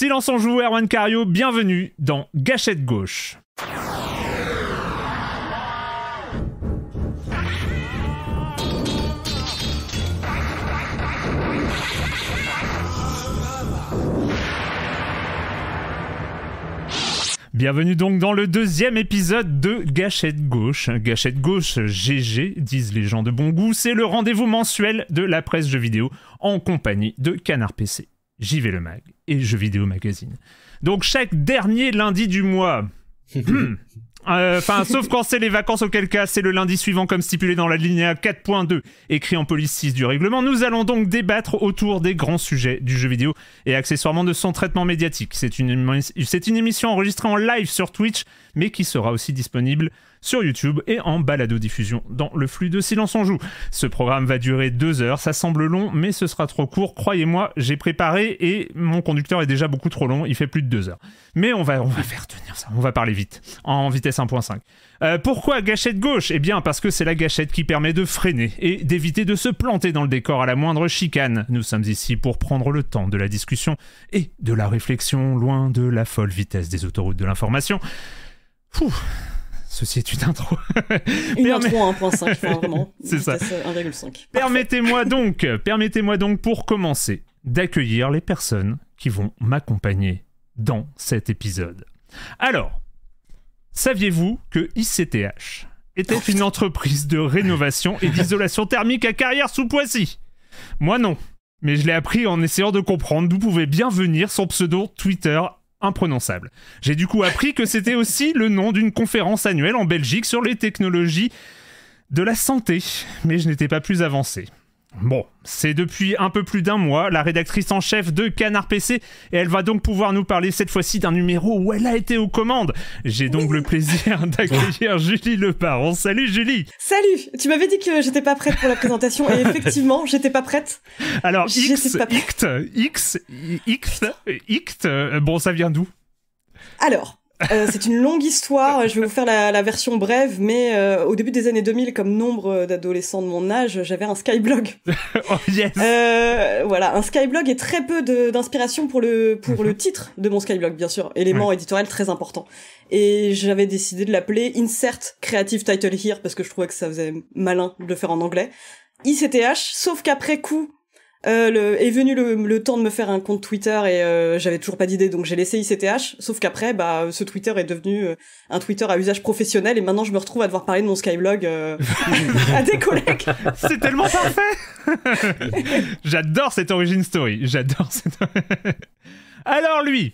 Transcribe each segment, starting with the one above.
Silence en joue, Erwan Cario, bienvenue dans Gâchette Gauche. Bienvenue donc dans le deuxième épisode de Gâchette Gauche. Gâchette Gauche, GG, disent les gens de bon goût, c'est le rendez-vous mensuel de la presse jeux vidéo en compagnie de Canard PC. J'y vais le mag et Jeux vidéo magazine. Donc chaque dernier lundi du mois. Hmm. Euh, enfin, sauf quand c'est les vacances, auquel cas c'est le lundi suivant comme stipulé dans la linéa 4.2 écrit en police 6 du règlement. Nous allons donc débattre autour des grands sujets du jeu vidéo et accessoirement de son traitement médiatique. C'est une, une, émission enregistrée en live sur Twitch, mais qui sera aussi disponible sur YouTube et en baladodiffusion dans le flux de Silence en Joue. Ce programme va durer deux heures, ça semble long, mais ce sera trop court. Croyez-moi, j'ai préparé et mon conducteur est déjà beaucoup trop long, il fait plus de deux heures. Mais on va, on va faire tenir ça, on va parler vite, en vitesse 1.5. Euh, pourquoi gâchette gauche Eh bien parce que c'est la gâchette qui permet de freiner et d'éviter de se planter dans le décor à la moindre chicane. Nous sommes ici pour prendre le temps de la discussion et de la réflexion loin de la folle vitesse des autoroutes de l'information. Ceci est une intro. une intro 1.5, vraiment. C'est ça. 1,5. Permettez-moi donc, permettez-moi donc pour commencer d'accueillir les personnes qui vont m'accompagner dans cet épisode. Alors, saviez-vous que ICTH était une entreprise de rénovation et d'isolation thermique à carrière sous Poissy Moi non. Mais je l'ai appris en essayant de comprendre d'où pouvait bien venir son pseudo Twitter imprononçable. J'ai du coup appris que c'était aussi le nom d'une conférence annuelle en Belgique sur les technologies de la santé, mais je n'étais pas plus avancé. Bon, c'est depuis un peu plus d'un mois la rédactrice en chef de Canard PC et elle va donc pouvoir nous parler cette fois-ci d'un numéro où elle a été aux commandes. J'ai donc le plaisir d'accueillir Julie Le Salut Julie Salut Tu m'avais dit que j'étais pas prête pour la présentation et effectivement, j'étais pas prête. Alors, X, X, Ict, X, euh, bon ça vient d'où alors, euh, c'est une longue histoire. Je vais vous faire la, version brève, mais euh, au début des années 2000, comme nombre d'adolescents de mon âge, j'avais un skyblog. Oh, euh, voilà, un skyblog et très peu d'inspiration pour le pour le mhm. titre de mon skyblog, bien sûr, élément éditorial très important. Et j'avais décidé de l'appeler Insert Creative Title Here parce que je trouvais que ça faisait malin de le faire en anglais. ICTH, sauf qu'après coup, euh, est venu le, temps de me faire un compte Twitter et euh, j'avais toujours pas d'idée donc j'ai laissé ICTH sauf qu'après bah ce Twitter est devenu euh, un Twitter à usage professionnel et maintenant je me retrouve à devoir parler de mon Skyblog à des collègues c'est tellement parfait j'adore cette origin story j'adore cette alors lui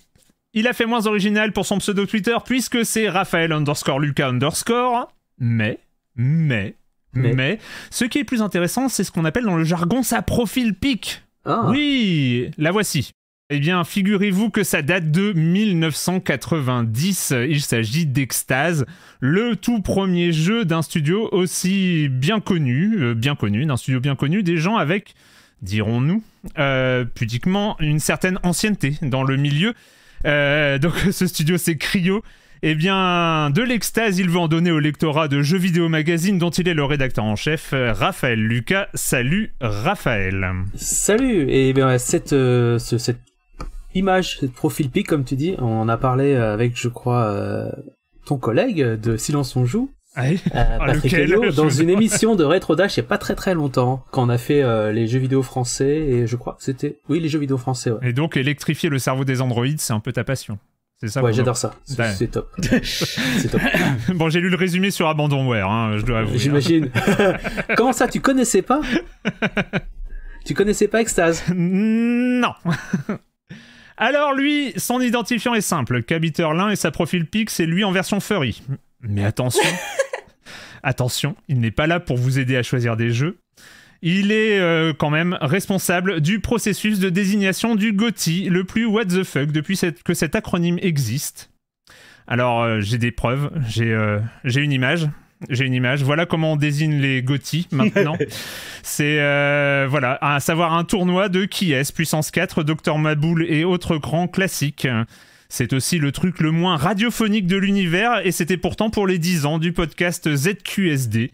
il a fait moins original pour son pseudo Twitter puisque c'est Raphaël underscore Lucas underscore mais mais mais. ce qui est plus intéressant, c'est ce qu'on appelle dans le jargon sa profil pic. Ah. Oui, la voici. Eh bien, figurez-vous que ça date de 1990. Il s'agit d'Extase, le tout premier jeu d'un studio aussi bien connu, euh, bien connu, d'un studio bien connu, des gens avec, dirons-nous, euh, pudiquement, une certaine ancienneté dans le milieu. Euh, donc, ce studio, c'est Cryo. Eh bien, de l'extase, il veut en donner au lectorat de Jeux Vidéo Magazine, dont il est le rédacteur en chef, euh, Raphaël Lucas. Salut Raphaël. Salut. Et eh bien, cette, euh, ce, image, cette profil pic, comme tu dis, on a parlé euh, avec, je crois, ton collègue de Silence on joue. Ah ah, Patrick dans une émission de Retro Dash il n'y a pas très très longtemps, quand on a fait les jeux vidéo français, et je crois que c'était... Oui, les jeux vidéo français, ouais. Et donc électrifier le cerveau des androïdes, c'est un peu ta passion. Ouais, j'adore ça. C'est top. c'est top. bon, j'ai lu le résumé sur Abandonware, hein, je dois avouer. Hein. J'imagine. Comment ça, tu connaissais pas Tu connaissais pas Extase Non. Alors lui, son identifiant est simple. cabiteur l'un et sa profil pic, c'est lui en version furry. Mais attention. attention, il n'est pas là pour vous aider à choisir des jeux. Il est euh, quand même responsable du processus de désignation du GOTY, le plus what the fuck depuis que cet acronyme existe. Alors, euh, j'ai des preuves, euh, j'ai une image. J'ai une image. Voilà comment on désigne les GOTY maintenant. C'est voilà, à savoir un tournoi de qui est puissance 4, Docteur Maboul et autres grands classiques. C'est aussi le truc le moins radiophonique de l'univers et c'était pourtant pour les 10 ans du podcast ZQSD.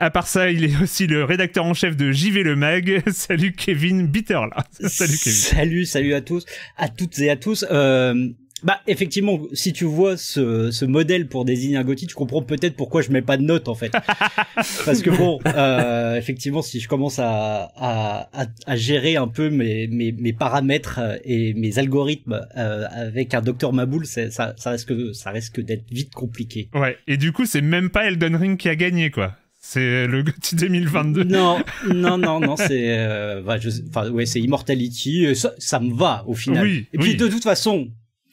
À part ça, il est aussi le rédacteur en chef de JV Le Mag. salut Kevin Bitter là, Salut Kevin. Salut, salut à tous, à toutes et à tous. Euh, bah effectivement, si tu vois ce, modèle pour désigner un Gotti, tu comprends peut-être pourquoi je mets pas de notes en fait. Parce que bon, euh, effectivement, si je commence à, gérer un peu mes, mes, paramètres euh, et mes algorithmes avec un docteur Maboul, ça, ça risque ça risque d'être vite compliqué. Ouais. Et du coup, c'est même pas Elden Ring qui a gagné quoi. C'est le Gotti 2022. Non, non, non, non, c'est. Euh, bah, ouais, c'est Immortality. Euh, ça, me va au final. Oui, Et puis de toute façon,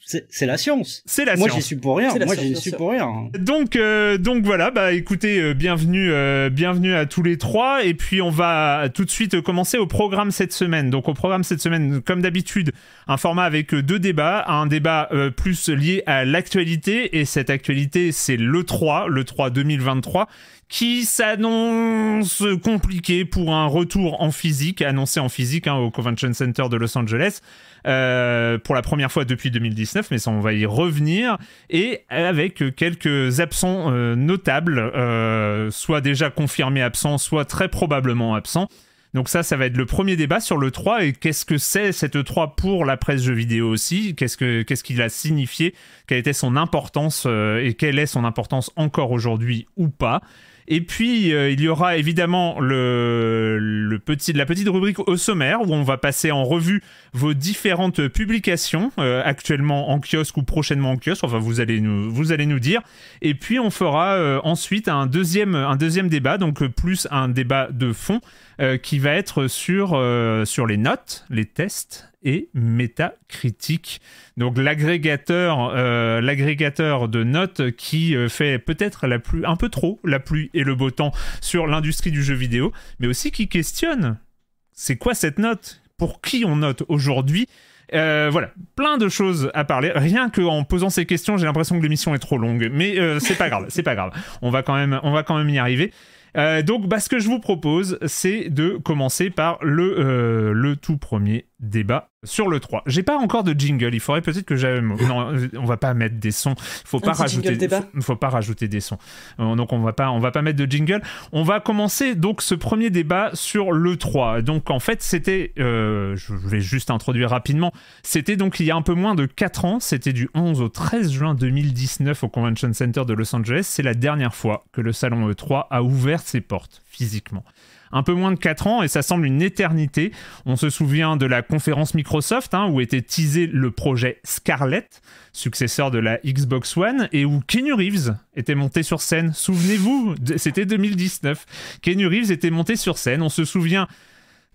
c'est la science. C'est la Moi, science. Moi, j'y suis pour rien. Moi, j'y suis pour rien. Donc, euh, donc voilà. Bah, écoutez, bienvenue, bienvenue à tous les trois. Et puis, on va tout de suite commencer au programme cette semaine. Donc, au programme cette semaine, comme d'habitude, un format avec deux débats. Un débat plus lié à l'actualité. Et cette actualité, c'est le 3, le 3 2023 qui s'annonce compliqué pour un retour en physique, annoncé en physique hein, au Convention Center de Los Angeles, euh, pour la première fois depuis 2019, mais ça on va y revenir, et avec quelques absents euh, notables, euh, soit déjà confirmés absents, soit très probablement absents. Donc ça, ça va être le premier débat sur le 3 et qu'est-ce que c'est cette 3 pour la presse jeux vidéo aussi Qu'est-ce que qu'est-ce qu'il a signifié Quelle était son importance et quelle est son importance encore aujourd'hui ou pas et puis, euh, il y aura évidemment le, le, petit, la petite rubrique au sommaire où on va passer en revue vos différentes publications, euh, actuellement en kiosque ou prochainement en kiosque. Enfin, vous allez nous, vous allez nous dire. Et puis, on fera euh, ensuite un deuxième, un deuxième débat, donc plus un débat de fond qui va être sur, sur les notes, les tests et métacritique. Donc l'agrégateur, euh, de notes qui euh, fait peut-être la plus, un peu trop la pluie et le beau temps sur l'industrie du jeu vidéo, mais aussi qui questionne c'est quoi cette note Pour qui on note aujourd'hui euh, voilà, plein de choses à parler. Rien qu'en posant ces questions, j'ai l'impression que l'émission est trop longue, mais c'est pas grave, c'est pas grave. On va quand même, on va quand même y arriver. donc, bah, ce que je vous propose, c'est de commencer par le, le tout premier débat sur le 3. J'ai pas encore de jingle, il faudrait peut-être que j'aille... non, euh, on va pas mettre des sons, il pas faut, pas rajouter des sons. Euh, donc on va pas on va pas mettre de jingle. On va commencer donc ce premier débat sur le 3. Donc en fait, c'était euh, je vais juste introduire rapidement. C'était donc il y a un peu moins de 4 ans, c'était du 11 au 13 juin 2019 au Convention Center de Los Angeles, c'est la dernière fois que le salon E3 a ouvert ses portes physiquement un peu moins de 4 ans et ça semble une éternité. On se souvient de la conférence Microsoft hein, où était teasé le projet Scarlett, successeur de la Xbox One, et où Kenny Reeves était monté sur scène. Souvenez-vous, c'était 2019. Kenny Reeves était monté sur scène. On se souvient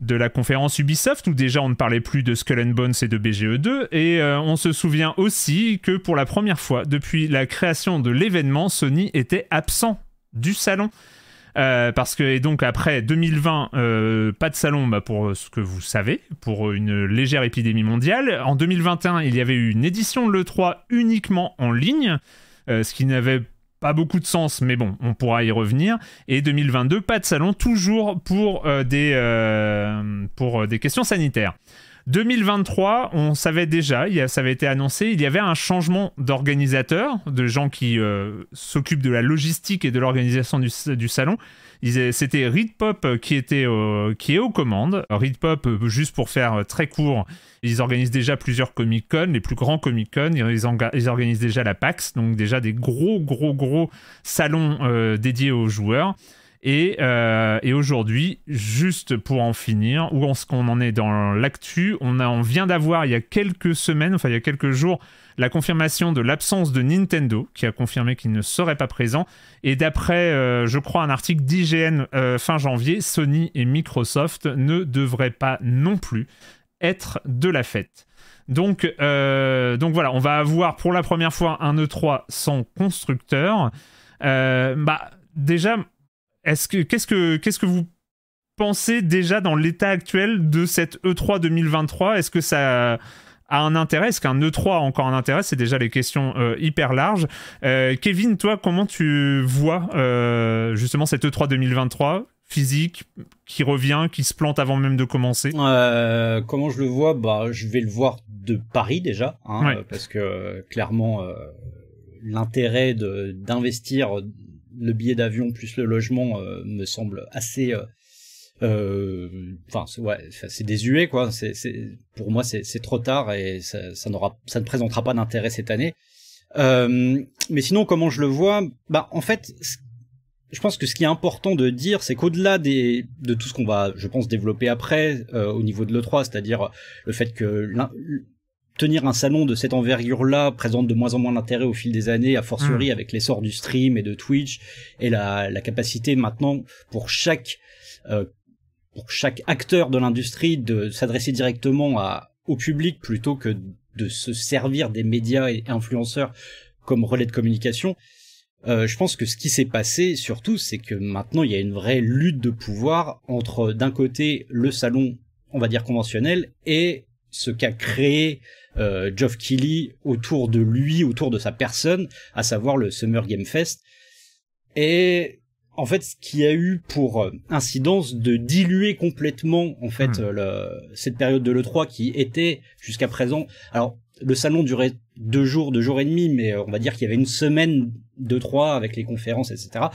de la conférence Ubisoft où déjà on ne parlait plus de Skull and Bones et de BGE2 et euh, on se souvient aussi que pour la première fois depuis la création de l'événement Sony était absent du salon. Euh, parce que, et donc après 2020, euh, pas de salon bah, pour euh, ce que vous savez, pour une légère épidémie mondiale. En 2021, il y avait eu une édition de l'E3 uniquement en ligne, ce qui n'avait pas beaucoup de sens, mais bon, on pourra y revenir. Et 2022, pas de salon, toujours pour, des, pour des questions sanitaires. 2023, on savait déjà, ça avait été annoncé, il y avait un changement d'organisateur, de gens qui euh, s'occupent de la logistique et de l'organisation du, salon. C'était Readpop euh, qui, était, qui est aux commandes. Pop, euh, juste pour faire très court, ils organisent déjà plusieurs Comic-Con, les plus grands Comic-Con. Ils, organisent déjà la PAX, donc déjà des gros, gros, gros salons dédiés aux joueurs. Euh, et, aujourd'hui, juste pour en finir, où est-ce qu'on en est dans l'actu on, on vient d'avoir il y a quelques semaines, enfin il y a quelques jours, la confirmation de l'absence de Nintendo, qui a confirmé qu'il ne serait pas présent. Et d'après, euh, je crois, un article d'IGN euh, fin janvier, Sony et Microsoft ne devraient pas non plus être de la fête. Donc, donc voilà, on va avoir pour la première fois un E3 sans constructeur. bah, déjà, est-ce que qu'est-ce que qu'est-ce que vous pensez déjà dans l'état actuel de cette E3 2023 Est-ce que ça a un intérêt Est-ce qu'un E3 a encore un intérêt C'est déjà les questions euh, hyper larges. Euh, Kevin, toi, comment tu vois euh, justement cette E3 2023 physique qui revient, qui se plante avant même de commencer Comment je le vois bah, Je vais le voir de Paris déjà, hein, parce que clairement, l'intérêt d'investir le billet d'avion plus le logement euh, me semble assez euh, euh, enfin ouais, c'est désuet quoi. C'est, pour moi c'est, trop tard et ça, n'aura, ça ne présentera pas d'intérêt cette année. mais sinon comment je le vois, bah en fait, je pense que ce qui est important de dire, c'est qu'au-delà de tout ce qu'on va, je pense, développer après au niveau de le 3, c'est-à-dire le fait que tenir un salon de cette envergure-là présente de moins en moins d'intérêt au fil des années, à fortiori hmm. avec l'essor du stream et de Twitch et la, capacité maintenant pour chaque euh, pour chaque acteur de l'industrie de s'adresser directement au public plutôt que de se servir des médias et influenceurs comme relais de communication. Euh, je pense que ce qui s'est passé surtout, c'est que maintenant il y a une vraie lutte de pouvoir entre d'un côté le salon, on va dire conventionnel, et ce qu'a créé euh, Geoff autour de lui, autour de sa personne, à savoir le Summer Game Fest. Et en fait, ce qui a eu pour euh, incidence de diluer complètement en fait hmm. euh, le, cette période de l'E3 qui était jusqu'à présent. Alors le salon durait deux jours, deux jours et demi, mais euh, on va dire qu'il y avait une semaine de trois avec les conférences, etc.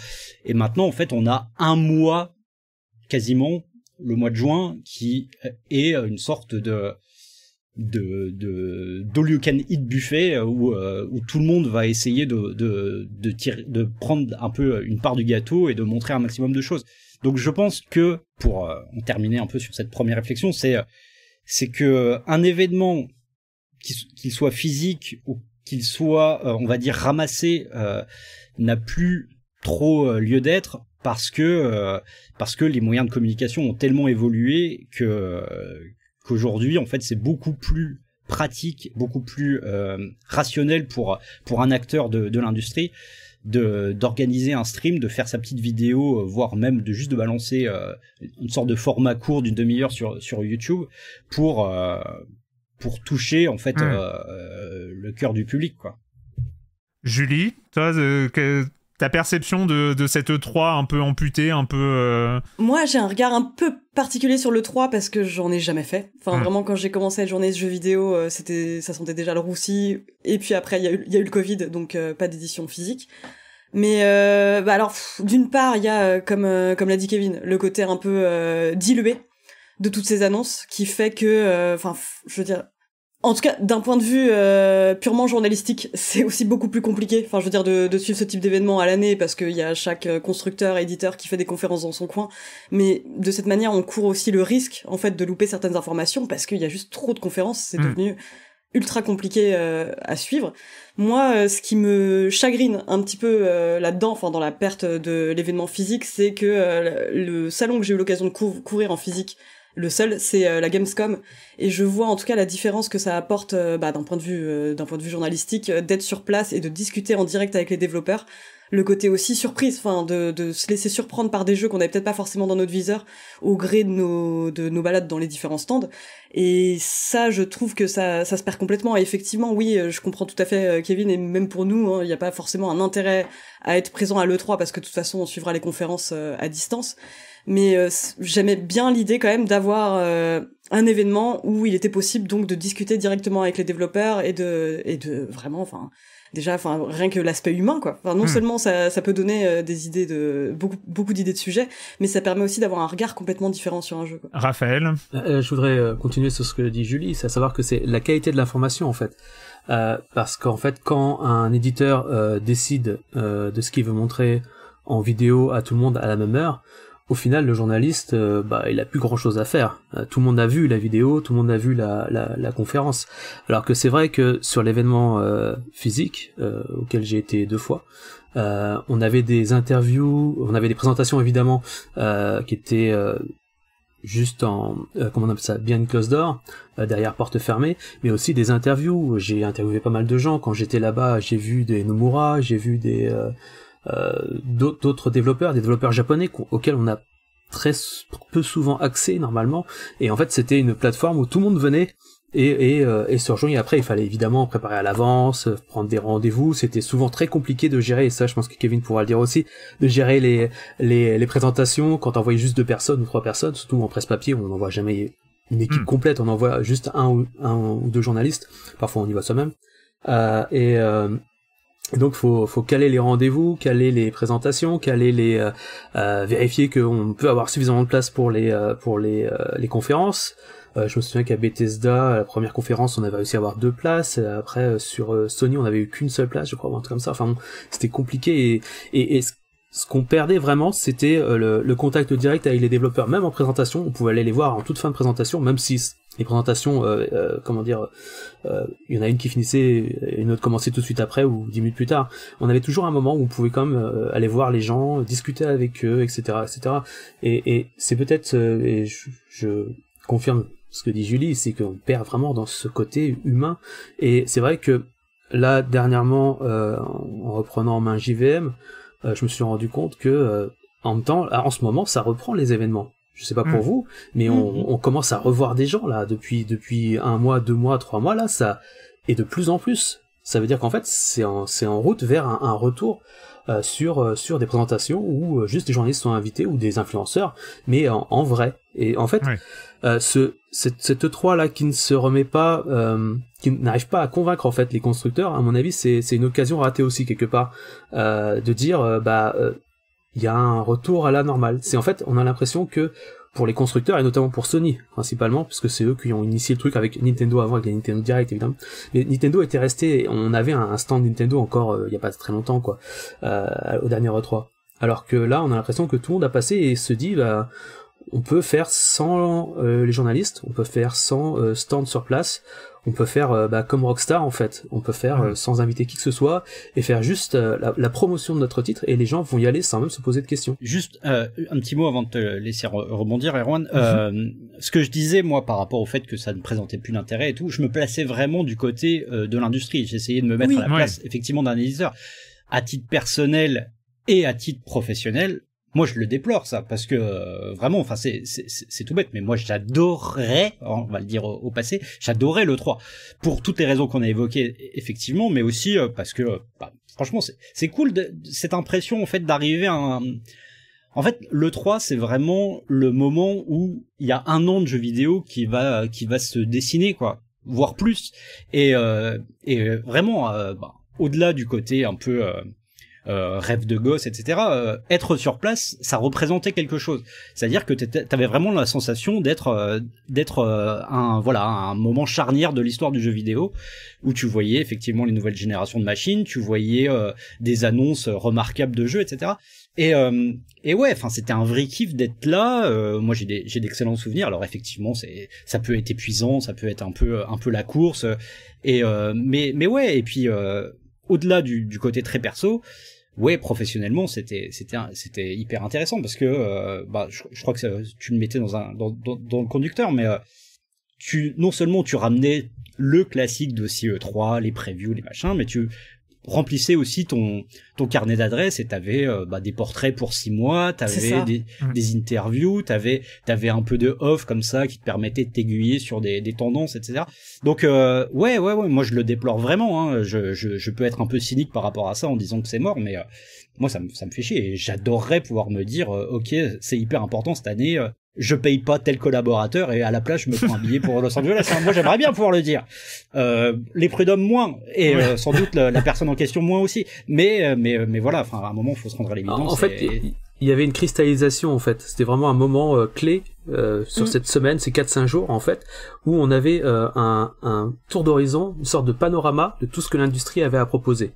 Et maintenant, en fait, on a un mois quasiment, le mois de juin, qui est une sorte de de, de you can eat buffet euh, où, euh, où tout le monde va essayer de de de, tirer, de prendre un peu euh, une part du gâteau et de montrer un maximum de choses. Donc je pense que pour terminer un peu sur cette première réflexion, c'est c'est que un événement qu'il soit physique ou qu'il soit on va dire ramassé n'a plus trop lieu d'être parce que parce que les moyens de communication ont tellement évolué que qu'aujourd'hui, en fait, c'est beaucoup plus pratique, beaucoup plus euh, rationnel pour, pour un acteur de, de l'industrie d'organiser un stream, de faire sa petite vidéo, euh, voire même de juste de balancer euh, une sorte de format court d'une demi-heure sur, sur YouTube pour, pour toucher en fait hmm. le cœur du public. Quoi. Julie, toi, ta perception de, de cette E3 un peu amputée, un peu... Euh, Moi, j'ai un regard un peu particulier sur l'E3 e parce que j'en ai jamais fait. Enfin, hmm. vraiment, quand j'ai commencé à journée de jeux vidéo, euh, c'était, ça sentait déjà le roussi. Et puis après, il y, y, a eu le Covid, donc euh, pas d'édition physique. Mais bah alors, d'une part, il y a, comme, comme l'a dit Kevin, le côté un peu dilué de toutes ces annonces qui fait que... Enfin, je veux dire, en tout cas, d'un point de vue euh, purement journalistique, c'est aussi beaucoup plus compliqué. Enfin, je veux dire, de, suivre ce type d'événement à l'année parce qu'il y a chaque euh, constructeur, éditeur qui fait des conférences dans son coin. Mais de cette manière, on court aussi le risque, en fait, de louper certaines informations parce qu'il y a juste trop de conférences. C'est hmm. devenu ultra compliqué euh, à suivre. Moi, ce qui me chagrine un petit peu là-dedans, enfin dans la perte de l'événement physique, c'est que le salon que j'ai eu l'occasion de courir en physique le seul, c'est euh, la Gamescom. Et je vois en tout cas la différence que ça apporte, euh, bah, d'un point de vue, euh, d'un point de vue journalistique, d'être sur place et de discuter en direct avec les développeurs le côté aussi surprise, enfin de, se laisser surprendre par des jeux qu'on n'avait peut-être pas forcément dans notre viseur au gré de nos de nos balades dans les différents stands. Et ça, je trouve que ça ça se perd complètement. Et effectivement, oui, je comprends tout à fait Kevin et même pour nous, hein, il n'y a pas forcément un intérêt à être présent à l'E3 parce que de toute façon, on suivra les conférences à distance mais euh, j'aimais bien l'idée quand même d'avoir euh, un événement où il était possible donc de discuter directement avec les développeurs et de et de vraiment enfin déjà enfin rien que l'aspect humain quoi enfin, non hmm. seulement ça, ça peut donner euh, des idées de beaucoup beaucoup d'idées de sujets mais ça permet aussi d'avoir un regard complètement différent sur un jeu Raphaël je voudrais continuer sur ce que dit Julie c'est à savoir que c'est la qualité de l'information en fait parce qu'en fait quand un éditeur décide de ce qu'il veut montrer en vidéo à tout le monde à la même heure au final, le journaliste, euh, bah, il a plus grand chose à faire. Euh, tout le monde a vu la vidéo, tout le monde a vu la, la, la conférence. Alors que c'est vrai que sur l'événement euh, physique, auquel j'ai été deux fois, on avait des interviews, on avait des présentations évidemment qui étaient juste en comment on appelle ça bien close door derrière porte fermée mais aussi des interviews j'ai interviewé pas mal de gens quand j'étais là-bas j'ai vu des Nomura j'ai vu des euh, d'autres développeurs, des développeurs japonais auxquels on a très peu souvent accès normalement. Et en fait, c'était une plateforme où tout le monde venait et, euh, se rejoignait. Après, il fallait évidemment préparer à l'avance, euh, prendre des rendez-vous. C'était souvent très compliqué de gérer, et ça, je pense que Kevin pourra le dire aussi, de gérer les, présentations quand on envoyait juste deux personnes ou trois personnes, surtout en presse-papier, on n'envoie jamais une équipe hmm. complète, on envoie juste un ou, deux journalistes. Parfois, on y va soi-même. et, donc faut faut caler les rendez-vous, caler les présentations, caler les euh, euh vérifier qu'on peut avoir suffisamment de place pour les euh, pour les, euh, conférences. je me souviens qu'à Bethesda, à la première conférence, on avait réussi à avoir deux places. Après sur Sony, on avait eu qu'une seule place, je crois, ou un truc comme ça. Enfin, bon, c'était compliqué et, ce, qu'on perdait vraiment, c'était le, le, contact direct avec les développeurs. Même en présentation, on pouvait aller les voir en toute fin de présentation, même si les présentations, euh, euh comment dire, euh, il y en a une qui finissait, et une autre commençait tout de suite après ou dix minutes plus tard. On avait toujours un moment où on pouvait quand même euh, aller voir les gens, discuter avec eux, etc., etc. Et, c'est peut-être, et je, confirme ce que dit Julie, c'est qu'on perd vraiment dans ce côté humain. Et c'est vrai que là, dernièrement, en reprenant en main JVM, je me suis rendu compte que en même temps, en ce moment, ça reprend les événements. Je sais pas pour mm. vous, mais on, mm, mm. on, commence à revoir des gens là depuis depuis un mois, deux mois, trois mois là, ça et de plus en plus. Ça veut dire qu'en fait c'est en c'est en route vers un, retour euh, sur euh, sur des présentations où euh, juste des journalistes sont invités ou des influenceurs, mais en, vrai. Et en fait, ce cette, cette 3 e là qui ne se remet pas, qui n'arrive pas à convaincre en fait les constructeurs, à mon avis, c'est c'est une occasion ratée aussi quelque part de dire bah il y a un retour à la normale. C'est en fait, on a l'impression que pour les constructeurs et notamment pour Sony principalement puisque c'est eux qui ont initié le truc avec Nintendo avant avec la Nintendo Direct évidemment mais Nintendo était resté on avait un stand Nintendo encore euh, il n'y a pas très longtemps quoi euh, au dernier E3 alors que là on a l'impression que tout le monde a passé et se dit bah on peut faire sans euh, les journalistes on peut faire sans euh, stand sur place on peut faire euh, bah, comme Rockstar en fait, on peut faire euh, sans inviter qui que ce soit et faire juste euh, la, promotion de notre titre et les gens vont y aller sans même se poser de questions. Juste un petit mot avant de te laisser rebondir, Erwan. Mhm. ce que je disais moi par rapport au fait que ça ne présentait plus d'intérêt et tout, je me plaçais vraiment du côté de l'industrie. J'essayais de me mettre à la place effectivement d'un éditeur. À titre personnel, et à titre professionnel, moi, je le déplore ça parce que euh, vraiment, enfin, c'est tout bête, mais moi, j'adorerais, on va le dire au, passé, j'adorais le 3 pour toutes les raisons qu'on a évoquées e-, effectivement, mais aussi euh, parce que, euh, bah, franchement, c'est cool de, cette impression en fait d'arriver à un en fait, le 3, c'est vraiment le moment où il y a un an de jeu vidéo qui va qui va se dessiner quoi, voire plus. Et, et vraiment, bah, au-delà du côté un peu euh, rêve de gosse, etc. Euh, être sur place, ça représentait quelque chose. C'est-à-dire que t'avais vraiment la sensation d'être euh, d'être un voilà un moment charnière de l'histoire du jeu vidéo où tu voyais effectivement les nouvelles générations de machines, tu voyais des annonces remarquables de jeux, etc. Et, et ouais, enfin c'était un vrai kiff d'être là. moi j'ai j'ai d'excellents souvenirs. Alors effectivement c'est ça peut être épuisant, ça peut être un peu un peu la course. Et mais mais ouais et puis au-delà du, du côté très perso, ouais, professionnellement, c'était c'était c'était hyper intéressant parce que euh, bah je, crois que tu le mettais dans un dans, le conducteur, mais euh, tu non seulement tu ramenais le classique de CE3, les previews, les machins, mais tu remplissais aussi ton ton carnet d'adresses et t'avais euh, bah, des portraits pour six mois, t'avais des, mmh. des interviews, t'avais t'avais un peu de off comme ça qui te permettait de t'aiguiller sur des, des tendances, etc. Donc euh, ouais ouais ouais, moi je le déplore vraiment. Hein. Je, je, peux être un peu cynique par rapport à ça en disant que c'est mort, mais euh, moi ça me ça me fait chier. Et j'adorerais pouvoir me dire euh, ok c'est hyper important cette année, je paye pas tel collaborateur et à la place je me prends un billet pour Los Angeles. Hein. Moi j'aimerais bien pouvoir le dire. Euh, les prud'hommes moins et euh, sans doute la, personne en question moins aussi. Mais euh, mais mais voilà, enfin à un moment il faut se rendre à l'évidence. En fait, il y avait une cristallisation en fait. C'était vraiment un moment clé sur mm. cette semaine, ces 4-5 jours en fait, où on avait un, un tour d'horizon, une sorte de panorama de tout ce que l'industrie avait à proposer.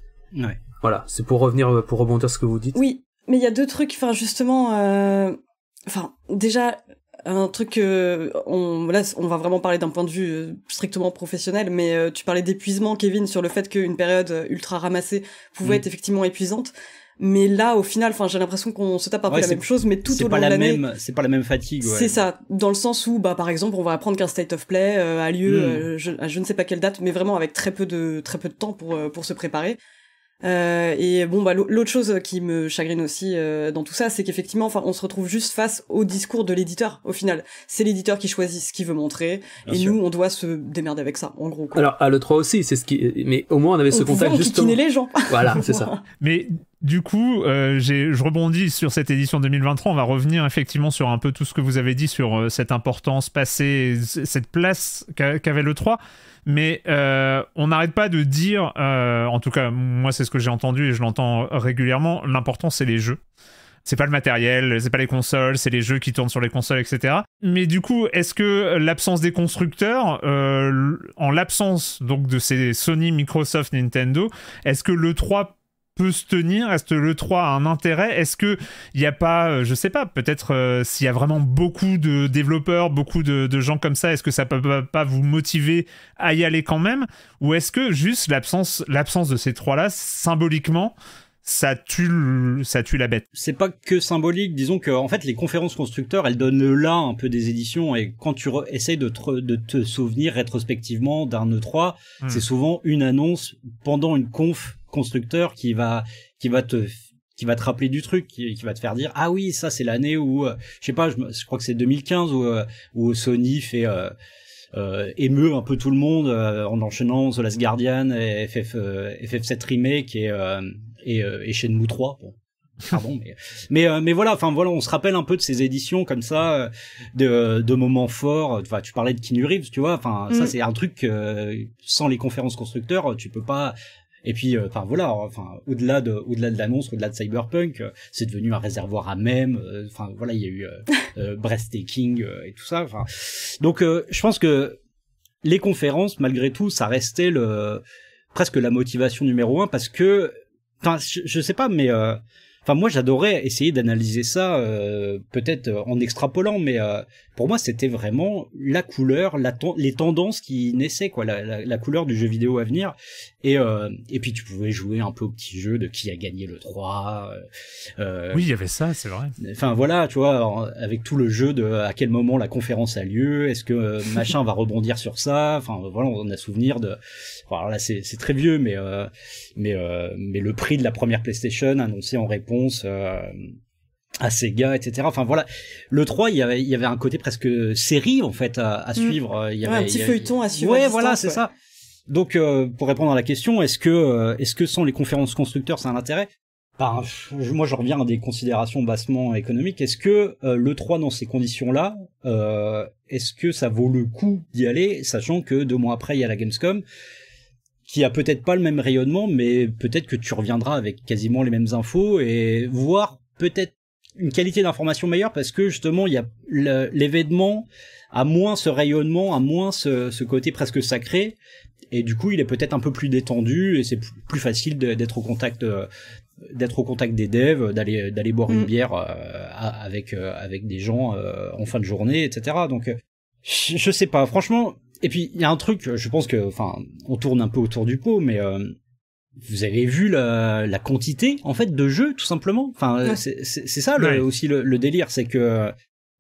Voilà, c'est pour revenir pour rebondir sur ce que vous dites. Oui, mais il y a deux trucs. Enfin justement. Enfin, déjà, un truc euh, on là on va vraiment parler d'un point de vue euh, strictement professionnel mais euh, tu parlais d'épuisement Kevin sur le fait qu'une période ultra ramassée pouvait mm. être effectivement épuisante mais là au final enfin j'ai l'impression qu'on se tape un peu la même chose mais tout au long de l'année c'est pas la même fatigue c'est ça dans le sens où bah par exemple on va apprendre qu'un state of play a lieu mm. je, je ne sais pas quelle date mais vraiment avec très peu de très peu de temps pour pour se préparer euh, et bon, bah, l'autre chose qui me chagrine aussi euh, dans tout ça, c'est qu'effectivement, enfin, on se retrouve juste face au discours de l'éditeur. Au final, c'est l'éditeur qui choisit ce qu'il veut montrer, et nous, on doit se démerder avec ça, en gros. Alors, à le 3 aussi, c'est ce qui, mais au moins on avait ce contact justement. les gens. Voilà, c'est ça. Mais du coup, euh, je rebondis sur cette édition 2023. On va revenir effectivement sur un peu tout ce que vous avez dit sur cette importance passée, cette place qu'avait le 3 mais euh, on n'arrête pas de dire, euh, en tout cas moi c'est ce que j'ai entendu et je l'entends régulièrement, l'important c'est les jeux. C'est pas le matériel, c'est pas les consoles, c'est les jeux qui tournent sur les consoles, etc. Mais du coup, est-ce que l'absence des constructeurs, euh, en l'absence donc de ces Sony, Microsoft, Nintendo, est-ce que le 3 peut se tenir Est-ce que le 3 a un intérêt Est-ce que il n'y a pas, euh, je sais pas, peut-être euh, s'il y a vraiment beaucoup de développeurs, beaucoup de, gens comme ça, est-ce que ça peut pas, vous motiver à y aller quand même Ou est-ce que juste l'absence, l'absence de ces trois là, symboliquement, ça tue, ça tue la bête. C'est pas que symbolique, disons que en fait les conférences constructeurs, elles donnent là un peu des éditions et quand tu essayes de te, de te souvenir rétrospectivement d'un E3, hmm. c'est souvent une annonce pendant une conf constructeur qui va qui va te qui va te rappeler du truc, qui, va te faire dire ah oui ça c'est l'année où euh, je sais pas, je, crois que c'est 2015 où, euh, où Sony fait euh, euh, émeut un peu tout le monde en enchaînant The Last Guardian, et FF, FF7 Remake et, et, et, Shenmue 3. Bon. mais, mais, voilà, enfin voilà, on se rappelle un peu de ces éditions comme ça, de, de moments forts. vois tu parlais de Keanu tu vois. Enfin, ça mm. c'est un truc sans les conférences constructeurs, tu peux pas et puis, euh, enfin voilà, enfin au-delà de au-delà de l'annonce, au-delà de Cyberpunk, euh, c'est devenu un réservoir à même. Euh, enfin voilà, il y a eu euh, breathtaking et tout ça. Enfin, donc je pense que les conférences, malgré tout, ça restait le presque la motivation numéro un parce que, enfin je, je sais pas, mais Enfin, moi, j'adorais essayer d'analyser ça, euh, peut-être euh, en extrapolant, mais euh, pour moi, c'était vraiment la couleur, la les tendances qui naissaient, quoi, la, la, couleur du jeu vidéo à venir. Et, euh, et puis, tu pouvais jouer un peu au petit jeu de qui a gagné le 3. Euh, euh, oui, il y avait ça, c'est vrai. Enfin, voilà, tu vois, avec tout le jeu de à quel moment la conférence a lieu, est-ce que machin va rebondir sur ça. Enfin, voilà, on a souvenir de. Enfin, là, c'est très vieux, mais mais mais le prix de la première PlayStation annoncé en réponse euh, à Sega, gars, etc. Enfin voilà, le 3, il y avait, il y avait un côté presque série en fait à, mm. suivre. Il y avait, un petit feuilleton à suivre. Ouais, voilà, c'est ça. Donc euh, pour répondre à la question, est-ce que euh, est-ce que sans les conférences constructeurs, c'est un intérêt ben, moi, je reviens à des considérations bassement économiques. Est-ce que le 3 dans ces conditions-là, est-ce que ça vaut le coup d'y aller, sachant que deux mois après, il y a la Gamescom qui a peut-être pas le même rayonnement, mais peut-être que tu reviendras avec quasiment les mêmes infos et voir peut-être une qualité d'information meilleure parce que justement il y a l'événement a moins ce rayonnement, a moins ce, côté presque sacré et du coup il est peut-être un peu plus détendu et c'est plus facile d'être au contact d'être au contact des devs, d'aller d'aller boire une mm. bière euh, avec euh, avec des gens euh, en fin de journée, etc. Donc je sais pas, franchement, et puis il y a un truc, je pense que, enfin, on tourne un peu autour du pot, mais euh, vous avez vu la, la, quantité en fait de jeux, tout simplement. Enfin, c'est ça le, aussi le, délire, c'est que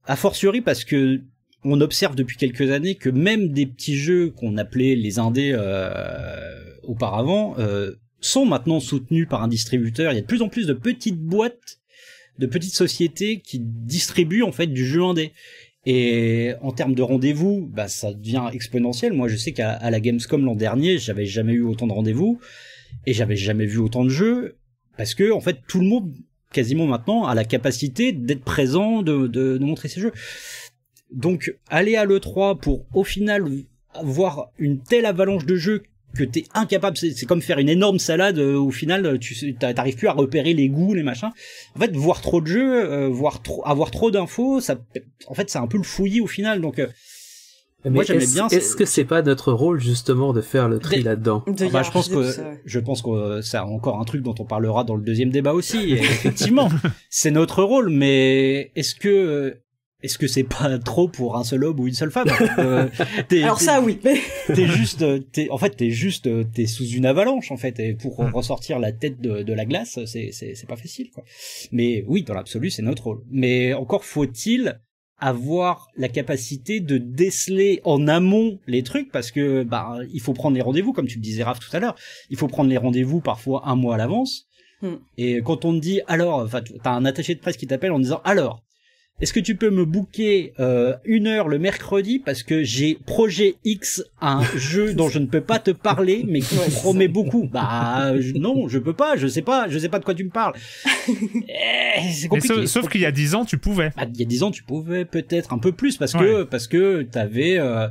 a fortiori parce que on observe depuis quelques années que même des petits jeux qu'on appelait les indés euh, auparavant euh, sont maintenant soutenus par un distributeur. Il y a de plus en plus de petites boîtes, de petites sociétés qui distribuent en fait du jeu indé. Et en termes de rendez-vous, bah, ça devient exponentiel. Moi, je sais qu'à la Gamescom l'an dernier, j'avais jamais eu autant de rendez-vous et j'avais jamais vu autant de jeux parce que, en fait, tout le monde, quasiment maintenant, a la capacité d'être présent, de, de, de, montrer ses jeux. Donc, aller à l'E3 pour, au final, avoir une telle avalanche de jeux que t'es incapable, c'est comme faire une énorme salade, euh, au final euh, tu t'arrives plus à repérer les goûts, les machins. En fait, voir trop de jeux, euh, voir trop, avoir trop d'infos, ça, en fait, c'est un peu le fouillis au final. Donc, moi Est-ce que c'est pas notre rôle justement de faire le tri là-dedans ah bah, Je pense que je pense que ça encore un truc dont on parlera dans le deuxième débat aussi. effectivement, c'est notre rôle, mais est-ce que est-ce que c'est pas trop pour un seul homme ou une seule femme euh, Alors ça, oui. t'es juste, es, en fait, t'es juste, t'es sous une avalanche en fait, et pour mm. ressortir la tête de, la glace, c'est c'est pas facile quoi. Mais oui, dans l'absolu, c'est notre rôle. Mais encore faut-il avoir la capacité de déceler en amont les trucs parce que bah il faut prendre les rendez-vous comme tu le disais Raph tout à l'heure. Il faut prendre les rendez-vous parfois un mois à l'avance. Mm. Et quand on te dit alors, enfin, t'as un attaché de presse qui t'appelle en disant alors est-ce que tu peux me booker euh, une heure le mercredi parce que j'ai projet X, un jeu dont je ne peux pas te parler mais qui promet beaucoup. Bah non, je peux pas, je sais pas, je sais pas de quoi tu me parles. Eh, c'est compliqué. sauf, qu'il y a dix ans, tu pouvais. Bah, il y a dix ans, tu pouvais peut-être un peu plus parce que parce que t'avais euh,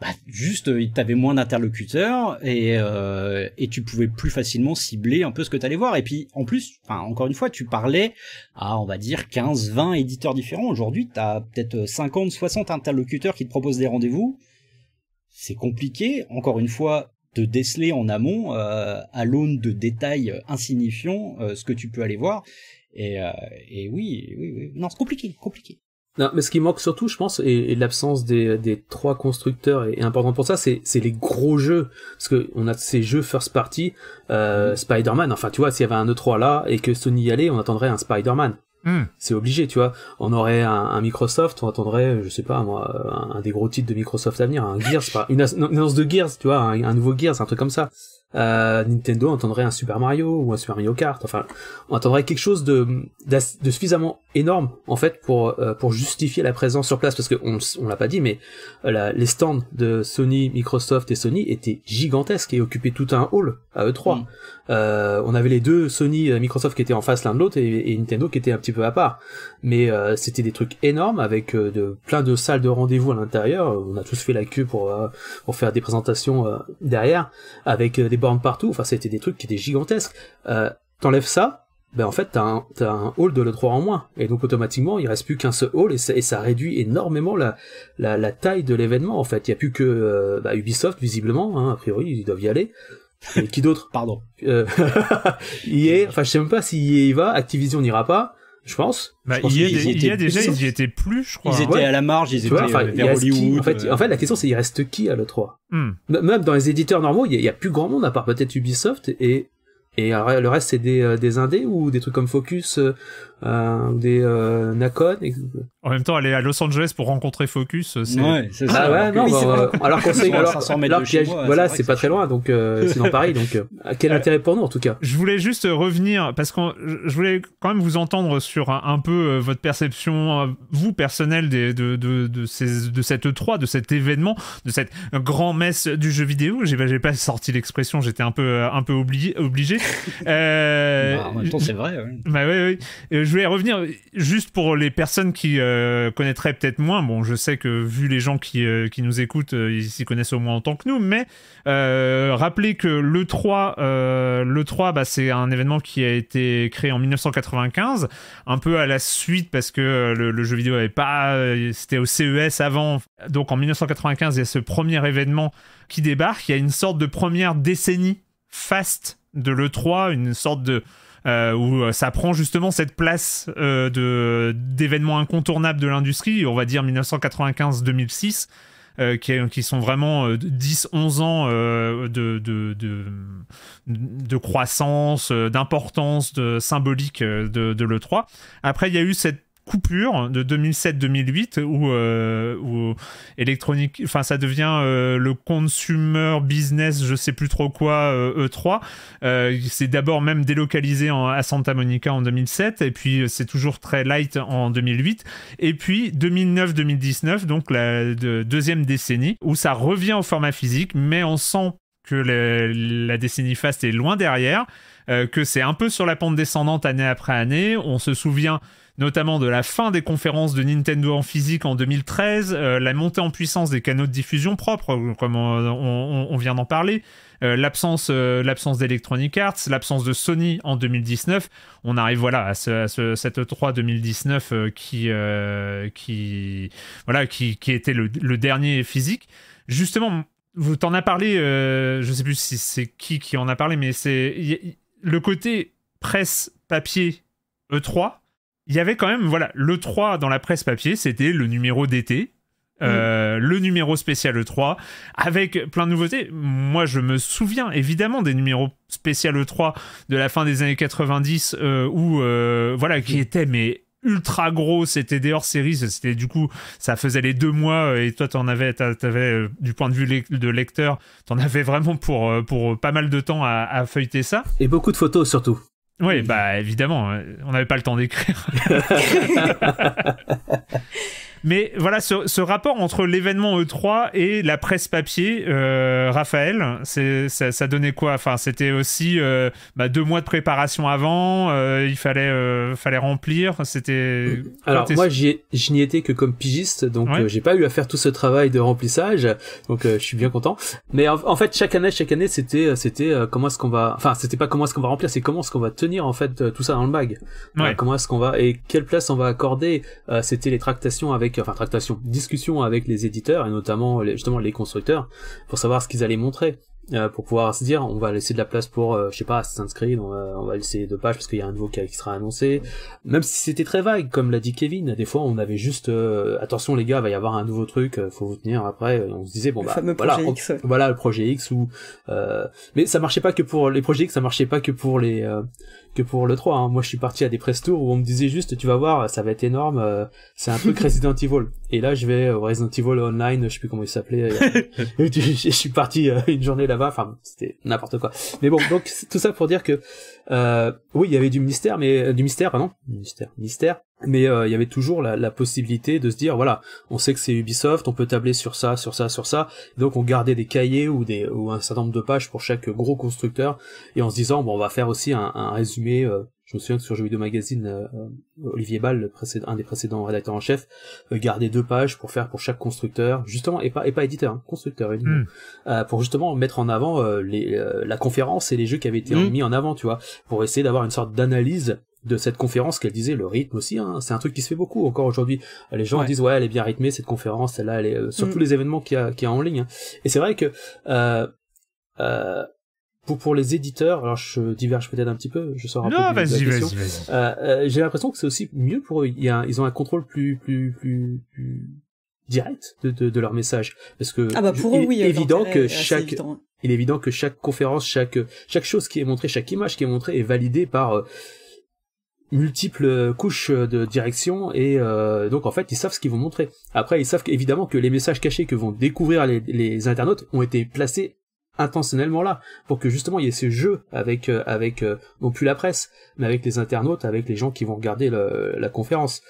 bah, juste euh, t'avais moins d'interlocuteurs et euh, et tu pouvais plus facilement cibler un peu ce que t'allais voir et puis en plus encore une fois tu parlais à on va dire 15 20 éditeurs différents aujourd'hui t'as peut-être 50 euh, 60 interlocuteurs qui te proposent des rendez-vous c'est compliqué encore une fois de déceler en amont à l'aune de détails insignifiants ce que tu peux aller voir et, et oui, oui oui non c'est compliqué compliqué non, mais ce qui manque surtout, je pense, et, l'absence des, des, trois constructeurs est, important pour ça, c'est les gros jeux. Parce que on a ces jeux first party, euh, mhm. Spider-Man, enfin tu vois, s'il y avait un E3 là et que Sony y allait, on attendrait un Spider-Man. Hmm. C'est obligé, tu vois. On aurait un, Microsoft, on attendrait, je sais pas moi, un, des gros titres de Microsoft à venir, un Gears, une, annonce de Gears, tu vois, un nouveau Gears, un truc comme ça. Euh, Nintendo entendrait un Super Mario ou un Super Mario Kart. Enfin, on entendrait quelque chose de, de, suffisamment énorme en fait pour euh, pour justifier la présence sur place parce que on, l'a pas dit mais euh, les stands de Sony, Microsoft et Sony étaient gigantesques et occupaient tout un hall à E3 euh, on avait les deux, Sony et Microsoft qui étaient en face l'un de l'autre et, Nintendo qui était un petit peu à part. Mais euh, c'était des trucs énormes avec euh, de, plein de salles de rendez-vous à l'intérieur. On a tous fait la queue pour, pour faire des présentations derrière, avec des bornes partout. Enfin, c'était des trucs qui étaient gigantesques. T'enlèves ça, ben en fait t'as un, as un hall de l'E3 en moins et donc automatiquement il reste plus qu'un seul hall et ça, réduit énormément la, la, taille de l'événement en fait il y a plus que bah, Ubisoft visiblement hein, a priori ils doivent y aller euh, qui d'autre Pardon. Euh... est enfin je sais même pas si e y va, Activision n'ira pas, je pense. Bah, e il y e a déjà, ils étaient plus, je crois. Ils étaient à la marge, ils étaient euh, vers Hollywood. Euh. En fait, la question c'est il reste qui à l'E3 hmm. Même dans les éditeurs normaux, il n'y a plus grand monde à part peut-être Ubisoft et et le reste c'est des, des indés ou des trucs comme Focus euh, des euh, Nakon. En même temps, aller à Los Angeles pour rencontrer Focus, euh, c'est. Ouais, c'est ça. Ah bah, alors qu'on sait, alors, voilà, c'est pas très loin, donc c'est dans Paris donc quel intérêt pour nous en tout cas. Je voulais juste revenir parce que je voulais quand même vous entendre sur un, peu votre perception, vous personnelle des, de de de, de cette 3 e de cet événement, de cette grand messe du jeu vidéo. J'ai pas sorti l'expression, j'étais un peu un peu obligé obligé. Bah, en même temps, c'est vrai. Bah ouais, je y revenir juste pour les personnes qui euh, connaîtraient peut-être moins. Bon, je sais que vu les gens qui, euh, qui nous écoutent, euh, ils s'y connaissent au moins autant que nous, mais euh, rappelez que le 3, le 3 bah, c'est un événement qui a été créé en 1995, un peu à la suite parce que le, jeu vidéo avait pas. C'était au CES avant. Donc en 1995, il y a ce premier événement qui débarque. Il y a une sorte de première décennie fast de l'E3, une sorte de euh, où euh, ça prend justement cette place euh, de d'événements incontournables de l'industrie, on va dire 1995-2006, qui, sont vraiment 10-11 ans de de, de, croissance, d'importance de, symbolique de, de l'E3. Après, il y a eu cette coupure de 2007-2008 où, électronique, euh, enfin ça devient euh, le consumer business, je sais plus trop quoi, E3. Euh, e c'est d'abord même délocalisé à Santa Monica en 2007 et puis c'est toujours très light en 2008 et puis 2009-2019 donc la deuxième décennie où ça revient au format physique mais on sent que la décennie fast est loin derrière, que c'est un peu sur la pente descendante année après année. On se souvient notamment de la fin des conférences de Nintendo en physique en 2013, euh, la montée en puissance des canaux de diffusion propres, euh, comme euh, on, vient d'en parler, l'absence l'absence d'Electronic Arts, l'absence de Sony en 2019. On arrive voilà à, ce, e 3 2019 qui qui voilà qui, était le, dernier physique. Justement, vous t'en as parlé, je sais plus si c'est qui qui en a parlé, mais c'est le côté presse papier E3 il y avait quand même, voilà, le 3 dans la presse papier, c'était le numéro d'été. Euh, mm. le numéro spécial E3 avec plein de nouveautés. Moi, je me souviens évidemment des numéros spécial E3 de la fin des années 90 euh, euh, voilà qui mm. étaient mais ultra gros, c'était des hors-séries, c'était du coup, ça faisait les deux mois et toi tu en avais, avais du point de vue de lecteur, en avais vraiment pour, pour pas mal de temps à feuilleter ça. Et beaucoup de photos surtout. Oui, bah évidemment, hein. on n'avait pas le temps d'écrire. Mais voilà, ce, rapport entre l'événement E3 et la presse papier, euh, Raphaël, ça, ça, donnait quoi Enfin, c'était aussi euh, bah, deux mois de préparation avant, euh, il fallait, fallait remplir, c'était... Alors moi, je n'y étais que comme pigiste, donc j'ai pas eu à faire tout ce travail de remplissage, donc je suis bien content. Mais en, fait, chaque année, chaque année, c'était c'était comment est-ce qu'on va... Enfin, c'était pas comment est-ce qu'on va remplir, c'est comment est-ce qu'on va tenir en fait tout ça dans le bag. comment est-ce qu'on va... Et quelle place on va accorder C'était les tractations avec enfin tractation, discussion avec les éditeurs et notamment justement les constructeurs pour savoir ce qu'ils allaient montrer euh, pour pouvoir se dire on va laisser de la place pour euh, je sais pas Assassin's Creed on va, laisser deux pages parce qu'il y a un nouveau cas qui sera annoncé même si c'était très vague comme l'a dit Kevin des fois on avait juste euh, attention les gars va y avoir un nouveau truc euh, faut vous tenir après on se disait bon bah voilà le projet X ou mais ça marchait pas que pour les projets X ça marchait pas que pour les que pour le 3 hein. moi je suis parti à des press tours où on me disait juste tu vas voir ça va être énorme c'est un peu Resident Evil et là, je vais au euh, Resident Evil Online, je sais plus comment il s'appelait. Euh, je suis parti euh, une journée là-bas. Enfin, c'était n'importe quoi. Mais bon, donc tout ça pour dire que oui, il y avait du mystère, mais du mystère, non mystère, mystère. Mais il y avait toujours la, possibilité de se dire voilà, on sait que c'est Ubisoft, on peut tabler sur ça, sur ça, sur ça. Donc on gardait des cahiers ou des ou un certain nombre de pages pour chaque gros constructeur et en se disant bon, on va faire aussi un, résumé. Euh, je me souviens que sur Jeux vidéo magazine, euh, euh, Olivier Ball, le un des précédents rédacteurs en chef, euh, gardait deux pages pour faire pour chaque constructeur, justement, et pas, et pas éditeur, hein, constructeur, hmm. pour justement mettre en avant les, la conférence et les jeux qui avaient été hmm. mis en avant, tu vois, pour essayer d'avoir une sorte d'analyse de cette conférence qu'elle disait, le rythme aussi, hein. c'est un truc qui se fait beaucoup encore aujourd'hui. Les gens disent ouais, elle est bien rythmée cette conférence, là elle est euh, surtout hmm. les événements qu'il y a, en ligne. Hein. Et c'est vrai que pour, pour les éditeurs, alors je diverge peut-être un petit peu, je sors un peu. vas-y, vas-y, vas-y. Euh, euh, j'ai l'impression que c'est aussi mieux pour eux. Il ils ont un contrôle plus, plus, plus, plus direct de, de, de, leur message, parce que ah bah pour eux, il, évident que euh, chaque il est évident que chaque conférence, chaque chaque chose qui est montrée, chaque image qui est montrée est validée par euh, multiples couches de direction et donc en fait ils savent ce qu'ils vont montrer. Après ils savent évidemment que les messages cachés que vont découvrir les, les internautes ont été placés intentionnellement là pour que justement il y ait ce jeu avec euh, avec euh, non plus la presse mais avec les internautes avec les gens qui vont regarder la conférence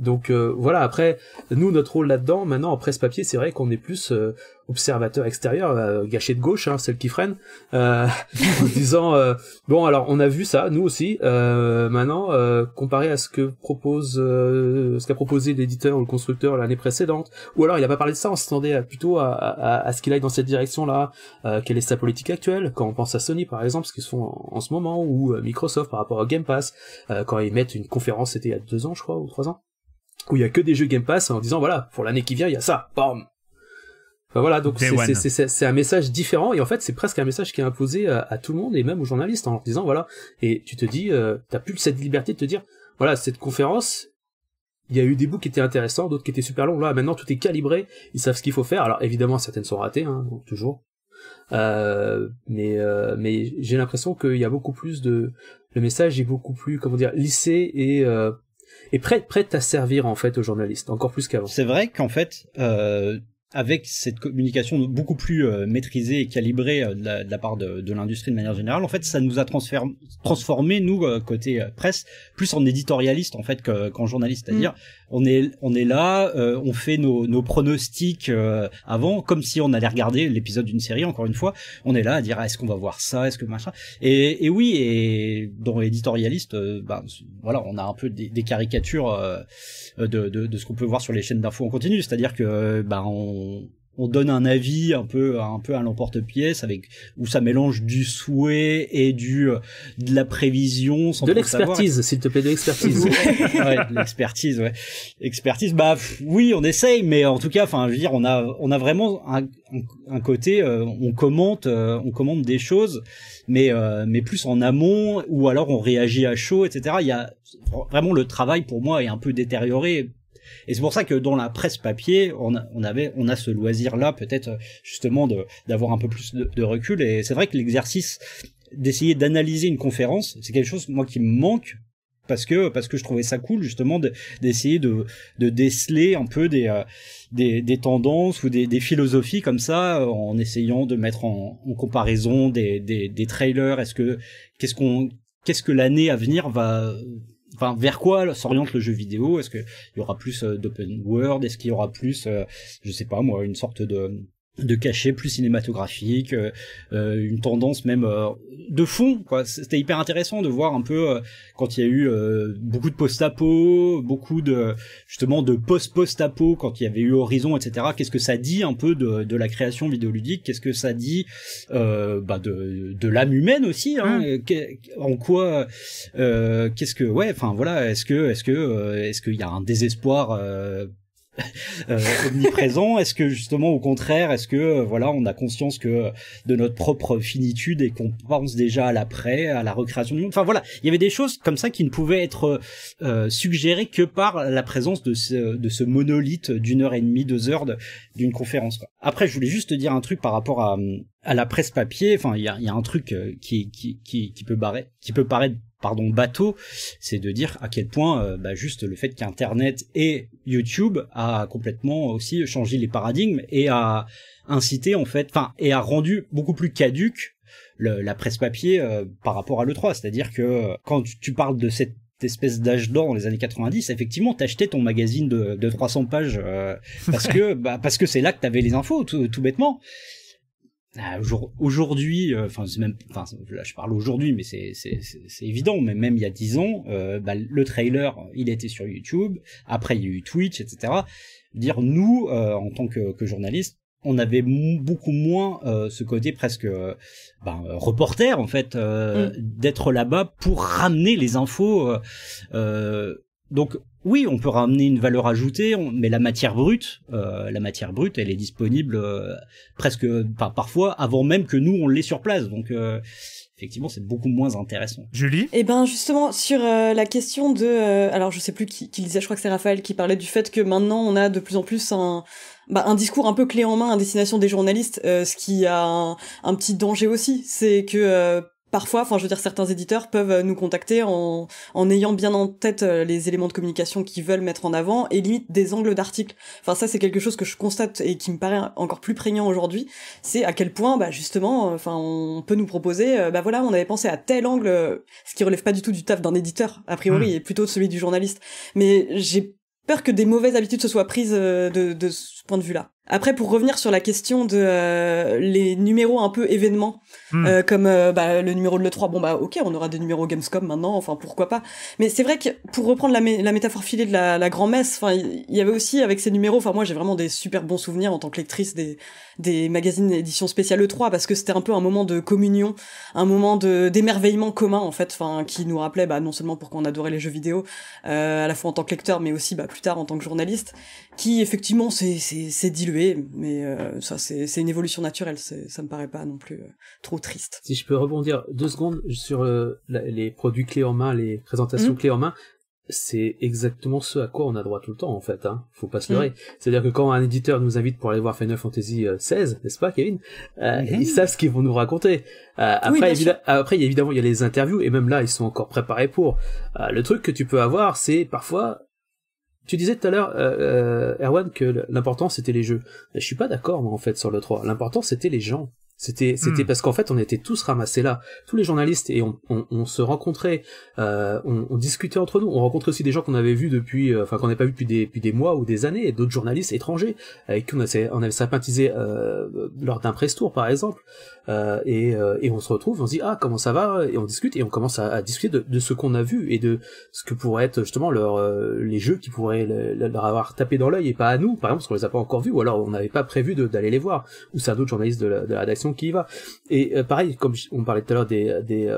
donc euh, voilà, après, nous, notre rôle là-dedans, maintenant, en presse-papier, c'est vrai qu'on est plus euh, observateur extérieur, euh, gâché de gauche, hein, celle qui freine, en disant, bon, alors, on a vu ça, nous aussi, maintenant, comparé à ce que propose, ce qu'a proposé l'éditeur ou le constructeur l'année précédente, ou alors il n'a pas parlé de ça, on s'attendait plutôt à, à, à ce qu'il aille dans cette direction-là, quelle est sa politique actuelle, quand on pense à Sony, par exemple, ce qu'ils font en, ce moment, ou Microsoft par rapport à Game Pass, quand ils mettent une conférence, c'était il y a deux ans, je crois, ou trois ans, où il y a que des jeux Game Pass hein, en disant voilà pour l'année qui vient il y a ça bam enfin, bah, voilà donc c'est un message différent et en fait c'est presque un message qui est imposé à, tout le monde et même aux journalistes en leur disant voilà et tu te dis tu euh, t'as plus cette liberté de te dire voilà cette conférence il y a eu des bouts qui étaient intéressants d'autres qui étaient super longs là maintenant tout est calibré ils savent ce qu'il faut faire alors évidemment certaines sont ratées hein, donc toujours euh, mais euh, mais j'ai l'impression qu'il y a beaucoup plus de le message est beaucoup plus comment dire lissé et et prête, à servir en fait aux journalistes, encore plus qu'avant. C'est vrai qu'en fait, euh, avec cette communication beaucoup plus euh, maîtrisée et calibrée euh, de, la, part de, l'industrie de manière générale, en fait, ça nous a transformé, nous, côté presse, plus en éditorialiste en fait qu'en journalistes, journaliste. C'est-à-dire, mm on est on est là, euh, on fait nos, pronostics euh, avant, comme si on allait regarder l'épisode d'une série. Encore une fois, on est là à dire ah, est-ce qu'on va voir ça, est-ce que machin. Et, et oui, et dans l'éditorialiste, euh, ben, voilà, on a un peu des, caricatures de, ce qu'on peut voir sur les chaînes d'infos en continu, c'est-à-dire que ben on on donne un avis un peu un peu à l'emporte-pièce avec où ça mélange du souhait et du euh, de la prévision sans de l'expertise s'il te plaît de l'expertise ouais, l'expertise ouais expertise bah oui on essaye mais en tout cas enfin je veux dire on a on a vraiment un, un côté euh, on commente euh, on commente des choses mais mais plus en amont ou alors on réagit à chaud etc il y a vraiment le travail pour moi est un peu détérioré et c'est pour ça que dans la presse papier, on, a, avait, on a ce loisir-là, peut-être euh, justement d'avoir un peu plus de, recul. Et c'est vrai que l'exercice d'essayer d'analyser une conférence, c'est quelque chose moi qui me manque parce que parce que je trouvais ça cool justement d'essayer de, de, déceler un peu des euh, des, tendances ou des, philosophies comme ça euh, en essayant de mettre en, comparaison des, des, des trailers. Est-ce que qu'est-ce qu'on qu'est-ce que l'année à venir va enfin vers quoi s'oriente le jeu vidéo Est-ce qu'il y aura plus euh, d'open world Est-ce qu'il y aura plus, euh, je sais pas moi, une sorte de de cachet plus cinématographique, euh, euh, une tendance même euh, de fond. quoi C'était hyper intéressant de voir un peu quand il y a eu beaucoup de post-apo, beaucoup de justement de post-post-apo, quand il y avait eu Horizon, etc. Qu'est-ce que ça dit un peu de, de la création vidéoludique Qu'est-ce que ça dit bah de, de l'âme humaine aussi hein? hum. En quoi Qu'est-ce que ouais Enfin voilà. Est-ce que est-ce que est-ce qu'il y a un désespoir euh, omniprésent Est-ce que justement, au contraire, est-ce que euh, voilà, on a conscience que euh, de notre propre finitude et qu'on pense déjà à l'après, à la recréation du monde Enfin voilà, il y avait des choses comme ça qui ne pouvaient être suggérées que par la présence de ce, de ce monolithe d'une heure et demie, deux heures d'une conférence. Après, je voulais juste te dire un truc par rapport à, à la presse papier. Enfin, il y a, un truc qui, qui peut barrer, qui peut paraître pardon bateau, c'est de dire à quel point euh, bah, juste le fait qu'Internet et YouTube a complètement aussi changé les paradigmes et a incité en fait, enfin et a rendu beaucoup plus caduque la presse papier euh, par rapport à le 3, c'est-à-dire que euh, quand tu, parles de cette espèce d'âge d'or dans les années 90, effectivement, t'achetais ton magazine de, 300 pages parce que bah, parce que c'est là que t'avais les infos, tout bêtement. Ah, aujourd'hui, euh, enfin même, enfin là je parle aujourd'hui, mais c'est évident. Mais même il y a dix ans, euh, bah, le trailer, il était sur YouTube. Après il y a eu Twitch, etc. Dire nous, euh, en tant que, que journaliste, on avait beaucoup moins ce côté presque bah, reporter en fait, mm. d'être là-bas pour ramener les infos. donc oui, on peut ramener une valeur ajoutée, mais la matière brute, euh, la matière brute, elle est disponible euh, presque euh, parfois avant même que nous on l'ait sur place. Donc effectivement, c'est beaucoup moins intéressant. Julie Eh ben justement sur la question de, alors je sais plus qui, qui disait, je crois que c'est Raphaël qui parlait du fait que maintenant on a de plus en plus un bah, un discours un peu clé en main à destination des journalistes, ce qui a un, petit danger aussi, c'est que parfois, enfin je veux dire, certains éditeurs peuvent euh, nous contacter en, ayant bien en tête euh, les éléments de communication qu'ils veulent mettre en avant et limite des angles d'articles. Enfin ça c'est quelque chose que je constate et qui me paraît encore plus prégnant aujourd'hui, c'est à quel point bah justement, euh, enfin on peut nous proposer, bah voilà, on avait pensé à tel angle, ce qui relève pas du tout du taf d'un éditeur a priori hmm. et plutôt de celui du journaliste. Mais j'ai peur que des mauvaises habitudes se soient prises de, ce point de vue-là. Après, pour revenir sur la question de les numéros un peu événements, Hmm. Euh, comme euh, bah, le numéro de l'E3, bon bah ok, on aura des numéros Gamescom maintenant, enfin pourquoi pas. Mais c'est vrai que pour reprendre la, métaphore filée de la, grand-messe, enfin il y, avait aussi avec ces numéros, enfin moi j'ai vraiment des super bons souvenirs en tant que lectrice des, magazines édition spéciale E3 parce que c'était un peu un moment de communion, un moment d'émerveillement commun en fait, enfin qui nous rappelait bah, non seulement pourquoi on adorait les jeux vidéo, euh, à la fois en tant que lecteur mais aussi bah, plus tard en tant que journaliste qui effectivement c'est dilué, mais euh, ça c'est une évolution naturelle, ça me paraît pas non plus euh, trop triste. Si je peux rebondir deux secondes sur euh, les produits clés en main, les présentations mhm. clés en main, c'est exactement ce à quoi on a droit tout le temps en fait, hein. faut pas se mhm. leurrer. C'est-à-dire que quand un éditeur nous invite pour aller voir Final Fantasy XVI, n'est-ce pas Kevin mhm. Ils savent ce qu'ils vont nous raconter. après, après évidemment il y a les interviews et même là ils sont encore préparés pour. le truc que tu peux avoir c'est parfois tu disais tout à l'heure, euh, euh Erwan, que l'important c'était les jeux. Je suis pas d'accord, moi, en fait, sur le 3. L'important c'était les gens. C'était, c'était hmm. parce qu'en fait, on était tous ramassés là, tous les journalistes, et on, se rencontrait, euh, on, discutait entre nous. On rencontrait aussi des gens qu'on avait vus depuis, euh, enfin qu'on n'avait pas vu depuis des, depuis des mois ou des années, et d'autres journalistes étrangers avec qui on, avait, on avait sympathisé lors d'un press tour, par exemple. Euh, et, euh, et, on se retrouve, on se dit ah comment ça va et on discute et on commence à, à discuter de, de ce qu'on a vu et de ce que pourraient être justement leur, euh, les jeux qui pourraient leur avoir tapé dans l'œil et pas à nous par exemple parce qu'on les a pas encore vus ou alors on n'avait pas prévu d'aller les voir ou c'est un autre journaliste de la, de la, rédaction qui y va et pareil comme on parlait tout à l'heure des, des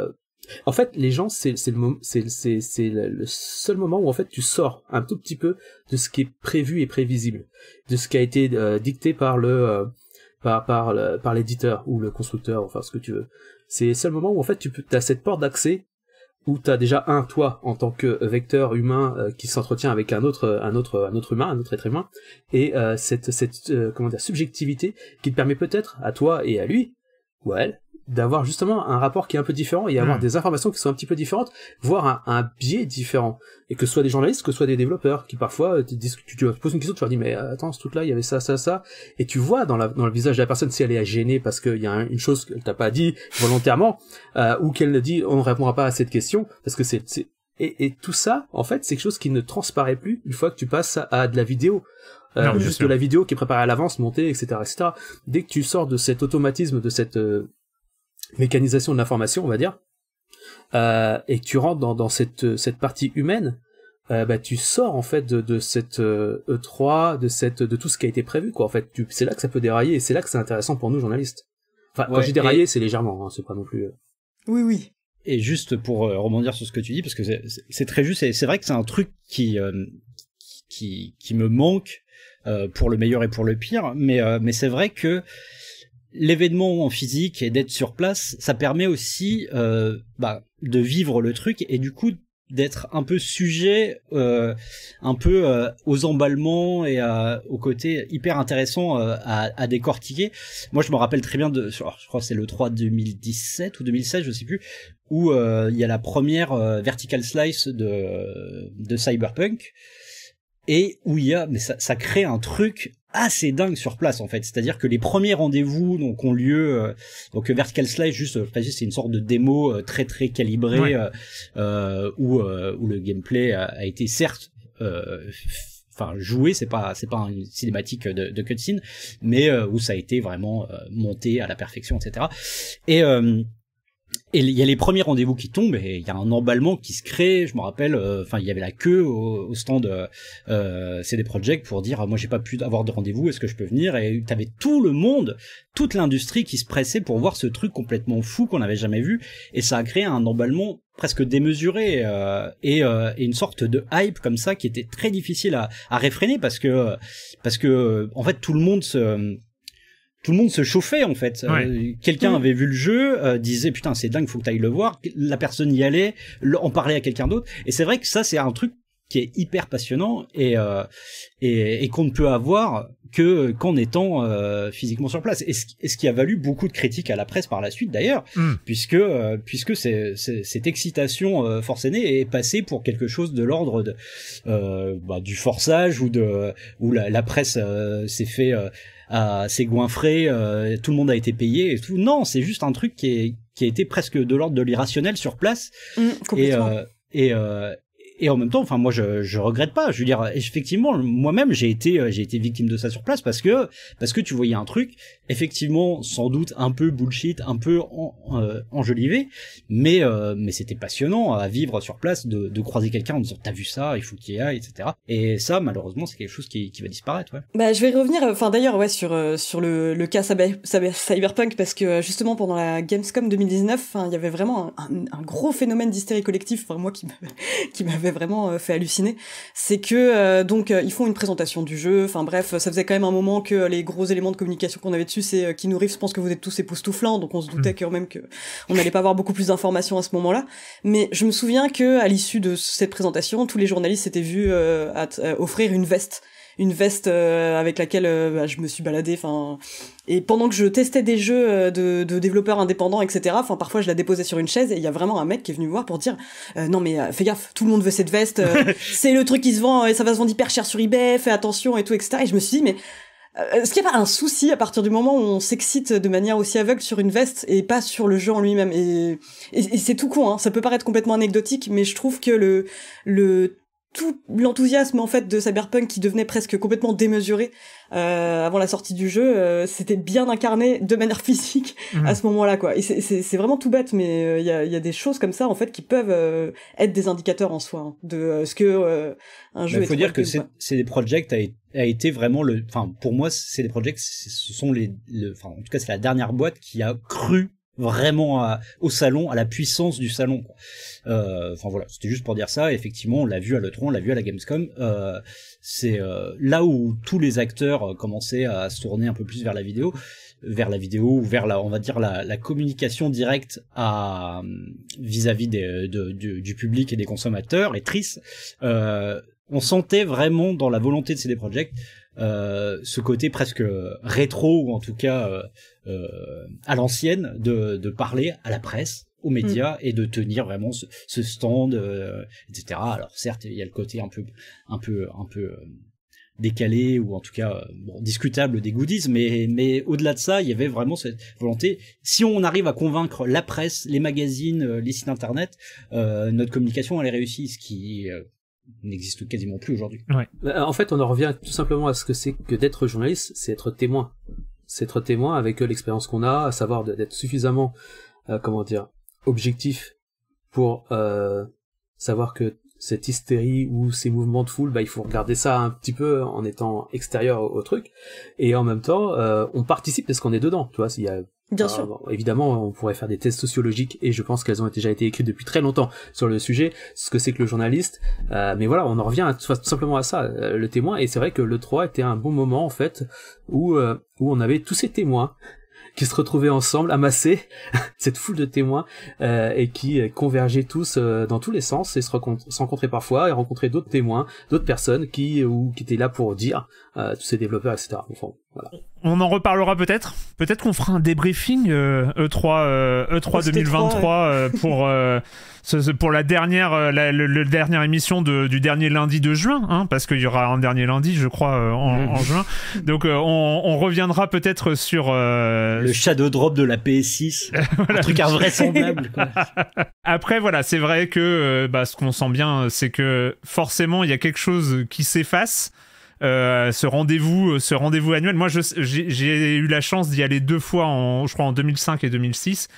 en fait, les gens, c'est le, c'est le, seul moment où en fait tu sors un tout petit peu de ce qui est prévu et prévisible, de ce qui a été dicté par le, par, par, l'éditeur ou le constructeur, enfin ce que tu veux. C'est le moment où en fait tu peux, as cette porte d'accès où tu as déjà un toi en tant que vecteur humain euh, qui s'entretient avec un autre euh, un autre un autre humain un autre être humain et euh, cette cette comment dire subjectivité qui te permet peut-être à toi et à lui ou elle d'avoir justement un rapport qui est un peu différent et avoir hmm. des informations qui sont un petit peu différentes, voire un, un, biais différent. Et que ce soit des journalistes, que ce soit des développeurs, qui parfois euh, disent, tu, tu poses une question, tu leur dis mais euh, attends, ce truc-là, il y avait ça, ça, ça, et tu vois dans, la, dans le visage de la personne si elle est gêner parce qu'il y a une chose qu'elle t'a pas dit volontairement, euh, ou qu'elle ne dit on ne répondra pas à cette question parce que c'est et, et, tout ça, en fait, c'est quelque chose qui ne transparaît plus une fois que tu passes à, de la vidéo. juste de la vidéo qui est préparée à l'avance, montée, etc., etc. Dès que tu sors de cet automatisme, de cette mécanisation de l'information, on va dire, euh, et que tu rentres dans, dans cette, cette partie humaine, euh, bah, tu sors en fait de, de cette E3, euh, e de cette, de tout ce qui a été prévu, quoi. En fait, c'est là que ça peut dérailler, et c'est là que c'est intéressant pour nous journalistes. Enfin, quand j'ai déraillé, c'est légèrement, hein, c'est pas non plus. Euh. Oui, oui. Et juste pour rebondir sur ce que tu dis, parce que c'est très juste, et c'est vrai que c'est un truc qui, qui, qui me manque pour le meilleur et pour le pire, mais, mais c'est vrai que l'événement en physique et d'être sur place, ça permet aussi euh, bah, de vivre le truc et du coup d'être un peu sujet, euh, un peu euh, aux emballements et au aux côtés hyper intéressant à, à, décortiquer. Moi, je me rappelle très bien de, je crois c'est le 3 2017 ou 2016, je sais plus, où il y a la première vertical slice de, de Cyberpunk et où il y a, mais ça, ça crée un truc assez dingue sur place en fait. C'est-à-dire que les premiers rendez-vous donc ont lieu euh, donc euh, Vertical Slice juste euh, c'est une sorte de démo euh, très très calibrée où où le gameplay a, été certes enfin joué, c'est pas c'est pas une cinématique de, de cutscene, mais où ça a été vraiment monté à la perfection, etc. Et et il y a les premiers rendez-vous qui tombent et il y a un emballement qui se crée. Je me rappelle, euh, enfin, il y avait la queue au, stand euh, euh CD Project pour dire, moi, j'ai pas pu avoir de rendez-vous, est-ce que je peux venir Et tu avais tout le monde, toute l'industrie qui se pressait pour voir ce truc complètement fou qu'on n'avait jamais vu. Et ça a créé un emballement presque démesuré euh, et, euh, et, une sorte de hype comme ça qui était très difficile à, à réfréner parce que parce que en fait tout le monde se tout le monde se chauffait en fait. Euh, quelqu'un mmh. avait vu le jeu, euh, disait putain c'est dingue, faut que t'ailles le voir. La personne y allait, en parlait à quelqu'un d'autre. Et c'est vrai que ça c'est un truc qui est hyper passionnant et euh, et, qu'on ne peut avoir que qu'en étant physiquement sur place. Et ce, qui a valu beaucoup de critiques à la presse par la suite d'ailleurs, mmh. puisque puisque c'est, cette excitation forcenée est passée pour quelque chose de l'ordre de bah, du forçage ou de où la presse s'est fait euh, c'est goinfré, euh, tout le monde a été payé Non, c'est juste un truc qui, a été presque de l'ordre de l'irrationnel sur place. Mm, et, euh, et, euh, et en même temps, enfin moi je je regrette pas. Je veux dire effectivement moi-même j'ai été euh, j'ai été victime de ça sur place parce que parce que tu voyais un truc effectivement sans doute un peu bullshit, un peu en, euh, enjolivé, mais euh, mais c'était passionnant à vivre sur place de, de croiser quelqu'un en disant t'as vu ça, il faut qu'il y aille, etc. Et ça malheureusement c'est quelque chose qui, qui va disparaître. Ouais. Bah je vais revenir enfin d'ailleurs ouais sur sur le, le cas cyberpunk parce que justement pendant la Gamescom 2019 il y avait vraiment un, un, gros phénomène d'hystérie collective enfin moi qui qui m'avait vraiment euh, fait halluciner, c'est que euh, donc euh, ils font une présentation du jeu. Enfin bref, ça faisait quand même un moment que les gros éléments de communication qu'on avait dessus, c'est qui nous rive. Je pense que vous êtes tous époustouflants, donc on se doutait mm. quand même que on n'allait pas avoir beaucoup plus d'informations à ce moment-là. Mais je me souviens que à l'issue de cette présentation, tous les journalistes s'étaient vus offrir une veste une veste euh, avec laquelle euh, bah, je me suis baladée. Enfin, et pendant que je testais des jeux euh, de, développeurs indépendants, etc. Enfin, parfois je la déposais sur une chaise et il y a vraiment un mec qui est venu me voir pour dire non mais fais gaffe, tout le monde veut cette veste, c'est le truc qui se vend et ça va se vendre hyper cher sur eBay, fais attention et tout, etc. Et je me suis dit mais est-ce qu'il n'y a pas un souci à partir du moment où on s'excite de manière aussi aveugle sur une veste et pas sur le jeu en lui-même Et, c'est tout con, hein, ça peut paraître complètement anecdotique, mais je trouve que le, le tout l'enthousiasme en fait de Cyberpunk qui devenait presque complètement démesuré euh, avant la sortie du jeu, euh, c'était bien incarné de manière physique mmh. à ce moment-là quoi. Et c'est vraiment tout bête, mais euh, il a y, y, a, des choses comme ça en fait qui peuvent euh, être des indicateurs en soi hein, de ce que un jeu. Il faut dire que c'est des projects a, été vraiment le, enfin pour moi c'est des projects, ce sont les, enfin en tout cas c'est la dernière boîte qui a cru vraiment au salon, à la puissance du salon. Euh, enfin voilà, c'était juste pour dire ça. Et effectivement, l'a vue à le l'a vue à la Gamescom. Euh, c'est euh, là où tous les acteurs euh, commençaient à se tourner un peu plus vers la vidéo, vers la vidéo vers la, on va dire la, la communication directe à vis-à-vis des du, public et des consommateurs. Et Tris, on sentait vraiment dans la volonté de CD Projekt euh, ce côté presque rétro ou en tout cas euh, euh, à l'ancienne de, de parler à la presse aux médias mm. et de tenir vraiment ce, stand, euh, etc. Alors certes, il y a le côté un peu, un peu, un peu euh, décalé ou en tout cas bon, discutable des goodies, mais, mais au-delà de ça, il y avait vraiment cette volonté. Si on arrive à convaincre la presse, les magazines, les sites internet, notre communication elle est réussie, ce qui n'existe quasiment plus aujourd'hui. Ouais. Bah, en fait, on en revient tout simplement à ce que c'est que d'être journaliste, c'est être témoin être témoin avec euh, l'expérience qu'on a, à savoir d'être suffisamment, euh, comment dire, objectif pour euh, savoir que cette hystérie ou ces mouvements de foule, bah, il faut regarder ça un petit peu en étant extérieur au, truc. Et en même temps, euh, on participe parce qu'on est dedans. Tu vois, s'il y a Bien bah, sûr. évidemment, on pourrait faire des tests sociologiques et je pense qu'elles ont déjà été écrites depuis très longtemps sur le sujet, ce que c'est que le journaliste. Euh, mais voilà, on en revient tout simplement à ça, euh, le témoin. Et c'est vrai que le 3 était un bon moment en fait où euh, où on avait tous ces témoins qui se retrouvaient ensemble, amassés, cette foule de témoins, euh, et qui euh, convergeaient tous dans tous les sens et se, rencontraient parfois et rencontraient d'autres témoins, d'autres personnes qui ou qui étaient là pour dire tous ces développeurs, etc. Enfin, voilà. On en reparlera peut-être. Peut-être qu'on fera un débriefing E3, E3 2023 pour, euh, pour la dernière, euh, la, dernière émission de, du dernier lundi de juin, hein, parce qu'il y aura un dernier lundi, je crois, euh, en, juin. Donc on, reviendra peut-être sur... Le Shadow Drop de la PS6. voilà. Un truc invraisemblable. quoi. Après, voilà, c'est vrai que bah, ce qu'on sent bien, c'est que forcément, il y a quelque chose qui s'efface. Euh, ce rendez-vous euh, ce rendez-vous annuel. Moi, j'ai eu la chance d'y aller deux fois, en, je crois, en 2005 et 2006.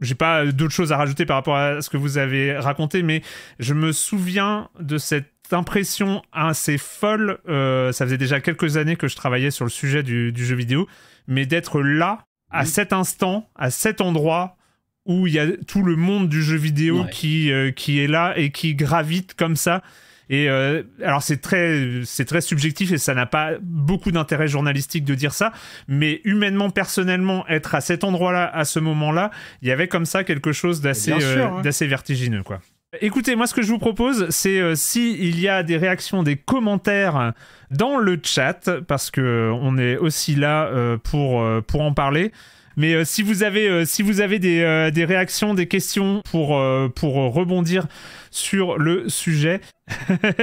J'ai pas euh, d'autres choses à rajouter par rapport à ce que vous avez raconté, mais je me souviens de cette impression assez folle. ça faisait déjà quelques années que je travaillais sur le sujet du, jeu vidéo, mais d'être là, à mmh. cet instant, à cet endroit, où il y a tout le monde du jeu vidéo qui, qui est là et qui gravite comme ça. Et euh, alors c'est très, c'est très subjectif et ça n'a pas beaucoup d'intérêt journalistique de dire ça, mais humainement, personnellement, être à cet endroit-là, à ce moment-là, il y avait comme ça quelque chose d'assez, euh, hein. d'assez vertigineux, quoi. Écoutez, moi ce que je vous propose, c'est euh, s'il si il y a des réactions, des commentaires dans le chat, parce que on est aussi là pour, pour en parler. Mais euh, si vous avez, euh, si vous avez des, euh, des réactions, des questions pour, pour rebondir sur le sujet,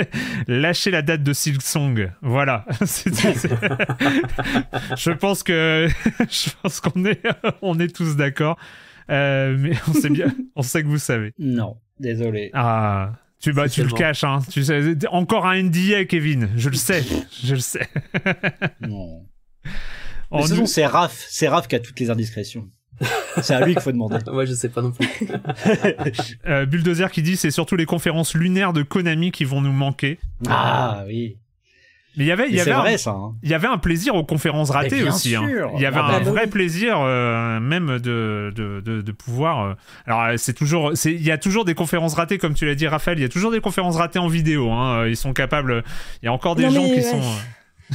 lâchez la date de Silksong. Voilà. je pense que je pense qu'on est, on est tous d'accord. mais on sait bien, on sait que vous savez. Non, désolé. Ah. Tu, bah, tu le caches, hein. Tu sais, encore un NDA, Kevin. Je le sais. Je le sais. non on c'est Raph, c'est Raph qui a toutes les indiscrétions. C'est à lui qu'il faut demander. Moi, je sais pas non plus. euh, Bulldozer qui dit c'est surtout les conférences lunaires de Konami qui vont nous manquer. Ah oui. Mais il y avait, il y avait, un, hein. y avait un plaisir aux conférences ratées aussi. Hein. Il y avait ah, bah un vrai plaisir euh, même de de, de, pouvoir. Euh, alors euh, c'est toujours, c'est, il y a toujours des conférences ratées comme tu l'as dit, Raphaël. Il y a toujours des conférences ratées en vidéo. Hein. Ils sont capables. Il y a encore des gens qui sont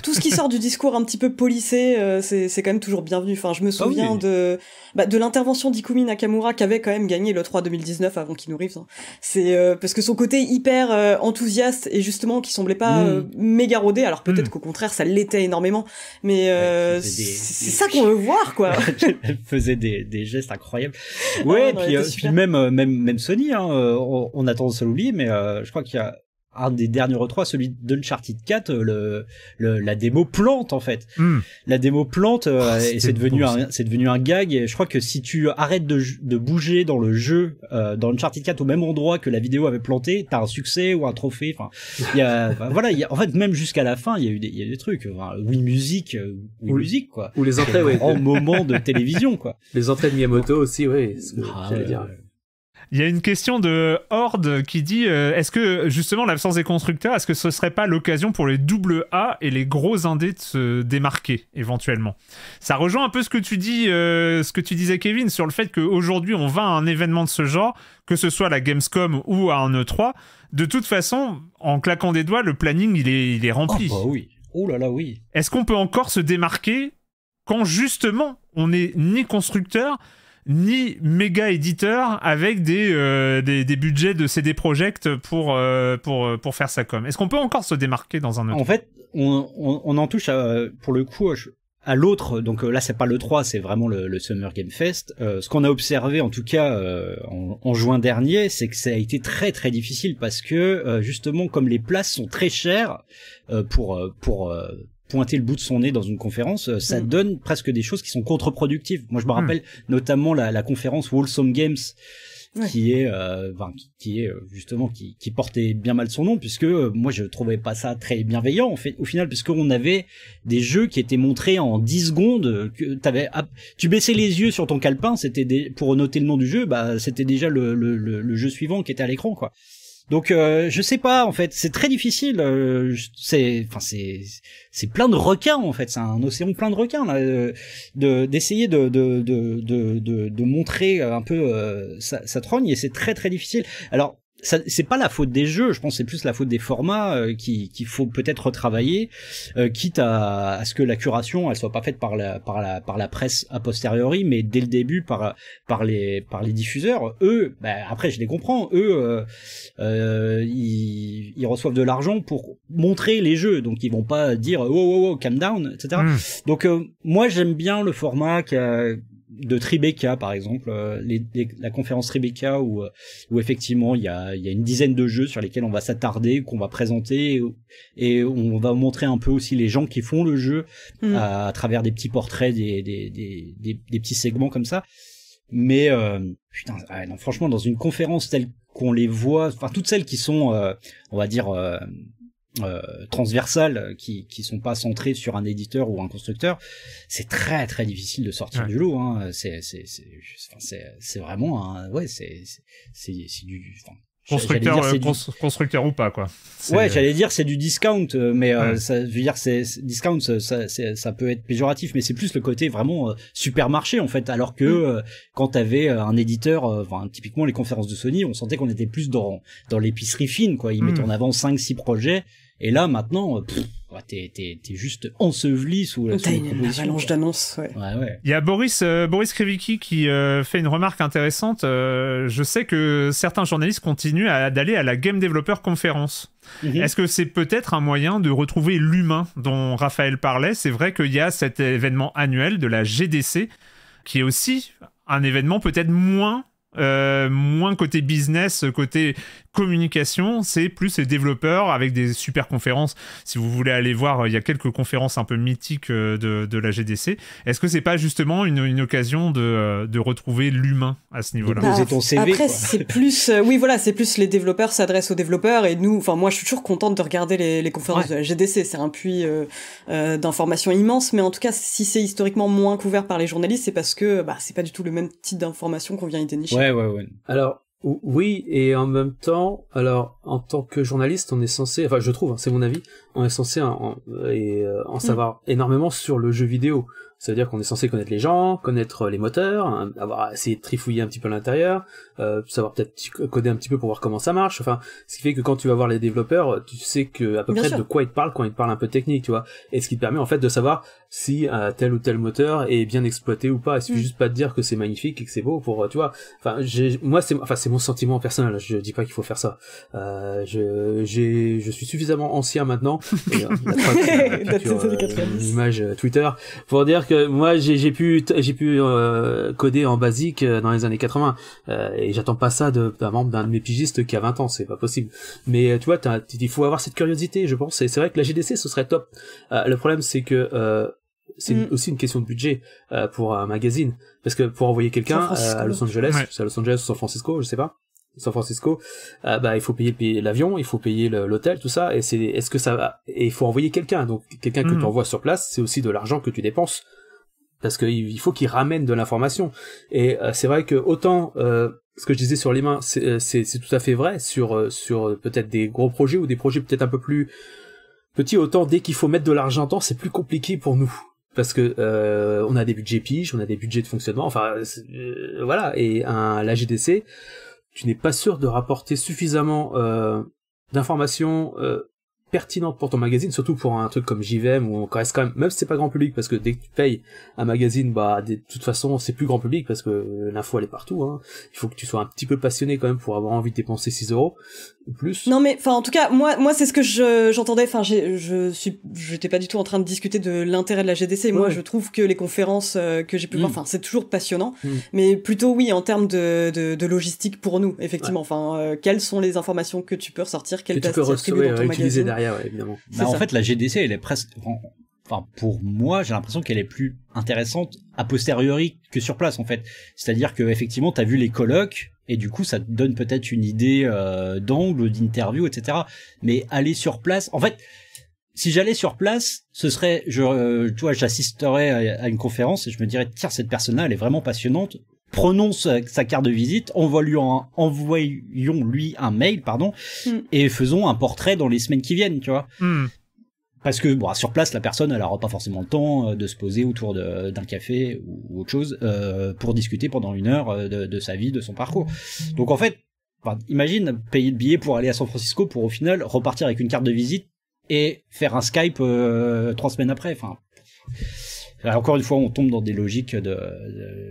tout ce qui sort du discours un petit peu policé, euh, c'est, c'est quand même toujours bienvenu. Enfin, je me ah souviens de bah, de l'intervention d'Ikumi Nakamura qui avait quand même gagné le 3 2019 avant qu'il nous rive. Hein. C'est euh, parce que son côté hyper euh, enthousiaste et justement qui semblait pas hmm. méga rodé. Alors peut-être hmm. qu'au contraire ça l'était énormément, mais c'est ça qu'on veut voir quoi. Elle faisait des, des gestes incroyables. Ouais, ah, puis, même même même Sony. Hein, on, attend a tendance l'oublier, mais je crois qu'il y a un des derniers e celui d'Uncharted 4, euh, le, la démo plante en fait. Hmm. La démo plante euh, ah, et c'est devenu un c'est devenu un gag. je crois que si tu arrêtes de, bouger dans le jeu, euh, dans Uncharted 4 au même endroit que la vidéo avait planté, t'as un succès ou un trophée. Enfin, y a voilà, y a, en fait même jusqu'à la fin, il y a eu des, y a des trucs. oui musique, ou, musique quoi. Ou les entrées, oui. En moment de télévision quoi. Les entrées de Miyamoto aussi, oui. Ah, dire. Il y a une question de Horde qui dit euh, est-ce que justement l'absence des constructeurs, est-ce que ce serait pas l'occasion pour les double A et les gros indés de se démarquer éventuellement Ça rejoint un peu ce que tu dis, euh, ce que tu disais Kevin sur le fait qu'aujourd'hui on va à un événement de ce genre, que ce soit à la Gamescom ou à un E3. De toute façon, en claquant des doigts, le planning il est, ah rempli. Oh oui. Oh là là oui. Est-ce qu'on peut encore se démarquer quand justement on n'est ni constructeur ni méga éditeur avec des, euh, des, budgets de CD Projekt pour, euh, pour, euh, pour faire ça comme. Est-ce qu'on peut encore se démarquer dans un En fait, on, on, en touche pour le coup à l'autre. Donc là, c'est pas le 3, c'est vraiment le, Summer Game Fest. ce qu'on a observé, en tout cas en, en, juin dernier, c'est que ça a été très très difficile parce que justement, comme les places sont très chères pour pour pointer le bout de son nez dans une conférence, euh, ça mm. donne presque des choses qui sont contre-productives. Moi, je me mm. rappelle notamment la, la conférence Wholesome Games. qui est euh, qui, est euh, justement qui, portait bien mal son nom puisque moi je trouvais pas ça très bienveillant en fait au final puisqu'on avait des jeux qui étaient montrés en 10 secondes que t'avais ah, tu baissais les yeux sur ton calepin c'était pour noter le nom du jeu bah c'était déjà le jeu suivant qui était à l'écran quoi donc euh, je sais pas en fait, c'est très difficile. Euh, c'est enfin c'est c'est plein de requins en fait, c'est un océan plein de requins là, euh, d'essayer de de, de de, de montrer un peu euh, sa, trogne et c'est très très difficile. Alors c'est pas la faute des jeux, je pense c'est plus la faute des formats euh, qu'il qui faut peut-être retravailler, euh, quitte à, ce que la curation elle soit pas faite par la par la par la presse a posteriori, mais dès le début par par les par les diffuseurs. Eux, bah, après je les comprends, eux euh, euh ils, reçoivent de l'argent pour montrer les jeux, donc ils vont pas dire oh wow oh, wow oh, calm down, etc. Hmm. Donc euh, moi j'aime bien le format qui de Tribeca par exemple, euh, la conférence Tribeca où, euh, effectivement il y a, une dizaine de jeux sur lesquels on va s'attarder, qu'on va présenter et, on va montrer un peu aussi les gens qui font le jeu mm. à, travers des petits portraits, des, des, petits segments comme ça. Mais euh, putain, ah franchement, dans une conférence telle qu'on les voit, enfin toutes celles qui sont, on va dire, euh, transversales euh, qui qui sont pas centrées sur un éditeur ou un constructeur, c'est très très difficile de sortir du lot. Hein. C'est c'est c'est c'est vraiment un, ouais c'est c'est c'est du enfin, constructeur euh, constructeur ou pas quoi ouais j'allais dire c'est du discount mais ça veut dire c'est discount ça, ça, peut être péjoratif mais c'est plus le côté vraiment supermarché en fait alors que quand mm. quand t'avais un éditeur enfin typiquement les conférences de Sony on sentait qu'on était plus dans dans l'épicerie fine quoi ils mm. mettent en avant 5 6 projets et là, maintenant, euh, t'es, juste enseveli sous la une avalanche d'annonces. Ouais. Ouais, ouais. Il y a Boris, euh, Boris Krivicki qui euh, fait une remarque intéressante. je sais que certains journalistes continuent d'aller à la Game Developer Conference. Mhm. Est-ce que c'est peut-être un moyen de retrouver l'humain dont Raphaël parlait C'est vrai qu'il y a cet événement annuel de la GDC qui est aussi un événement peut-être moins moins côté business, côté communication, c'est plus les développeurs avec des super conférences. Si vous voulez aller voir, euh, il y a quelques conférences un peu mythiques euh, de, la GDC. Est-ce que c'est pas justement une, une occasion de, euh, retrouver l'humain à ce niveau-là bah, Après, c'est plus, oui, voilà, c'est plus les développeurs s'adressent aux développeurs et nous, enfin, moi, je suis toujours contente de regarder les, conférences de la GDC. C'est un puits euh, d'informations immense, mais en tout cas, si c'est historiquement moins couvert par les journalistes, c'est parce que bah, c'est pas du tout le même type d'information qu'on vient y dénicher. Ouais, ouais, ouais. Alors, oui, et en même temps, alors en tant que journaliste, on est censé, enfin je trouve, hein, c'est mon avis, on est censé en, euh, mm. savoir énormément sur le jeu vidéo. Ça veut dire qu'on est censé connaître les gens, connaître les moteurs, hein, avoir essayé de trifouiller un petit peu l'intérieur, euh, savoir peut-être coder un petit peu pour voir comment ça marche. Enfin, ce qui fait que quand tu vas voir les développeurs, tu sais que à peu près de quoi ils te parlent quand ils te parlent un peu technique, tu vois. Et ce qui te permet en fait de savoir si euh, tel ou tel moteur est bien exploité ou pas. Il suffit mm. juste pas de dire que c'est magnifique et que c'est beau pour, euh, tu vois. Enfin, moi c'est, enfin c'est mon sentiment personnel. Je dis pas qu'il faut faire ça. Euh, je, je suis suffisamment ancien maintenant. Et, euh, Twitter pour dire que moi j'ai pu j'ai pu euh, coder en basique euh, dans les années 80 euh, et j'attends pas ça d'un membre d'un de mes pigistes qui a 20 ans, c'est pas possible. Mais tu vois, il faut avoir cette curiosité, je pense. Et c'est vrai que la GDC ce serait top. le problème c'est que c'est mm. aussi une question de budget pour un magazine parce que pour envoyer quelqu'un à Los Angeles, à Los Angeles ou San Francisco, je sais pas. San Francisco, bah il faut payer l'avion, il faut payer l'hôtel, tout ça, et c'est est-ce que ça Et il faut envoyer quelqu'un, donc quelqu'un que mm. tu envoies sur place, c'est aussi de l'argent que tu dépenses parce qu'il faut qu'ils ramènent de l'information. Et euh, c'est vrai que autant euh, ce que je disais sur les mains, euh, c'est tout à fait vrai sur sur peut-être des gros projets ou des projets peut-être un peu plus petits. Autant dès qu'il faut mettre de l'argent dedans, c'est plus compliqué pour nous parce que on a des budgets piges, on a des budgets de fonctionnement. Enfin voilà. Et un, la GDC, tu n'es pas sûr de rapporter suffisamment d'informations pertinente pour ton magazine, surtout pour un truc comme JVM ou on quand même, même si c'est pas grand public, parce que dès que tu payes un magazine, bah de toute façon c'est plus grand public parce que euh, l'info elle est partout. Hein. Il faut que tu sois un petit peu passionné quand même pour avoir envie de dépenser 6 euros. Non mais enfin en tout cas moi moi c'est ce que j'entendais enfin je suis j'étais pas du tout en train de discuter de l'intérêt de la GDC moi je trouve que les conférences euh, que j'ai pu voir mm. enfin c'est toujours passionnant mm. mais plutôt oui en termes de, logistique pour nous effectivement enfin euh, quelles sont les informations que tu peux ressortir quelles que tu peux derrière évidemment. Bah, en fait la GDC elle est presque enfin pour moi, j'ai l'impression qu'elle est plus intéressante a posteriori que sur place en fait. C'est-à-dire que effectivement, t'as vu les colloques et du coup, ça te donne peut-être une idée euh, d'angle, d'interview, etc. Mais aller sur place, en fait, si j'allais sur place, ce serait, je, euh, tu vois, j'assisterais à, une conférence et je me dirais, tiens, cette personne-là, elle est vraiment passionnante. Prenons sa, carte de visite, envoyons, lui un mail, pardon, hmm. et faisons un portrait dans les semaines qui viennent, tu vois. Hmm parce que bon, sur place, la personne, elle n'aura pas forcément le temps euh, de se poser autour d'un café ou, autre chose euh, pour discuter pendant une heure euh, de, sa vie, de son parcours. Donc en fait, imagine payer le billet pour aller à San Francisco pour au final repartir avec une carte de visite et faire un Skype trois semaines après. Enfin, encore une fois, on tombe dans des logiques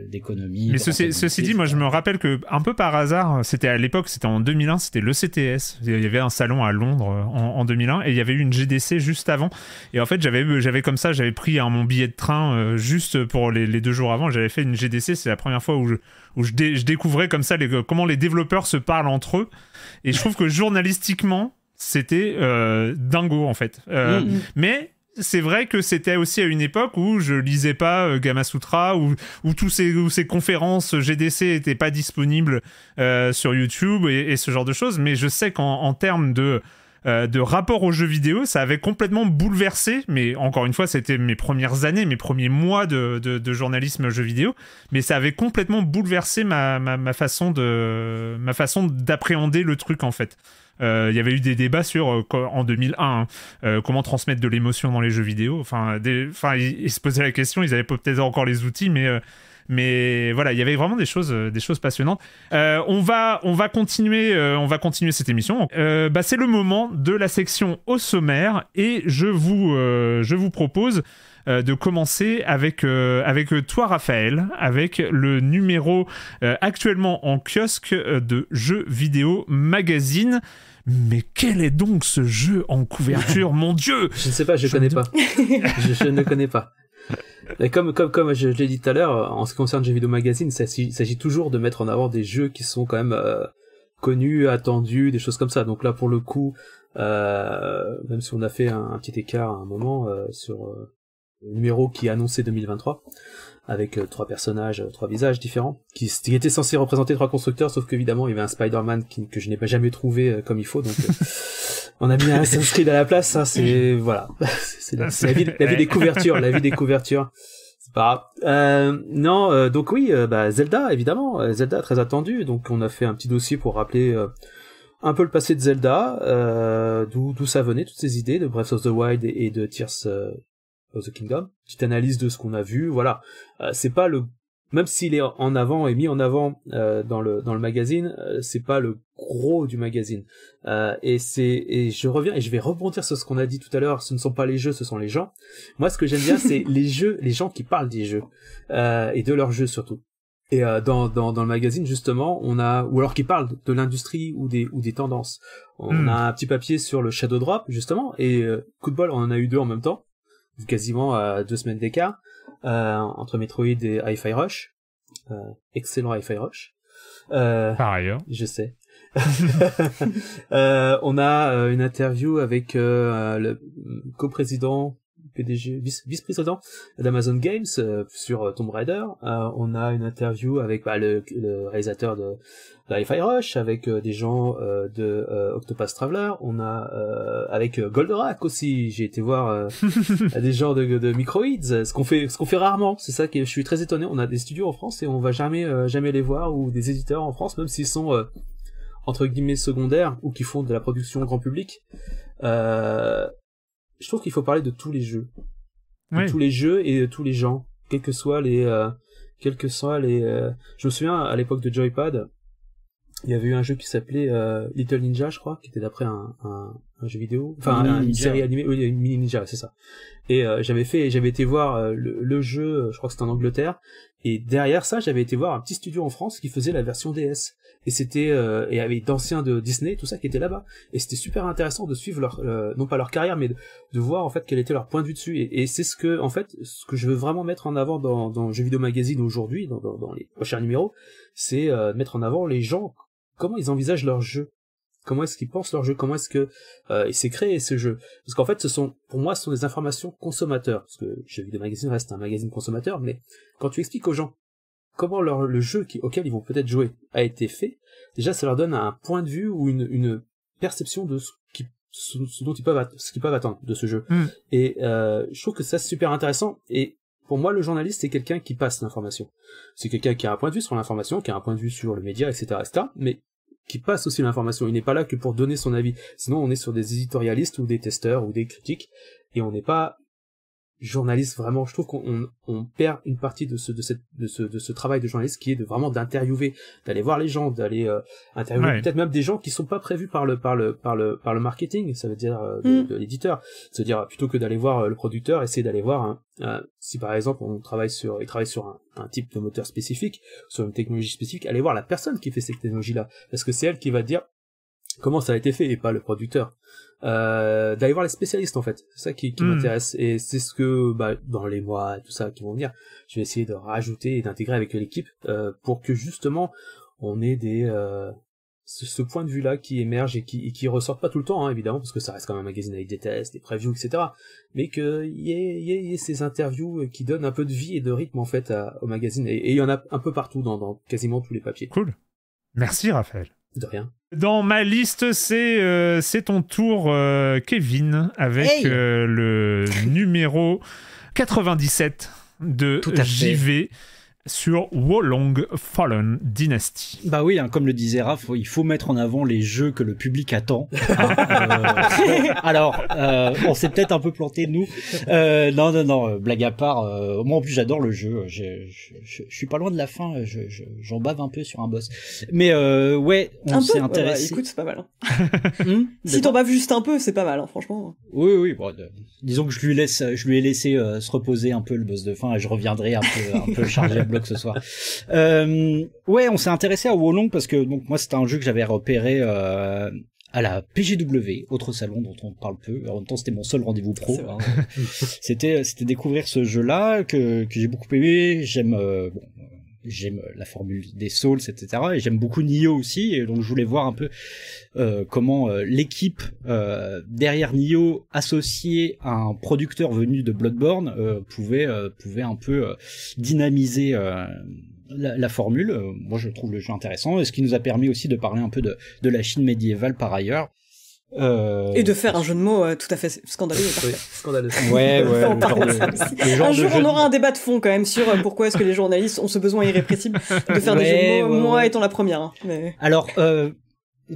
d'économie. De, Mais ceci, dit, moi je me rappelle que un peu par hasard, c'était à l'époque, c'était en 2001, c'était le CTS. Il y avait un salon à Londres euh, en, 2001 et il y avait eu une GDC juste avant. Et en fait, j'avais j'avais comme ça, j'avais pris mon billet de train euh, juste pour les, deux jours avant. J'avais fait une GDC, c'est la première fois où je, je, je découvrais comme ça les, comment les développeurs se parlent entre eux. Et je trouve que journalistiquement, c'était euh, dingo en fait. Mm. Mais c'est vrai que c'était aussi à une époque où je lisais pas euh, Gamma Sutra, où, où tous ces, conférences GDC étaient pas disponibles euh, sur YouTube et, ce genre de choses, mais je sais qu'en termes euh, de, rapport aux jeux vidéo, ça avait complètement bouleversé, mais encore une fois, c'était mes premières années, mes premiers mois de, journalisme jeux vidéo, mais ça avait complètement bouleversé ma, façon ma façon d'appréhender le truc en fait. Euh, il y avait eu des débats sur euh, en 2001 hein, euh, comment transmettre de l'émotion dans les jeux vidéo. Enfin, enfin ils, se posaient la question, ils avaient peut-être encore les outils, mais mais voilà il y avait vraiment des choses des choses passionnantes on va on va continuer on va continuer cette émission bah, c'est le moment de la section au sommaire et je vous je vous propose euh, de commencer avec, euh, avec toi, Raphaël, avec le numéro euh, actuellement en kiosque de Jeux vidéo magazine. Mais quel est donc ce jeu en couverture, mon Dieu Je ne sais pas, je ne connais pas. je, ne connais pas. Et comme, comme, comme je, l'ai dit tout à l'heure, en ce qui concerne Jeux Vidéo Magazine, il s'agit toujours de mettre en avant des jeux qui sont quand même connus, attendus, des choses comme ça. Donc là, pour le coup, même si on a fait un, petit écart à un moment sur numéro qui annonçait 2023 avec euh, trois personnages, euh, trois visages différents, qui, qui étaient censés représenter trois constructeurs, sauf qu'évidemment il y avait un Spider-Man que je n'ai pas jamais trouvé euh, comme il faut, donc on a mis un Assassin's Creed à la place, ça hein, c'est voilà, la, vie, des couvertures, la vie des couvertures. C'est pas grave. non, donc oui, bah, Zelda évidemment, Zelda très attendu, donc on a fait un petit dossier pour rappeler un peu le passé de Zelda, d'où ça venait, toutes ces idées de Breath of the Wild et, et de Tears the Kingdom, petite analyse de ce qu'on a vu, voilà. Euh, c'est pas le même s'il est en avant et mis en avant euh, dans le dans le magazine, euh, c'est pas le gros du magazine. et c'est et je reviens et je vais rebondir sur ce qu'on a dit tout à l'heure. Ce ne sont pas les jeux, ce sont les gens. Moi, ce que j'aime bien, c'est les jeux, les gens qui parlent des jeux et de leurs jeux surtout. Et dans, dans, dans le magazine justement, on a ou alors qui parlent de l'industrie ou des ou des tendances. On hmm. a un petit papier sur le Shadow Drop justement et coup de bol, on en a eu deux en même temps quasiment à deux semaines d'écart euh, entre Metroid et Hi-Fi Rush. Euh, excellent Hi-Fi Rush. Euh, Par ailleurs. Je sais. on a une interview avec le coprésident PDG, vice-président d'Amazon Games euh, sur euh, Tomb Raider. Euh, on a une interview avec bah, le, réalisateur de, de Hi-Fi Rush, avec des gens de Octopus Traveler. On a avec Goldrack aussi. J'ai été voir des gens de, de Microids, ce qu'on fait, ce qu'on fait rarement. C'est ça que je suis très étonné. On a des studios en France et on va jamais, jamais les voir ou des éditeurs en France, même s'ils sont entre guillemets secondaires ou qui font de la production grand public. Euh, je trouve qu'il faut parler de tous les jeux. De tous les jeux et de tous les gens, quels que soient les... Euh, quels que soient les... Euh, je me souviens, à l'époque de Joypad, il y avait eu un jeu qui s'appelait euh, Little Ninja, je crois, qui était d'après un, un, un jeu vidéo, enfin une série animée, une mini ninja, c'est ça. Et euh, j'avais fait, j'avais été voir euh, le, jeu, euh, je crois que c'était en Angleterre, et derrière ça, j'avais été voir un petit studio en France qui faisait la version DS. Et c'était et avec d'anciens de Disney, tout ça qui était là-bas. Et c'était super intéressant de suivre leur, non pas leur carrière, mais de, voir en fait quel était leur point de vue dessus. Et, c'est ce que, en fait, ce que je veux vraiment mettre en avant dans, dans Jeux Vidéo Magazine aujourd'hui, dans, dans les prochains numéros, c'est mettre en avant les gens comment ils envisagent leur jeu comment est-ce qu'ils pensent leur jeu, comment est-ce que euh, s'est créé ce jeu. Parce qu'en fait, ce sont, pour moi, ce sont des informations consommateurs. Parce que j'ai vu des magazines, reste un magazine consommateur, mais quand tu expliques aux gens comment leur, le jeu qui, auquel ils vont peut-être jouer a été fait, déjà, ça leur donne un point de vue ou une, une perception de ce qui dont ils peuvent ce qu'ils peuvent attendre de ce jeu mm. et euh, je trouve que ça c'est super intéressant et pour moi, le journaliste, c'est quelqu'un qui passe l'information. C'est quelqu'un qui a un point de vue sur l'information, qui a un point de vue sur le média, etc., etc., mais qui passe aussi l'information. Il n'est pas là que pour donner son avis. Sinon, on est sur des éditorialistes ou des testeurs ou des critiques, et on n'est pas journaliste vraiment je trouve qu'on on perd une partie de ce de cette de ce de ce travail de journaliste qui est de vraiment d'interviewer d'aller voir les gens d'aller euh, interviewer peut-être même des gens qui sont pas prévus par le par le par le par le marketing ça veut dire euh, mm. l'éditeur c'est à dire plutôt que d'aller voir euh, le producteur essayer d'aller voir si par exemple on travaille sur il travaille sur un, un, type de moteur spécifique sur une technologie spécifique aller voir la personne qui fait cette technologie là parce que c'est elle qui va dire comment ça a été fait et pas le producteur. Euh, d'aller voir les spécialistes en fait, c'est ça qui, qui hmm. m'intéresse et c'est ce que bah, dans les mois tout ça qui vont venir, je vais essayer de rajouter et d'intégrer avec l'équipe euh, pour que justement on ait des euh, ce, point de vue là qui émerge et qui, et qui ressort pas tout le temps hein, évidemment parce que ça reste quand même un magazine avec des tests, des previews etc. Mais que y ait, ces interviews euh, qui donnent un peu de vie et de rythme en fait au magazine et il y en a un peu partout dans quasiment tous les papiers. Cool, merci Raphaël. De rien. Dans ma liste, c'est euh, c'est ton tour, euh, Kevin, avec euh, le numéro 97 de JV sur Wolong Fallen Dynasty. Bah oui, hein, comme le disait Raf, il faut mettre en avant les jeux que le public attend. Euh, alors, euh, on s'est peut-être un peu planté nous. Euh, non, non, non, blague à part. moi en plus, j'adore le jeu. Je, suis pas loin de la fin. J'en bave un peu sur un boss. Mais ouais, on s'est bah, intéressé. écoute, c'est pas mal. Hein. Hmm hmm si t'en baves juste un peu, c'est pas mal, hein, franchement. Oui, oui. disons que je lui laisse, je lui ai laissé se reposer un peu le boss de fin et je reviendrai un peu, un peu chargé que ce soit euh, ouais, on s'est intéressé à Wolong parce que donc moi c'était un jeu que j'avais repéré euh, à la PGW, autre salon dont on parle peu. En même temps, c'était mon seul rendez-vous pro. Hein. c'était c'était découvrir ce jeu-là que, j'ai beaucoup aimé. J'aime euh, j'aime la formule des Souls, etc. Et j'aime beaucoup Nioh aussi, et donc je voulais voir un peu euh, comment euh, l'équipe euh, derrière Nioh, associée à un producteur venu de Bloodborne, pouvait, pouvait un peu dynamiser la, formule. Moi, je trouve le jeu intéressant, et ce qui nous a permis aussi de parler un peu de la Chine médiévale par ailleurs. Euh, Et de faire un jeu de mots euh, tout à fait scandaleux. Ouais, ouais. Euh, un jour, on aura un débat de fond quand même sur pourquoi est-ce que les journalistes ont ce besoin irrépressible de faire des jeux de mots, moi étant la première. Hein, Alors,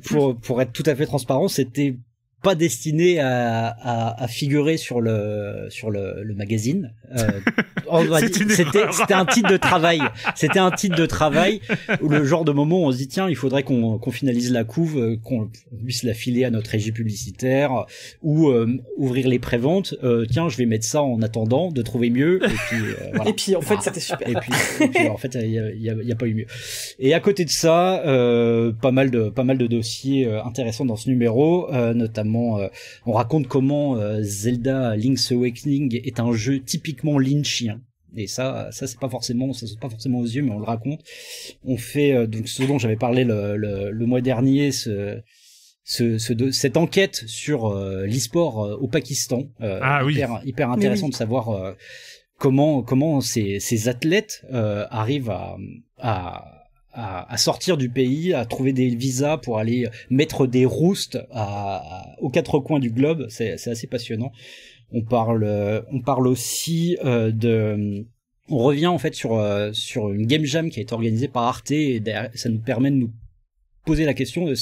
pour, pour être tout à fait transparent, c'était pas destiné à, figurer sur le sur le, magazine. Euh, c'était un titre de travail. C'était un titre de travail où le genre de moment où on se dit tiens il faudrait qu'on qu'on finalise la couve, euh, qu'on puisse la filer à notre régie publicitaire ou euh, ouvrir les préventes. tiens je vais mettre ça en attendant de trouver mieux. Et puis, voilà. et puis en fait c'était super. Et puis, en fait il y a, y a, pas eu mieux. Et à côté de ça pas mal de pas mal de dossiers intéressants dans ce numéro notamment euh, on raconte comment euh, Zelda Link's Awakening est un jeu typiquement lynchien. Et ça, ça c'est pas forcément, ça saute pas forcément aux yeux, mais on le raconte. On fait euh, donc ce dont j'avais parlé le, mois dernier, cette enquête sur l'e-sport au Pakistan. Ah hyper, hyper intéressant de savoir comment, comment ces, athlètes arrivent à à, à, sortir du pays, à trouver des visas pour aller mettre des roustes à, aux quatre coins du globe. C'est assez passionnant. On parle, euh, on parle aussi euh, de. On revient en fait sur, euh, sur une game jam qui a été organisée par Arte et ça nous permet de nous poser la question de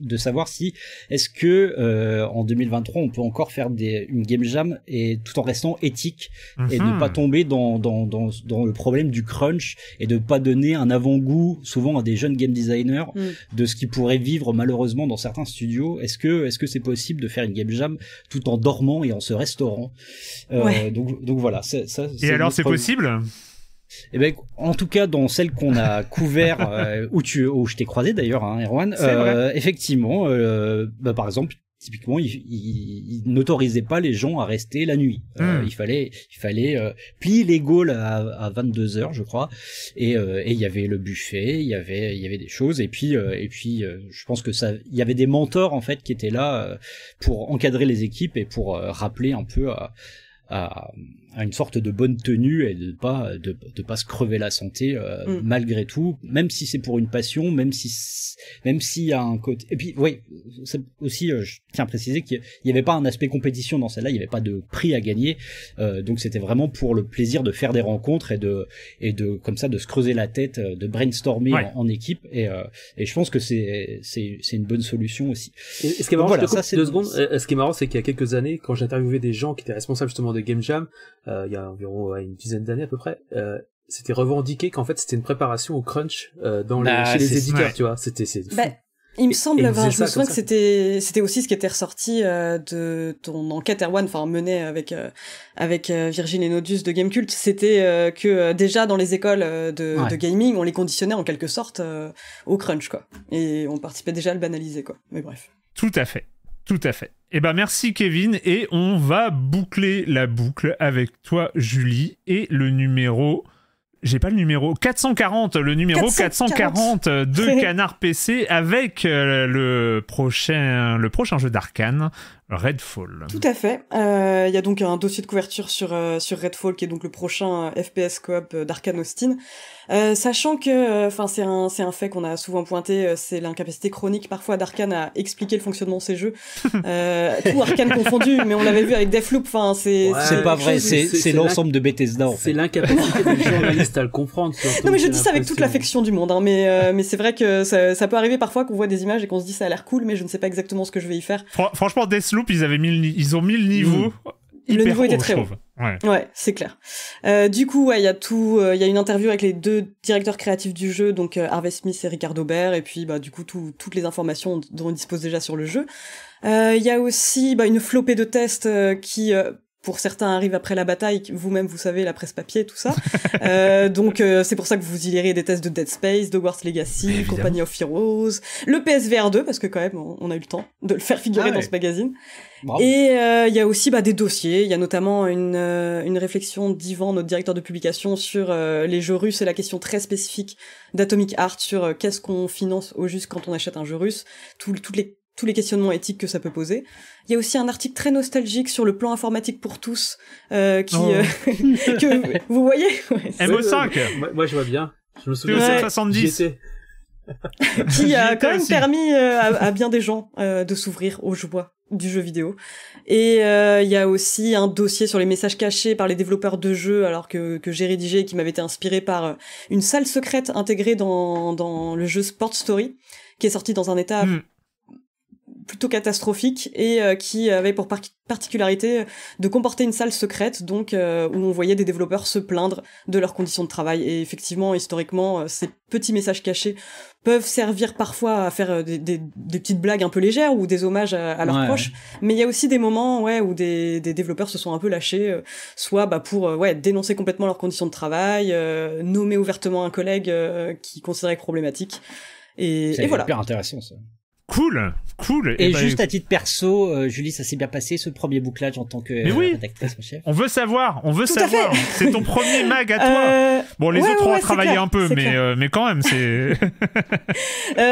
de savoir si est-ce que euh, en 2023 on peut encore faire des, une game jam et tout en restant éthique et ne mhm. pas tomber dans, dans, dans, le problème du crunch et de pas donner un avant-goût souvent à des jeunes game designers mm. de ce qui pourrait vivre malheureusement dans certains studios est-ce que est-ce que c'est possible de faire une game jam tout en dormant et en se restaurant euh, donc donc voilà ça, et alors c'est possible eh ben, en tout cas, dans celle qu'on a couvert, euh, où tu, où je t'ai croisé d'ailleurs, hein, Erwan. Euh, effectivement, euh, bah, par exemple, typiquement, il, il, n'autorisait pas les gens à rester la nuit. Hmm. il fallait, il fallait plier les Gaules à, 22 heures, je crois. Et, et il y avait le buffet, il y avait, il y avait des choses. Et puis, et puis, je pense que ça, il y avait des mentors en fait qui étaient là pour encadrer les équipes et pour rappeler un peu à à une sorte de bonne tenue et de pas de, de pas se crever la santé euh, mm. malgré tout, même si c'est pour une passion, même si même s'il y a un côté et puis oui aussi euh, je tiens à préciser qu'il n'y avait pas un aspect compétition dans celle-là, il n'y avait pas de prix à gagner, euh, donc c'était vraiment pour le plaisir de faire des rencontres et de et de comme ça de se creuser la tête, euh, de brainstormer en, équipe et euh, et je pense que c'est c'est c'est une bonne solution aussi. est ce qui Deux secondes, ce qui est marrant, c'est qu'il y a quelques années, quand j'interviewais des gens qui étaient responsables justement de Game Jam, euh, il y a environ une dizaine d'années à peu près, euh, c'était revendiqué qu'en fait c'était une préparation au crunch euh, dans bah, chez les éditeurs, tu vois. C'était bah, il me semble, avoir, je me que c'était c'était aussi ce qui était ressorti de ton enquête Erwan, enfin menée avec Virgile avec Virginie et Nodus de Game c'était que déjà dans les écoles de, de, gaming, on les conditionnait en quelque sorte au crunch quoi, et on participait déjà à le banaliser quoi. Mais bref. Tout à fait, tout à fait. Eh ben merci Kevin et on va boucler la boucle avec toi Julie et le numéro j'ai pas le numéro 440 le numéro 440, de Canard PC avec euh, le prochain le prochain jeu d'Arcane Redfall. Tout à fait. Euh, il y a donc un dossier de couverture sur, euh, sur Redfall, qui est donc le prochain euh, FPS coop d'Arkane Austin. sachant que, enfin, c'est un, un fait qu'on a souvent pointé, c'est l'incapacité chronique parfois d'Arkane à expliquer le fonctionnement de ses jeux. tout Arkane confondu, mais on l'avait vu avec Deathloop. Enfin, c'est. c'est pas vrai, c'est l'ensemble de Bethesda. C'est l'incapacité des journalistes à le comprendre. non, mais je dis ça avec toute l'affection du monde, hein, mais, mais c'est vrai que ça, peut arriver parfois qu'on voit des images et qu'on se dit ça a l'air cool, mais je ne sais pas exactement ce que je vais y faire. franchement, ils, avaient ils ont mis mmh. le niveau. le niveau était très haut. Ouais, c'est clair. Euh, du coup, il y a tout, euh, il y a une interview avec les deux directeurs créatifs du jeu, donc euh, Harvey Smith et Ricardo Aubert et puis bah du coup toutes les informations dont on dispose déjà sur le jeu. Il y a aussi bah, une flopée de tests qui pour certains arrive après la bataille, vous-même vous savez la presse papier, tout ça. euh, donc euh, c'est pour ça que vous y lirez des tests de Dead Space, War's Legacy, Company of Heroes, le PSVR 2 parce que quand même on a eu le temps de le faire figurer ah dans ce magazine. Et euh, il y a aussi bah, des dossiers, il y a notamment une, euh, une réflexion d'Ivan, notre directeur de publication, sur les jeux russes et la question très spécifique d'Atomic Art sur qu'est-ce qu'on finance au juste quand on achète un jeu russe, toutes les tous les questionnements éthiques que ça peut poser. Il y a aussi un article très nostalgique sur le plan informatique pour tous euh, qui oh. euh, que vous voyez. MO5. Moi, je vois bien. Je me souviens. Ouais. 70. qui a quand même permis euh, à, bien des gens euh, de s'ouvrir aux joies du jeu vidéo. Et il y a aussi un dossier sur les messages cachés par les développeurs de jeux, alors que, que j'ai rédigé et qui m'avait été inspiré par une salle secrète intégrée dans, dans le jeu Sport Story, qui est sorti dans un état hmm plutôt catastrophique et euh, qui avait pour particularité euh, de comporter une salle secrète, donc euh, où on voyait des développeurs se plaindre de leurs conditions de travail. Et effectivement, historiquement, ces petits messages cachés peuvent servir parfois à faire des, petites blagues un peu légères ou des hommages à, leurs proches. Mais il y a aussi des moments où des, développeurs se sont un peu lâchés, soit bah, pour dénoncer complètement leurs conditions de travail, nommer ouvertement un collègue qu'ils qui considérait problématique. Et, voilà. C'est hyper intéressant ça. Cool, cool. Eh et, ben, juste à titre perso, euh, Julie, ça s'est bien passé ce premier bouclage en tant que Mais euh, oui, On veut savoir, on veut savoir. C'est ton premier mag à toi. Euh, bon, les autres ont travaillé un peu, mais, mais quand même, c'est.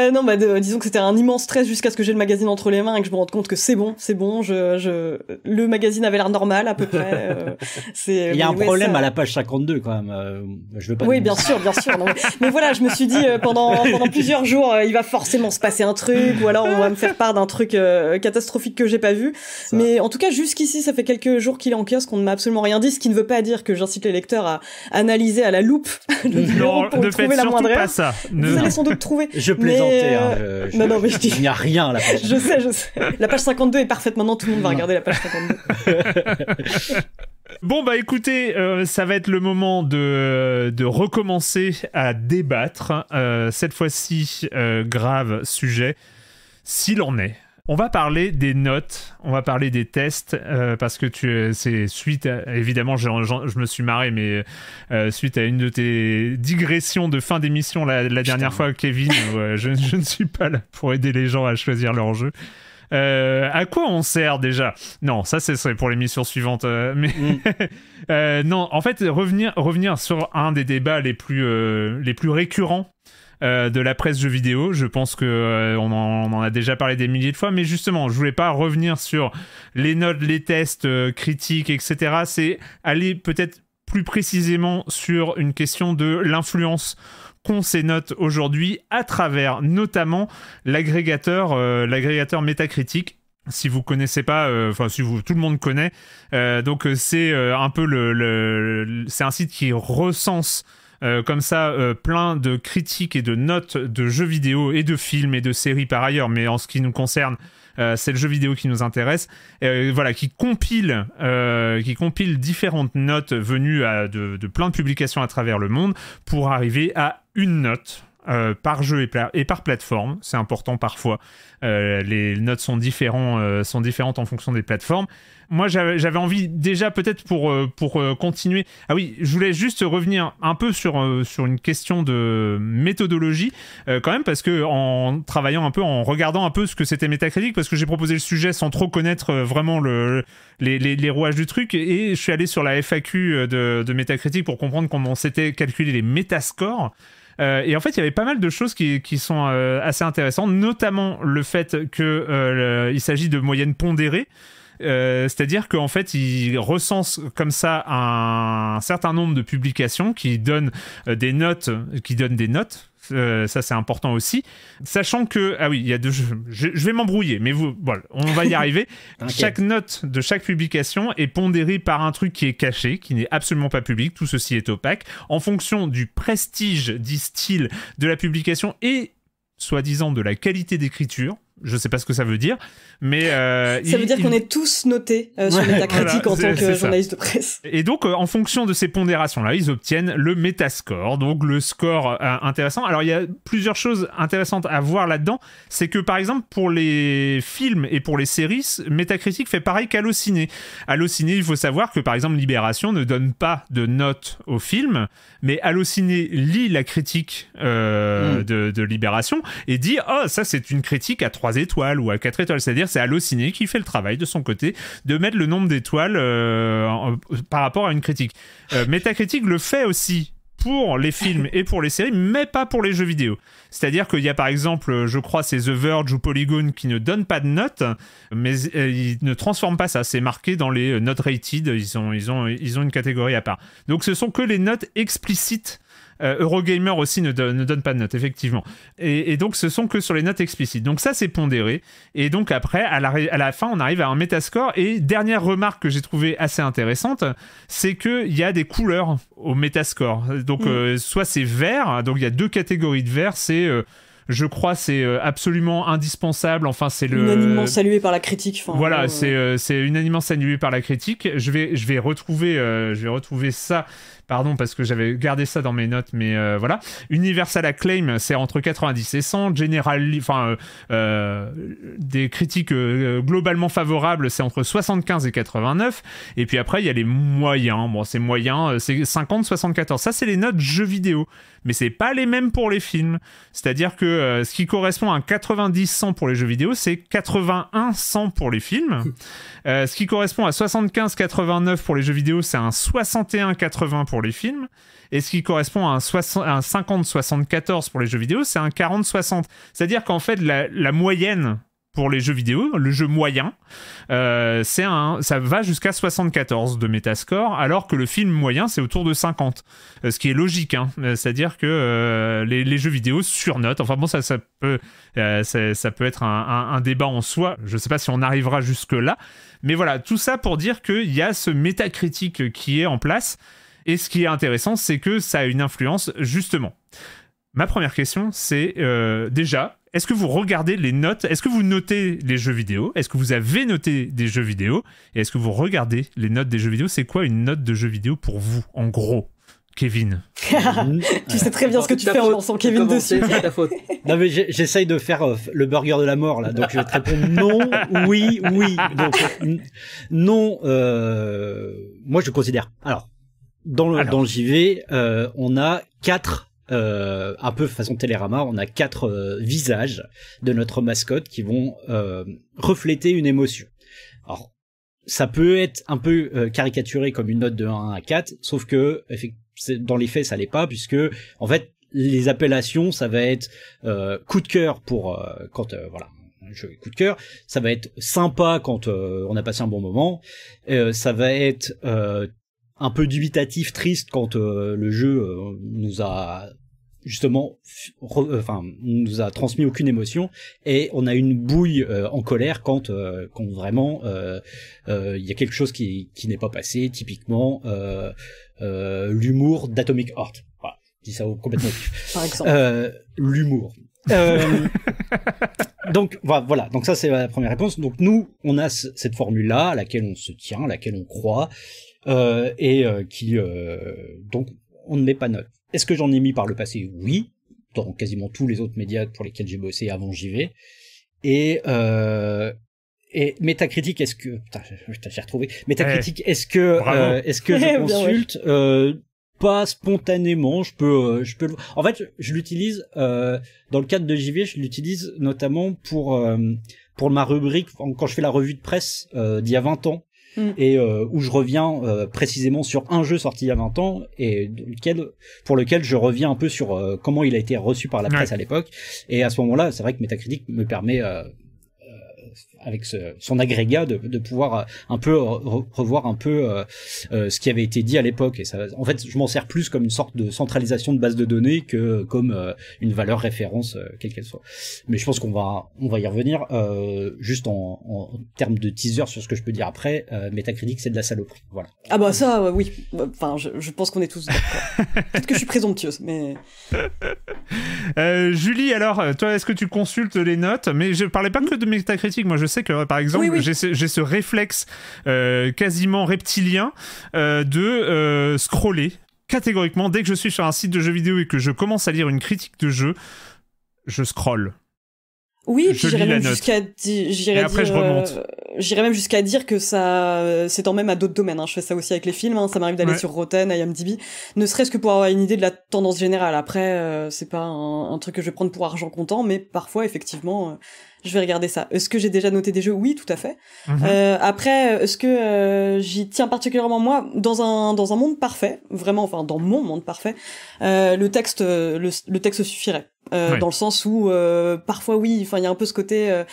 non, bah, disons que c'était un immense stress jusqu'à ce que j'ai le magazine entre les mains et que je me rende compte que c'est bon, c'est bon. Je, le magazine avait l'air normal à peu près. Il y a un problème à la page 52 quand même. je veux Oui, bien sûr, bien sûr. mais, voilà, je me suis dit pendant pendant plusieurs jours, il va forcément se passer un truc ou alors on va me faire part d'un truc euh, catastrophique que j'ai pas vu. Mais en tout cas, jusqu'ici, ça fait quelques jours qu'il est en kiosque, on ne m'a absolument rien dit, ce qui ne veut pas dire que j'incite les lecteurs à analyser à la loupe non, ne faites la moindre pas ça. Vous allez sans doute trouver. Je plaisantais. Hein, euh, non, non, mais je dis... Il n'y a rien à la page. je sais, je sais. La page 52 est parfaite. Maintenant, tout le monde va regarder la page 52. Bon bah écoutez, euh, ça va être le moment de, de recommencer à débattre, cette fois-ci grave sujet. S'il en est, on va parler des notes, on va parler des tests, euh, parce que tu, c'est suite, à, évidemment, je, je, me suis marré, mais euh, suite à une de tes digressions de fin d'émission la, dernière fois, Kevin, euh, je, ne suis pas là pour aider les gens à choisir leur jeu. à quoi on sert déjà Non, ça ce serait pour l'émission suivante. mais mm. non, en fait, revenir, revenir sur un des débats les plus, les plus récurrents euh, de la presse jeux vidéo. Je pense que euh, on, en, a déjà parlé des milliers de fois, mais justement, je voulais pas revenir sur les notes, les tests, euh, critiques, etc. C'est aller peut-être plus précisément sur une question de l'influence qu'ont ces notes aujourd'hui à travers notamment l'agrégateur, métacritique si vous connaissez pas, enfin si vous, tout le monde connaît. donc c'est un peu le c'est un site qui recense euh, comme ça euh, plein de critiques et de notes de jeux vidéo et de films et de séries par ailleurs, mais en ce qui nous concerne, euh, c'est le jeu vidéo qui nous intéresse, voilà, qui compile, qui compile différentes notes venues de, plein de publications à travers le monde pour arriver à une note. par jeu et, par plateforme, c'est important parfois. les notes sont, sont différentes en fonction des plateformes. Moi, j'avais envie déjà peut-être pour, euh, pour euh, continuer. Ah oui, je voulais juste revenir un peu sur, euh, sur une question de méthodologie, quand même, parce que en travaillant un peu, en regardant un peu ce que c'était Metacritic, parce que j'ai proposé le sujet sans trop connaître vraiment le, les, rouages du truc, et je suis allé sur la FAQ de, de Metacritic pour comprendre comment c'était calculé les métascores. et en fait, il y avait pas mal de choses qui, sont assez intéressantes, notamment le fait qu'il il s'agit de moyennes pondérées. Euh, c'est-à-dire qu'en fait, il recense comme ça un, certain nombre de publications qui donnent euh, des notes, qui donnent des notes. Euh, ça c'est important aussi. Sachant que, ah oui, il y a deux, je, vais m'embrouiller, mais vous, on va y arriver. chaque note de chaque publication est pondérée par un truc qui est caché, qui n'est absolument pas public, tout ceci est opaque, en fonction du prestige, disent-ils, de la publication et soi-disant de la qualité d'écriture je sais pas ce que ça veut dire, mais euh, ça veut dire qu'on est tous notés euh, sur Metacritic en tant que journaliste de presse. Et donc, euh, en fonction de ces pondérations-là, ils obtiennent le Metascore, donc le score intéressant. Alors, il y a plusieurs choses intéressantes à voir là-dedans. C'est que, par exemple, pour les films et pour les séries, Metacritic fait pareil qu'Allociné. Allociné, il faut savoir que, par exemple, Libération ne donne pas de notes au film, mais Allociné lit la critique hmm. de, Libération et dit, oh, ça c'est une critique à trois étoiles ou à quatre étoiles. C'est-à-dire, c'est Allociné qui fait le travail de son côté de mettre le nombre d'étoiles euh, euh, par rapport à une critique. Euh, métacritique le fait aussi pour les films et pour les séries, mais pas pour les jeux vidéo. C'est-à-dire qu'il y a par exemple, je crois, c'est The Verge ou Polygon qui ne donnent pas de notes, mais ils ne transforment pas ça. C'est marqué dans les notes rated, ils ont, ils, ont, ils ont une catégorie à part. Donc ce sont que les notes explicites euh, Eurogamer aussi ne, ne, donne pas de notes, effectivement. Et, donc, ce sont que sur les notes explicites. Donc, ça, c'est pondéré. Et donc, après, à la, à la, fin, on arrive à un métascore. Et dernière remarque que j'ai trouvée assez intéressante, c'est qu'il y a des couleurs au métascore. Donc, mm. euh, soit c'est vert, hein, donc il y a deux catégories de vert, c'est. Euh, je crois c'est absolument indispensable. Enfin, c'est le unanimement salué par la critique. Enfin, voilà, c'est unanimement salué par la critique. Je vais je vais retrouver je vais retrouver ça Pardon, parce que j'avais gardé ça dans mes notes, mais euh, voilà. Universal Acclaim, c'est entre 90 et 100. General, enfin, euh, euh, des critiques globalement favorables, c'est entre 75 et 89. Et puis après, il y a les moyens. Bon, c'est moyen, c'est 50, 74. Ça, c'est les notes jeux vidéo. Mais c'est pas les mêmes pour les films. C'est-à-dire que ce qui correspond à 90-100 pour les jeux vidéo, c'est 81-100 pour les films. ce qui correspond à 75-89 pour les jeux vidéo, c'est un 61-80 pour pour les films, et ce qui correspond à un, 50-74 pour les jeux vidéo, c'est un 40-60. C'est-à-dire qu'en fait, la, moyenne pour les jeux vidéo, le jeu moyen, euh, c'est un, ça va jusqu'à 74 de métascore, alors que le film moyen, c'est autour de 50. Euh, ce qui est logique, hein. euh, c'est-à-dire que les, jeux vidéo surnotent. Enfin bon, ça, ça peut, ça, peut être un, débat en soi. Je ne sais pas si on arrivera jusque-là. Mais voilà, tout ça pour dire qu'il y a ce métacritique qui est en place. Et ce qui est intéressant, c'est que ça a une influence justement. Ma première question, c'est euh, déjà, est-ce que vous regardez les notes Est-ce que vous notez les jeux vidéo Est-ce que vous avez noté des jeux vidéo Et est-ce que vous regardez les notes des jeux vidéo C'est quoi une note de jeu vidéo pour vous, en gros Kevin. tu sais très bien ce que tu fais en lançant Kevin dessus. C'est ta faute. Non mais j'essaye de faire euh, le burger de la mort là, donc je vais te répondre non, oui, oui. Donc non, euh, moi je considère. Alors dans le, dans le JV, euh, on a quatre, euh, un peu façon Télérama, on a quatre euh, visages de notre mascotte qui vont euh, refléter une émotion. Alors, ça peut être un peu euh, caricaturé comme une note de 1 à 4, sauf que dans les faits, ça l'est pas, puisque en fait, les appellations, ça va être coup de cœur pour quand voilà je coup de cœur. Ça va être sympa quand on a passé un bon moment. ça va être euh, un peu dubitatif, triste quand euh, le jeu euh, nous a justement, euh, enfin, nous a transmis aucune émotion et on a une bouille en colère quand, quand vraiment il y a quelque chose qui, qui n'est pas passé. Typiquement, l'humour d'Atomic Heart. Voilà, dis ça complètement. Par exemple. l'humour. donc voilà, donc ça c'est la première réponse. Donc nous, on a cette formule là, à laquelle on se tient, à laquelle on croit, euh, et euh, qui euh, donc on ne met pas note. Est-ce que j'en ai mis par le passé Oui, dans quasiment tous les autres médias pour lesquels j'ai bossé avant JV. Et et Metacritic, est-ce que putain, j'ai retrouvé retrouver hey, est-ce que euh, est-ce que je consulte euh, pas spontanément Je peux, je peux. En fait, je, l'utilise euh, dans le cadre de JV. Je l'utilise notamment pour pour ma rubrique quand je fais la revue de presse d'il y a 20 ans Mm. et euh, où je reviens euh, précisément sur un jeu sorti il y a 20 ans et pour lequel je reviens un peu sur euh, comment il a été reçu par la presse à l'époque. Et à ce moment-là, c'est vrai que Metacritic me permet avec son agrégat de, pouvoir euh, un peu euh, revoir un peu euh, ce qui avait été dit à l'époque. Et ça, en fait, je m'en sers plus comme une sorte de centralisation de base de données que comme une valeur référence quelle qu'elle soit. Mais je pense qu'on va on va y revenir juste en, termes de teaser sur ce que je peux dire après. Métacritique, c'est de la saloperie. Voilà. Ah bah ça, oui. Enfin, je, pense qu'on est tous d'accord. Peut-être que je suis présomptueuse, mais. Julie, alors, toi, est-ce que tu consultes les notes Mais je parlais pas que de Métacritique, Moi, je que par exemple, j'ai ce, réflexe euh, quasiment reptilien euh, de euh, scroller catégoriquement dès que je suis sur un site de jeux vidéo et que je commence à lire une critique de jeu, je scrolle. Oui, et puis j'irais même jusqu'à Et après je remonte. J'irais même jusqu'à dire que ça s'étend même à d'autres domaines. Hein. Je fais ça aussi avec les films. Hein. Ça m'arrive d'aller sur Rotten, IMDb, ne serait-ce que pour avoir une idée de la tendance générale. Après, c'est pas un, truc que je vais prendre pour argent comptant, mais parfois effectivement, je vais regarder ça. Est-ce que j'ai déjà noté des jeux Oui, tout à fait. Mhm. Euh, après, euh, est-ce que euh, j'y tiens particulièrement moi dans un dans un monde parfait, vraiment, enfin dans mon monde parfait, le texte le, texte suffirait dans le sens où parfois oui, enfin il y a un peu ce côté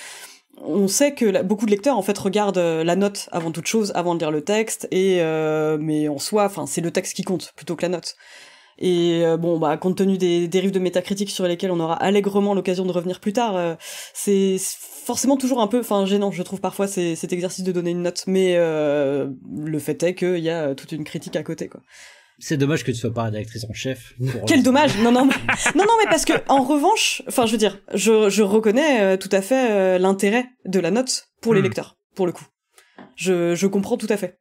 on sait que beaucoup de lecteurs en fait regardent la note avant toute chose, avant de lire le texte, et mais en soi, enfin c'est le texte qui compte plutôt que la note. Et euh, bon, bah, compte tenu des dérives de métacritique sur lesquelles on aura allègrement l'occasion de revenir plus tard, euh, c'est forcément toujours un peu, enfin gênant, je trouve parfois cet exercice de donner une note, mais euh, le fait est qu'il y a toute une critique à côté, quoi. C'est dommage que tu sois pas rédactrice en chef. Quel dommage Non, non, mais... non, non, mais parce que en revanche, enfin, je veux dire, je, je reconnais tout à fait l'intérêt de la note pour les hmm. lecteurs, pour le coup. Je, je comprends tout à fait.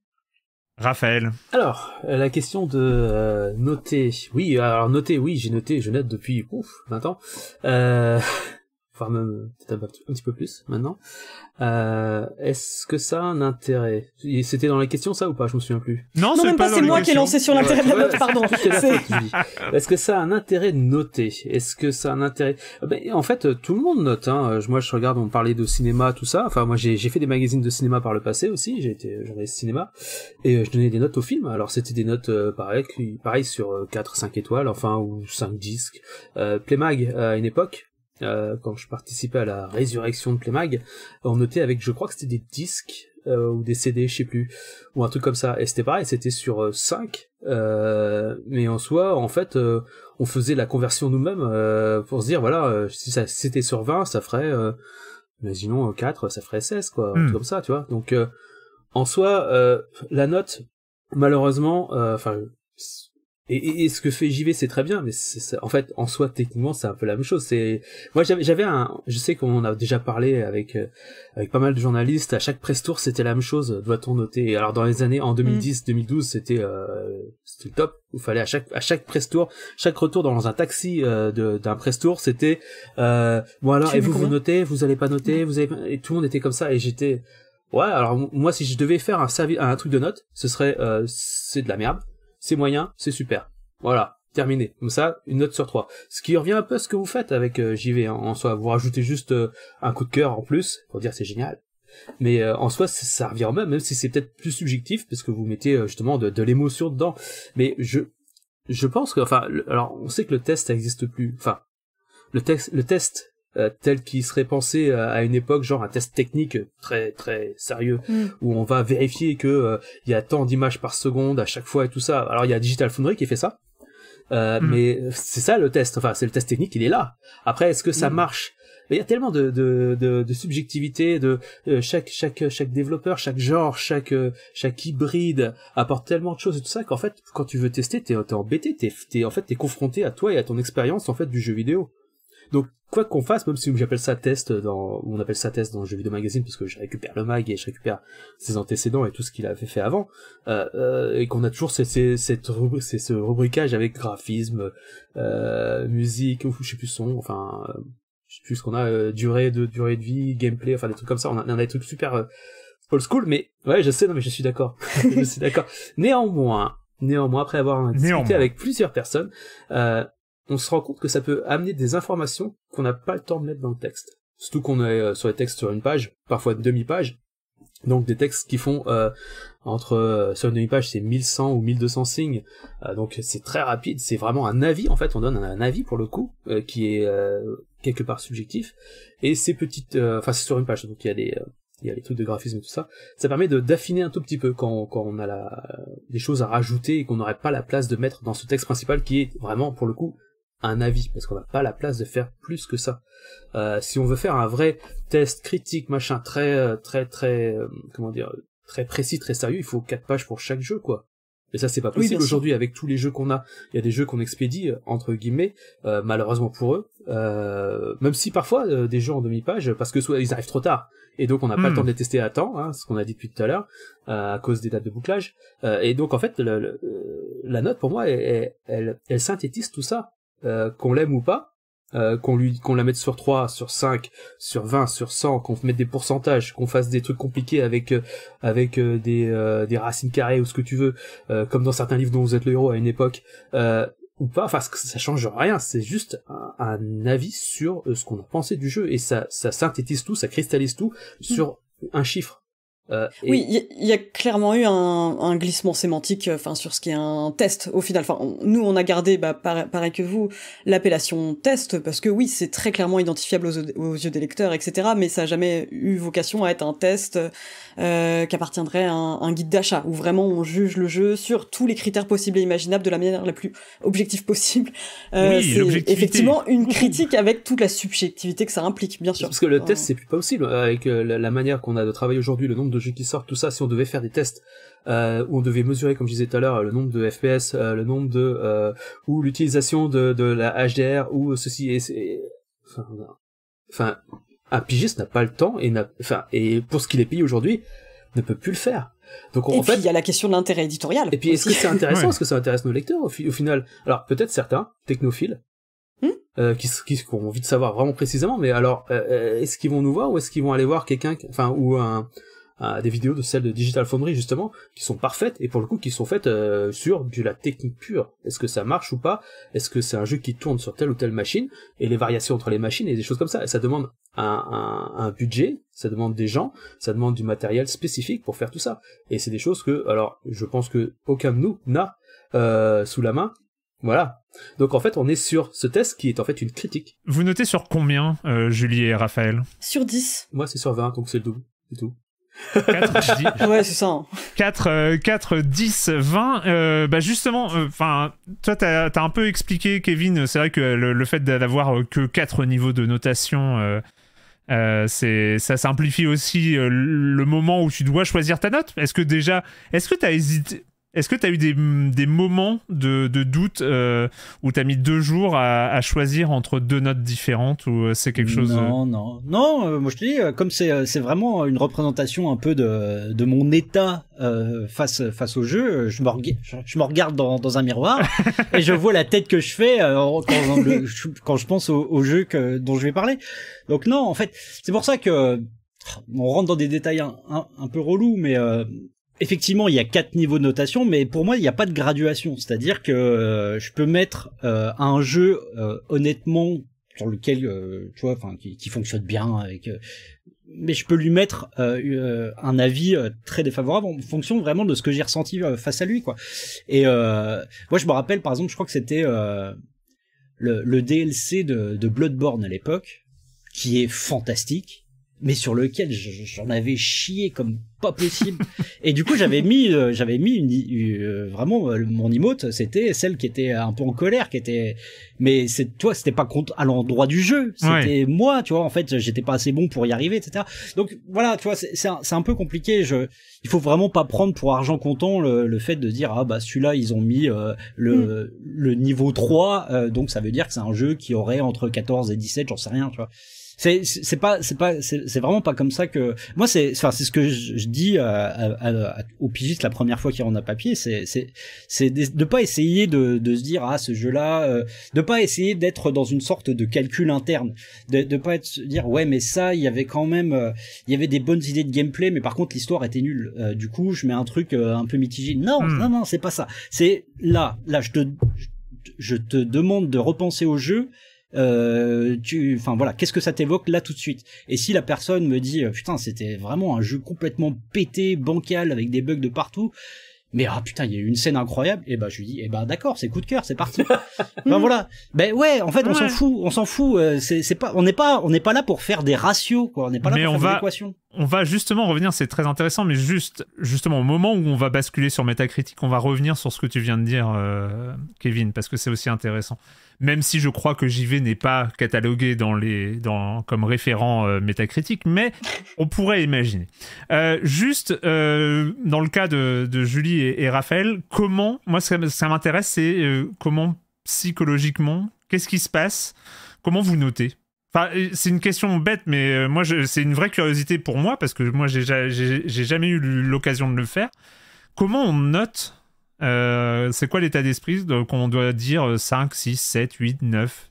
Raphaël. Alors, euh, la question de euh, noter. Oui, alors noter, oui, j'ai noté, je note depuis ouf, 20 ans. Euh, même euh, un, petit peu plus maintenant. Euh, est-ce que ça a un intérêt C'était dans la question ça ou pas Je me souviens plus. Non, même pas, c'est moi qui ai lancé sur l'intérêt de la note, pardon. Est-ce que ça a un intérêt de noter Est-ce que ça a un intérêt ah ben, En fait, euh, tout le monde note. Hein. Moi, je regarde, on parlait de cinéma, tout ça. Enfin, moi, j'ai fait des magazines de cinéma par le passé aussi. J'ai été cinéma et je donnais des notes aux films. Alors, c'était des notes pareilles pareil, pareil sur 4, 5 étoiles, enfin, ou 5 disques. Euh, Playmag, à une époque, euh, quand je participais à la résurrection de Clémag, on notait avec, je crois que c'était des disques euh, ou des CD, je sais plus, ou un truc comme ça. Et c'était pareil, c'était sur 5. Euh, euh, mais en soi, en fait, euh, on faisait la conversion nous-mêmes pour se dire, voilà, si ça c'était sur 20, ça ferait, imaginons 4, ça ferait 16, quoi, hmm. comme ça, tu vois. Donc, en soi, la note, malheureusement, enfin et, ce que fait JV, c'est très bien, mais en fait, en soi, techniquement, c'est un peu la même chose. C'est moi, j'avais un, je sais qu'on a déjà parlé avec euh, avec pas mal de journalistes. À chaque presse tour, c'était la même chose. Doit-on noter Alors dans les années en 2010, mm. 2012, c'était euh, c'était top. Il fallait à chaque à chaque press tour, chaque retour dans un taxi euh, d'un presse tour, c'était euh, bon alors et vous vous notez, vous allez pas noter, mm. vous avez et tout le monde était comme ça et j'étais Ouais, alors moi si je devais faire un, un truc de note, ce serait c'est de la merde, c'est moyen, c'est super. Voilà, terminé. Comme ça, une note sur trois. Ce qui revient un peu à ce que vous faites avec euh, JV hein. en soi. Vous rajoutez juste euh, un coup de cœur en plus pour dire c'est génial. Mais euh, en soi, ça revient en même, même si c'est peut-être plus subjectif parce que vous mettez justement de, l'émotion dedans. Mais je je pense que enfin alors on sait que le test n'existe plus. Enfin le texte le test euh, tel qu'il serait pensé euh, à une époque, genre un test technique très très sérieux mm. où on va vérifier que il euh, y a tant d'images par seconde à chaque fois et tout ça. Alors il y a Digital Foundry qui fait ça, mm. mais c'est ça le test. Enfin c'est le test technique, il est là. Après est-ce que ça mm. marche il y a tellement de, de, de, subjectivité de, chaque chaque chaque développeur chaque genre chaque chaque hybride apporte tellement de choses et tout ça qu'en fait quand tu veux tester t'es es embêté t'es es, en fait t'es confronté à toi et à ton expérience en fait du jeu vidéo donc quoi qu'on fasse, même si j'appelle ça test dans, on appelle ça test dans le jeu vidéo magazine parce que je récupère le mag et je récupère ses antécédents et tout ce qu'il avait fait avant, euh, euh, et qu'on a toujours ces, cette ce rubriquage avec graphisme, euh, musique, ou je sais plus son, enfin, je sais plus ce qu'on a, durée de durée de vie, gameplay, enfin des trucs comme ça. On a, on des trucs super old school, mais ouais, je sais, non mais je suis d'accord, je suis d'accord. Néanmoins, néanmoins après avoir discuté avec plusieurs personnes. Euh, on se rend compte que ça peut amener des informations qu'on n'a pas le temps de mettre dans le texte. Surtout qu'on est euh, sur les textes sur une page, parfois demi-page, donc des textes qui font euh, entre euh, sur une demi-page c'est 1100 ou 1200 signes. donc c'est très rapide, c'est vraiment un avis en fait, on donne un, avis pour le coup qui est quelque part subjectif et ces petites enfin c'est sur une page donc il y a des il y a les trucs de graphisme et tout ça, ça permet de d'affiner un tout petit peu quand, quand on a la, des choses à rajouter et qu'on n'aurait pas la place de mettre dans ce texte principal qui est vraiment pour le coup un avis, parce qu'on n'a pas la place de faire plus que ça. Euh, si on veut faire un vrai test critique, machin, très, euh, très, très, euh, comment dire, très précis, très sérieux, il faut quatre pages pour chaque jeu, quoi. Et ça, c'est pas possible aujourd'hui avec tous les jeux qu'on a. Il y a des jeux qu'on expédie, entre guillemets, malheureusement pour eux, même si parfois des jeux en demi-page, parce que soit ils arrivent trop tard, et donc on n'a pas le hmm. temps de les tester à temps, hein, ce qu'on a dit depuis tout à l'heure, à cause des dates de bouclage. et donc en fait, la note pour moi, elle synthétise tout ça euh, qu'on l'aime ou pas, euh, qu'on lui qu'on la mette sur 3, sur 5, sur 20, sur 100, qu'on mette des pourcentages, qu'on fasse des trucs compliqués avec euh, avec des des racines carrées ou ce que tu veux, comme dans certains livres dont vous êtes le héros à une époque ou pas, enfin ça change rien, c'est juste un, avis sur ce qu'on pensait du jeu et ça ça synthétise tout, ça cristallise tout mmh. sur un chiffre. Euh, oui, il y, a clairement eu un, un glissement sémantique, euh, enfin sur ce qui est un test au final. Enfin, nous on a gardé, bah, pareil, que vous, l'appellation test parce que oui, c'est très clairement identifiable aux, yeux des lecteurs, etc. Mais ça n'a jamais eu vocation à être un test euh, appartiendrait à un, guide d'achat où vraiment on juge le jeu sur tous les critères possibles et imaginables de la manière la plus objective possible. Euh, oui, c'est effectivement une critique avec toute la subjectivité que ça implique, bien sûr. Parce que le test c'est plus possible avec la manière qu'on a de travailler aujourd'hui, le nombre de qui sortent, tout ça, si on devait faire des tests euh, où on devait mesurer, comme je disais tout à l'heure, le nombre de FPS, euh, le nombre de euh, ou l'utilisation de, de la HDR ou ceci et, enfin, un pigiste n'a pas le temps et n'a, enfin, et pour ce qu'il est payé aujourd'hui, ne peut plus le faire. Donc et en puis il y a la question de l'intérêt éditorial. Et puis est-ce que c'est intéressant, est-ce que ça intéresse nos lecteurs au, final Alors peut-être certains technophiles hmm qui, ont envie de savoir vraiment précisément, mais alors est-ce qu'ils vont nous voir ou est-ce qu'ils vont aller voir quelqu'un, enfin ou un des vidéos de celles de Digital Foundry justement, qui sont parfaites et pour le coup qui sont faites euh, sur de la technique pure. Est-ce que ça marche ou pas Est-ce que c'est un jeu qui tourne sur telle ou telle machine et les variations entre les machines et des choses comme ça. ça demande un, budget, ça demande des gens, ça demande du matériel spécifique pour faire tout ça. Et c'est des choses que, alors, je pense que aucun de nous n'a euh, sous la main. Voilà. Donc en fait, on est sur ce test qui est en fait une critique. Vous notez sur combien, euh, Julie et Raphaël Sur 10. Moi, c'est sur 20, donc c'est le double. Tout. 4, 10, 4, 10, 20. justement, euh, toi, t'as as un peu expliqué, Kevin. C'est vrai que le, fait d'avoir euh, que 4 niveaux de notation, euh, c'est ça simplifie aussi le moment où tu dois choisir ta note. Est-ce que déjà, est-ce que tu as hésité est-ce que tu as eu des, des moments de, de doute euh, où tu as mis deux jours à, à, choisir entre deux notes différentes ou euh, c'est quelque chose Non, non, non. Euh, moi je te dis, euh, comme c'est, c'est vraiment une représentation un peu de, de mon état euh, face face au jeu, je me, je, me regarde dans, dans, un miroir et je vois la tête que je fais quand, quand, je pense au, jeu que, dont je vais parler. Donc non, en fait, c'est pour ça que on rentre dans des détails un, un peu relous, mais effectivement, il y a quatre niveaux de notation, mais pour moi, il n'y a pas de graduation. C'est-à-dire que euh, je peux mettre euh, un jeu euh, honnêtement sur lequel, tu vois, enfin, qui, fonctionne bien, avec, mais je peux lui mettre un avis très défavorable en fonction vraiment de ce que j'ai ressenti face à lui, quoi. Et moi, je me rappelle, par exemple, je crois que c'était le, DLC de, de Bloodborne à l'époque, qui est fantastique mais sur lequel j'en avais chié comme pas possible. et du coup, j'avais mis, euh, j'avais mis une, euh, vraiment euh, mon emote, c'était celle qui était un peu en colère, qui était, mais c'est toi, c'était pas contre à l'endroit du jeu, c'était moi, tu vois. En fait, j'étais pas assez bon pour y arriver, etc. Donc voilà, tu vois, c'est un, un, peu compliqué. Je, il faut vraiment pas prendre pour argent comptant le, fait de dire ah bah celui-là ils ont mis le, mm. le niveau 3, donc ça veut dire que c'est un jeu qui aurait entre 14 et 17, j'en sais rien, tu vois c'est c'est pas c'est pas c'est vraiment pas comme ça que moi c'est enfin c'est ce que je, dis à, au pigiste la première fois qu'il rend un papier c'est c'est c'est de, pas essayer de, de se dire ah ce jeu là euh, de pas essayer d'être dans une sorte de calcul interne de de pas être dire ouais mais ça il y avait quand même euh, il y avait des bonnes idées de gameplay mais par contre l'histoire était nulle euh, du coup je mets un truc euh, un peu mitigé non hmm. non non c'est pas ça c'est là là je te je te demande de repenser au jeu euh, tu, enfin voilà, qu'est-ce que ça t'évoque là tout de suite Et si la personne me dit euh, putain c'était vraiment un jeu complètement pété, bancal avec des bugs de partout, mais ah putain il y a eu une scène incroyable et eh ben je lui dis eh ben d'accord c'est coup de cœur c'est parti ben voilà ben ouais en fait on s'en fout on s'en fout euh, c'est pas on n'est pas on n'est pas là pour faire des ratios quoi on n'est pas là pour faire des équations on va justement revenir c'est très intéressant mais juste justement au moment où on va basculer sur Metacritic on va revenir sur ce que tu viens de dire Kevin parce que c'est aussi intéressant même si je crois que JV n'est pas catalogué comme référent euh, métacritique, mais on pourrait imaginer. Euh, juste, euh, dans le cas de, Julie et, Raphaël, comment, moi ce qui m'intéresse, c'est comment psychologiquement, qu'est-ce qui se passe, comment vous notez c'est une question bête, mais moi, c'est une vraie curiosité pour moi parce que moi, j'ai jamais eu l'occasion de le faire. Comment on note euh, c'est quoi l'état d'esprit qu'on doit dire 5, 6, 7, 8, 9,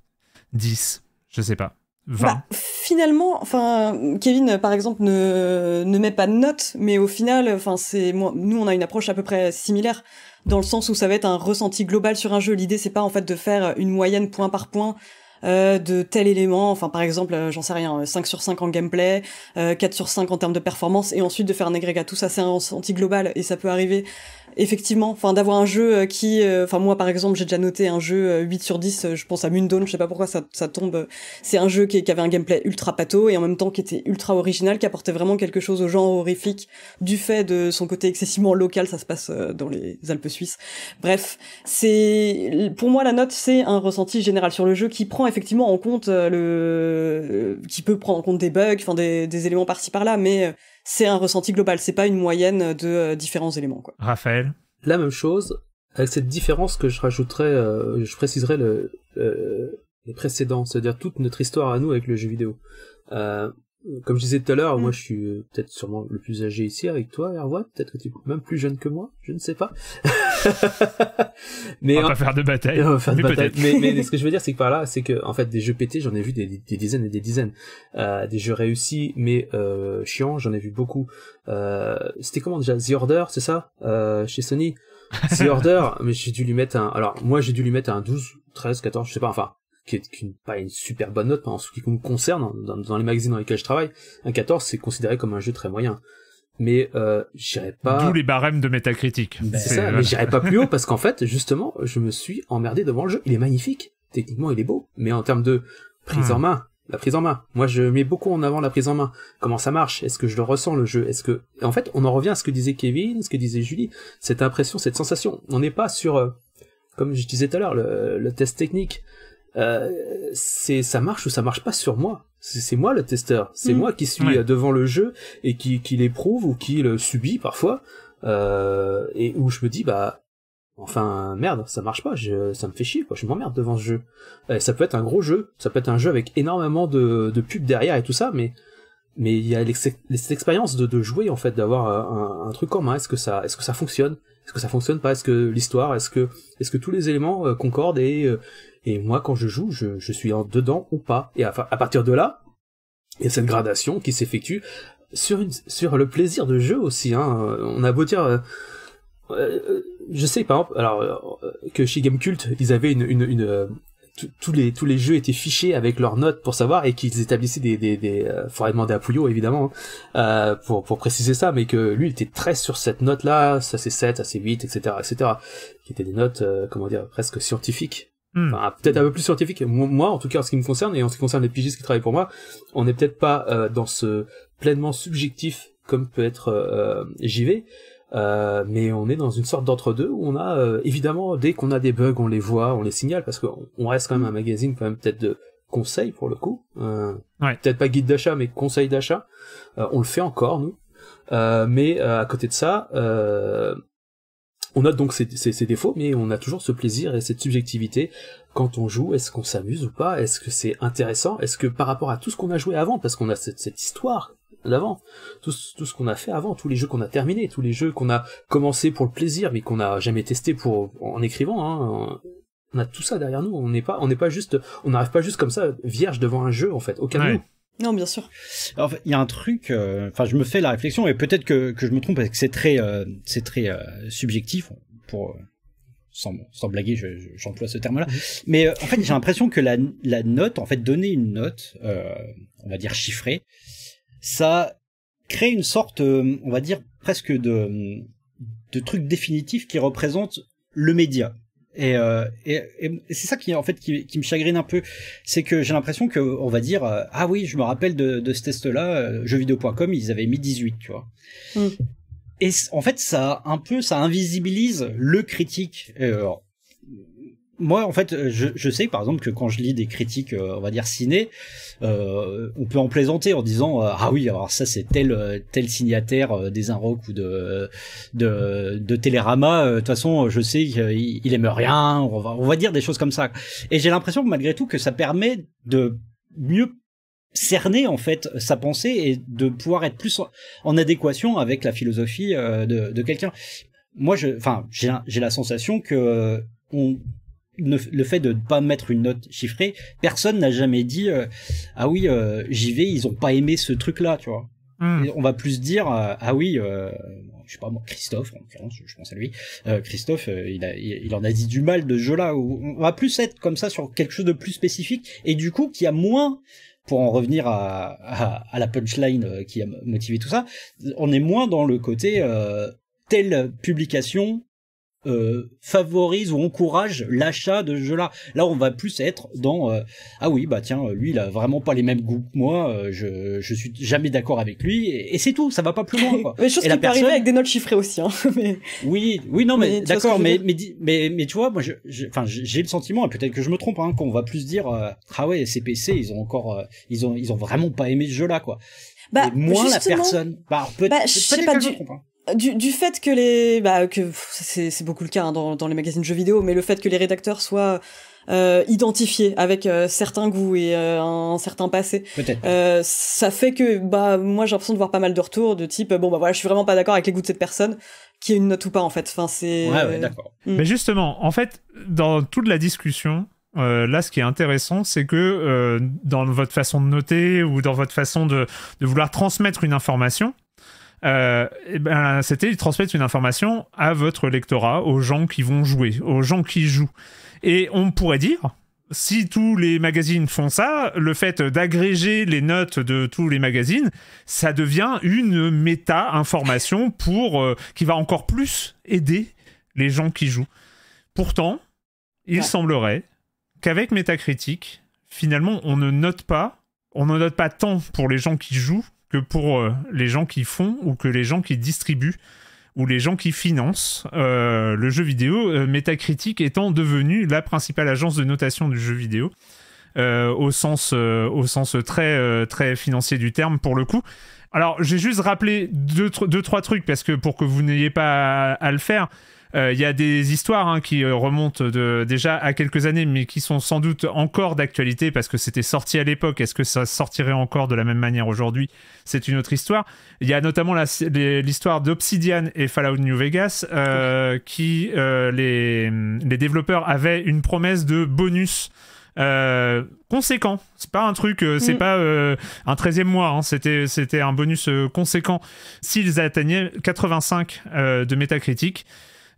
10 Je sais pas. 20. Bah, finalement, enfin, Kevin, par exemple, ne, ne met pas de notes, mais au final, enfin, nous, on a une approche à peu près similaire dans le sens où ça va être un ressenti global sur un jeu. L'idée, c'est pas en fait de faire une moyenne point par point. Euh, de tel élément, enfin par exemple, euh, j'en sais rien, 5 sur 5 en gameplay, 4 sur 5 en termes de performance, et ensuite de faire un agrégat. Tout ça, c'est un ressenti global, et ça peut arriver effectivement, enfin d'avoir un jeu euh, qui, euh, enfin moi par exemple, j'ai déjà noté un jeu 8 euh, sur 10, je pense à Mundone, je sais pas pourquoi ça, tombe. C'est un jeu qui, avait un gameplay ultra pato et en même temps qui était ultra original, qui apportait vraiment quelque chose au genre horrifique du fait de son côté excessivement local, ça se passe dans les Alpes suisses. Bref, c'est pour moi la note c'est un ressenti général sur le jeu qui prend effectivement en compte le, qui peut prendre en compte des bugs, enfin des, des éléments par-ci par-là, mais c'est un ressenti global, c'est pas une moyenne de euh, différents éléments. Raphaël La même chose, avec cette différence que je rajouterais, euh, je préciserai le, précédent, euh, les précédents, c'est-à-dire toute notre histoire à nous avec le jeu vidéo comme je disais tout à l'heure, moi mm. je suis euh, peut-être sûrement le plus âgé ici avec toi, Hervois. Peut-être que tu es même plus jeune que moi, je ne sais pas. mais on va pas faire de bataille. faire mais de Mais, mais, ce que je veux dire, c'est que par là, c'est que en fait des jeux pétés, j'en ai vu des, des, dizaines et des dizaines. Euh, des jeux réussis, mais euh, chiants, j'en ai vu beaucoup. Euh, C'était comment déjà The Order, c'est ça euh, Chez Sony. The Order, mais j'ai dû lui mettre un. Alors moi j'ai dû lui mettre un 12, 13, 14, je sais pas. Enfin, qui est, pas une super bonne note hein, en ce qui me concerne, hein, dans, les magazines dans lesquels je travaille, un 14 c'est considéré comme un jeu très moyen. Mais euh, j'irai pas. D'où les barèmes de métacritique. Ben, c'est ça, euh, mais j'irai pas plus haut parce qu'en fait, justement, je me suis emmerdé devant le jeu. Il est magnifique, techniquement il est beau, mais en termes de prise en main, la prise en main. Moi, je mets beaucoup en avant la prise en main. Comment ça marche Est-ce que je le ressens le jeu Est-ce que en fait, on en revient à ce que disait Kevin, ce que disait Julie, cette impression, cette sensation. On n'est pas sur, euh, comme je disais tout à l'heure, le, test technique. Euh, c'est ça marche ou ça marche pas sur moi. C'est moi le testeur, c'est hmm. moi qui suis euh, devant le jeu et qui, qui l'éprouve ou qui le subit parfois, euh, et où je me dis bah enfin merde, ça marche pas, je, ça me fait chier quoi, je m'emmerde devant ce jeu. ça peut être un gros jeu, ça peut être un jeu avec énormément de, de pubs derrière et tout ça, mais mais il y a cette de, de, jouer en fait, d'avoir un, truc en main. Est-ce que ça, est-ce que ça fonctionne Est-ce que ça fonctionne pas Est-ce que l'histoire, est-ce que est-ce que tous les éléments concordent et et moi, quand je joue, je, suis en dedans ou pas. Et à, partir de là, il y a cette gradation qui s'effectue sur, sur le plaisir de jeu aussi. Hein. On a beau dire... Euh, euh, je sais, par exemple, alors, euh, que chez Gamecult, ils avaient une, une, une tous les tous les jeux étaient fichés avec leurs notes pour savoir et qu'ils établissaient des des, des faudrait demander à Pouillot évidemment hein, pour préciser ça mais que lui il était très sur cette note là ça c'est 7 ça c'est 8 etc etc qui étaient des notes comment dire presque scientifiques Hmm. peut-être un peu plus scientifique. Moi, en tout cas, en ce qui me concerne et en ce qui concerne les pigistes qui travaillent pour moi, on n'est peut-être pas euh, dans ce pleinement subjectif comme peut être euh, euh JV, euh, mais on est dans une sorte d'entre-deux où on a euh, évidemment dès qu'on a des bugs, on les voit, on les signale parce qu'on reste quand même un magazine quand même peut-être de conseils pour le coup, ouais. peut-être pas guide d'achat mais conseil d'achat. on le fait encore nous, mais à côté de ça on note donc ses, défauts, mais on a toujours ce plaisir et cette subjectivité quand on joue. Est-ce qu'on s'amuse ou pas Est-ce que c'est intéressant Est-ce que par rapport à tout ce qu'on a joué avant, parce qu'on a cette, histoire d'avant, tout, ce qu'on a fait avant, tous les jeux qu'on a terminés, tous les jeux qu'on a commencé pour le plaisir, mais qu'on n'a jamais testé pour en écrivant, hein, on a tout ça derrière nous. On n'est pas, on n'est pas juste, on n'arrive pas juste comme ça vierge devant un jeu en fait. Aucun ouais. Non, bien sûr. il y a un truc, euh, enfin, je me fais la réflexion, et peut-être que, que, je me trompe parce que c'est très, euh, c'est très euh, subjectif, pour, sans, blaguer, j'emploie ce terme-là. Mhm. Mais en fait, j'ai l'impression que la, la, note, en fait, donner une note, on va dire chiffrée, ça crée une sorte, on va dire, presque de, de truc définitif qui représente le média. Euh, et, c'est ça qui en fait qui, me chagrine un peu, c'est que j'ai l'impression que on va dire euh, ah oui je me rappelle de, ce test-là, euh, jeuxvideo.com ils avaient mis 18 tu vois. Mm. Et en fait ça un peu ça invisibilise le critique. Euh, moi, en fait, je, je, sais par exemple que quand je lis des critiques, euh, on va dire ciné, euh, on peut en plaisanter en disant euh, ah oui, alors ça c'est tel tel signataire des Inrock ou de de, de Télérama. De toute façon, je sais qu'il il aime rien. On va, on va dire des choses comme ça. Et j'ai l'impression malgré tout que ça permet de mieux cerner en fait sa pensée et de pouvoir être plus en adéquation avec la philosophie de, de quelqu'un. Moi, je, enfin, j'ai la sensation que on, le, fait de ne pas mettre une note chiffrée, personne n'a jamais dit euh, ah oui euh, j'y vais, ils ont pas aimé ce truc là, tu vois. Hmm. On va plus dire euh, ah oui, je sais pas moi Christophe, en je pense à lui, Christophe il, en a dit du mal de ce jeu là. On va plus être comme ça sur quelque chose de plus spécifique et du coup qui a moins pour en revenir à, à, la punchline qui a motivé tout ça, on est moins dans le côté telle publication euh, favorise ou encourage l'achat de ce jeu-là. Là, on va plus être dans euh, ah oui bah tiens lui il a vraiment pas les mêmes goûts que moi, euh, je je suis jamais d'accord avec lui et, c'est tout, ça va pas plus loin quoi. mais peut arriver avec des notes chiffrées aussi hein. mais... Oui, oui non mais, d'accord mais, mais, mais tu vois moi je enfin j'ai le sentiment et peut-être que je me trompe hein, qu'on va plus dire ah ouais ces PC ils ont encore ils ont ils ont vraiment pas aimé ce jeu-là quoi. Bah, moins la personne bah, peut, bah je sais pas, du... Hein du, fait que les bah que c'est beaucoup le cas hein, dans, les magazines de jeux vidéo mais le fait que les rédacteurs soient euh, identifiés avec euh, certains goûts et euh, un, certain passé ça fait que bah moi j'ai l'impression de voir pas mal de retours de type bon bah voilà je suis vraiment pas d'accord avec les goûts de cette personne qui est une note ou pas en fait enfin c'est mm. mais justement en fait dans toute la discussion là, ce qui est intéressant, c'est que dans votre façon de noter ou dans votre façon de vouloir transmettre une information, c'était euh, eh ben, c'était transmettre une information à votre lectorat, aux gens qui vont jouer, aux gens qui jouent. Et on pourrait dire, si tous les magazines font ça, le fait d'agréger les notes de tous les magazines, ça devient une méta-information pour euh, qui va encore plus aider les gens qui jouent. Pourtant, il semblerait qu'avec Metacritic, finalement, on ne note pas, on ne note pas tant pour les gens qui jouent que pour euh, les gens qui font ou que les gens qui distribuent ou les gens qui financent euh, le jeu vidéo, euh, Metacritic étant devenu la principale agence de notation du jeu vidéo. au sens, au sens très, très financier du terme pour le coup. Alors j'ai juste rappelé deux, trois trucs parce que pour que vous n'ayez pas à le faire, il euh, y a des histoires hein, qui euh, remontent de, déjà à quelques années, mais qui sont sans doute encore d'actualité parce que c'était sorti à l'époque. Est-ce que ça sortirait encore de la même manière aujourd'hui C'est une autre histoire. Il y a notamment l'histoire d'Obsidian et Fallout New Vegas, euh, qui les, développeurs avaient une promesse de bonus. Euh, conséquent. C'est pas un truc, c'est mm. pas un 13e mois, hein. c'était, c'était un bonus conséquent. S'ils atteignaient 85 de métacritique,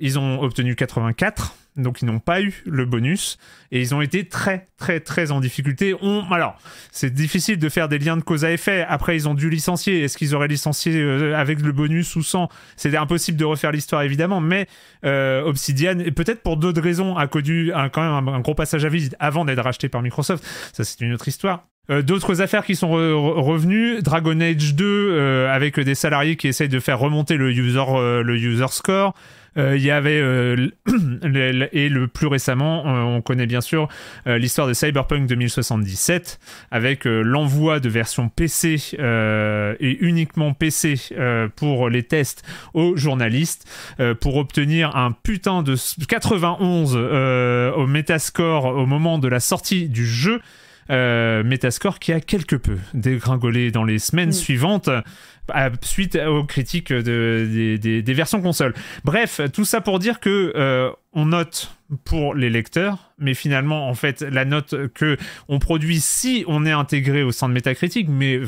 ils ont obtenu 84, donc ils n'ont pas eu le bonus, et ils ont été très très très en difficulté. On... Alors, c'est difficile de faire des liens de cause à effet, après ils ont dû licencier, est-ce qu'ils auraient licencié euh, avec le bonus ou sans C'est impossible de refaire l'histoire évidemment, mais euh, Obsidian, et peut-être pour d'autres raisons, a connu quand même un, gros passage à vide avant d'être racheté par Microsoft, ça c'est une autre histoire. Euh, d'autres affaires qui sont revenues, Dragon Age 2 avec des salariés qui essayent de faire remonter le user, le user score, euh, il y avait euh, et le plus récemment, euh, on connaît bien sûr l'histoire de Cyberpunk 2077 avec l'envoi de versions PC et uniquement PC pour les tests aux journalistes pour obtenir un putain de 91 au Metascore au moment de la sortie du jeu. Euh, Metascore qui a quelque peu dégringolé dans les semaines mm. suivantes suite aux critiques des, versions console. Bref, tout ça pour dire que euh, on note pour les lecteurs, mais finalement en fait la note que on produit si on est intégré au sein de Metacritic, mais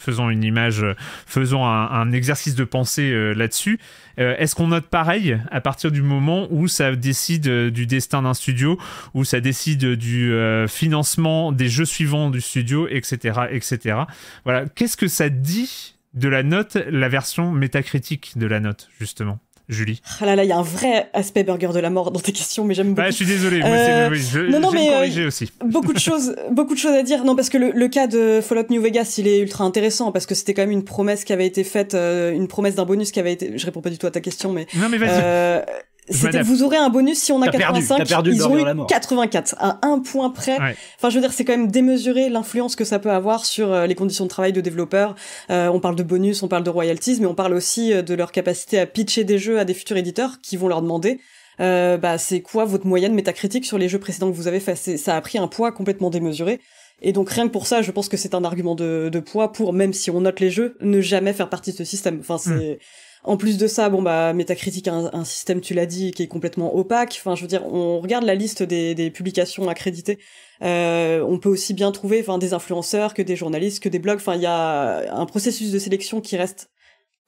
faisons une image, euh, faisons un, exercice de pensée euh, là-dessus. Euh, est-ce qu'on note pareil à partir du moment où ça décide du destin d'un studio, où ça décide du financement des jeux suivants du studio, etc., etc. Voilà, qu'est-ce que ça dit de la note, la version métacritique de la note, justement Julie. Ah là là, il y a un vrai aspect burger de la mort dans tes questions, mais j'aime bah, beaucoup. Bah, je suis désolé. Euh... Oui, je, non, non, mais euh, aussi. beaucoup de choses, beaucoup de choses à dire. Non, parce que le, cas de Fallout New Vegas, il est ultra intéressant parce que c'était quand même une promesse qui avait été faite, euh, une promesse d'un bonus qui avait été. Je réponds pas du tout à ta question, mais. Non, mais vas-y. Euh, vous aurez un bonus si on a 85. ils ont eu 84 à un point près. Enfin, je veux dire, c'est quand même démesuré l'influence que ça peut avoir sur euh, les conditions de travail de développeurs. Euh, on parle de bonus, on parle de royalties, mais on parle aussi euh, de leur capacité à pitcher des jeux à des futurs éditeurs qui vont leur demander. bah, c'est quoi votre moyenne métacritique sur les jeux précédents que vous avez fait Ça a pris un poids complètement démesuré. Et donc rien que pour ça, je pense que c'est un argument de, poids pour, même si on note les jeux, ne jamais faire partie de ce système. Enfin, c'est... Hmm. En plus de ça, bon bah Metacritic a un, système, tu l'as dit, qui est complètement opaque. Enfin, je veux dire, on regarde la liste des, publications accréditées. Euh, on peut aussi bien trouver, enfin, des influenceurs que des journalistes, que des blogs. Enfin, il y a un processus de sélection qui reste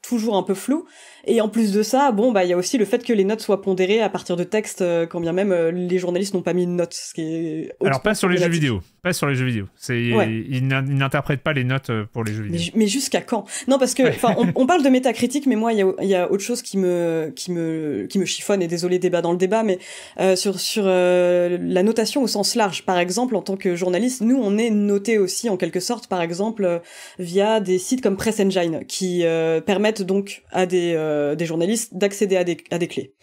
toujours un peu flou. Et en plus de ça, bon, bah, il y a aussi le fait que les notes soient pondérées à partir de textes, euh, quand bien même euh, les journalistes n'ont pas mis de notes, ce qui est Alors pas sur les jeux vidéo, pas sur les jeux vidéo. C'est ils n'interprètent pas les notes euh, pour les jeux vidéo. Mais, jusqu'à quand Non, parce que, enfin, on, parle de métacritique, mais moi, il y a, autre chose qui me, qui me, qui me chiffonne. Et désolé, débat dans le débat, mais sur sur la notation au sens large, par exemple, en tant que journaliste, nous, on est noté aussi en quelque sorte, par exemple, via des sites comme Press Engine qui permettent donc à des euh, des journalistes d'accéder à des, à des clés.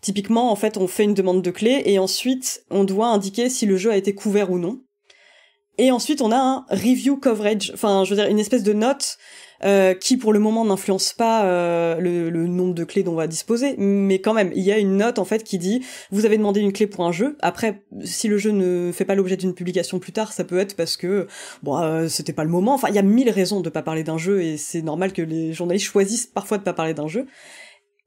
Typiquement, en fait, on fait une demande de clé et ensuite, on doit indiquer si le jeu a été couvert ou non. Et ensuite, on a un review coverage, enfin, je veux dire, une espèce de note euh, qui pour le moment n'influence pas euh, le, nombre de clés dont on va disposer, mais quand même, il y a une note en fait qui dit vous avez demandé une clé pour un jeu. Après, si le jeu ne fait pas l'objet d'une publication plus tard, ça peut être parce que bon, euh, c'était pas le moment. Enfin, il y a mille raisons de pas parler d'un jeu et c'est normal que les journalistes choisissent parfois de pas parler d'un jeu.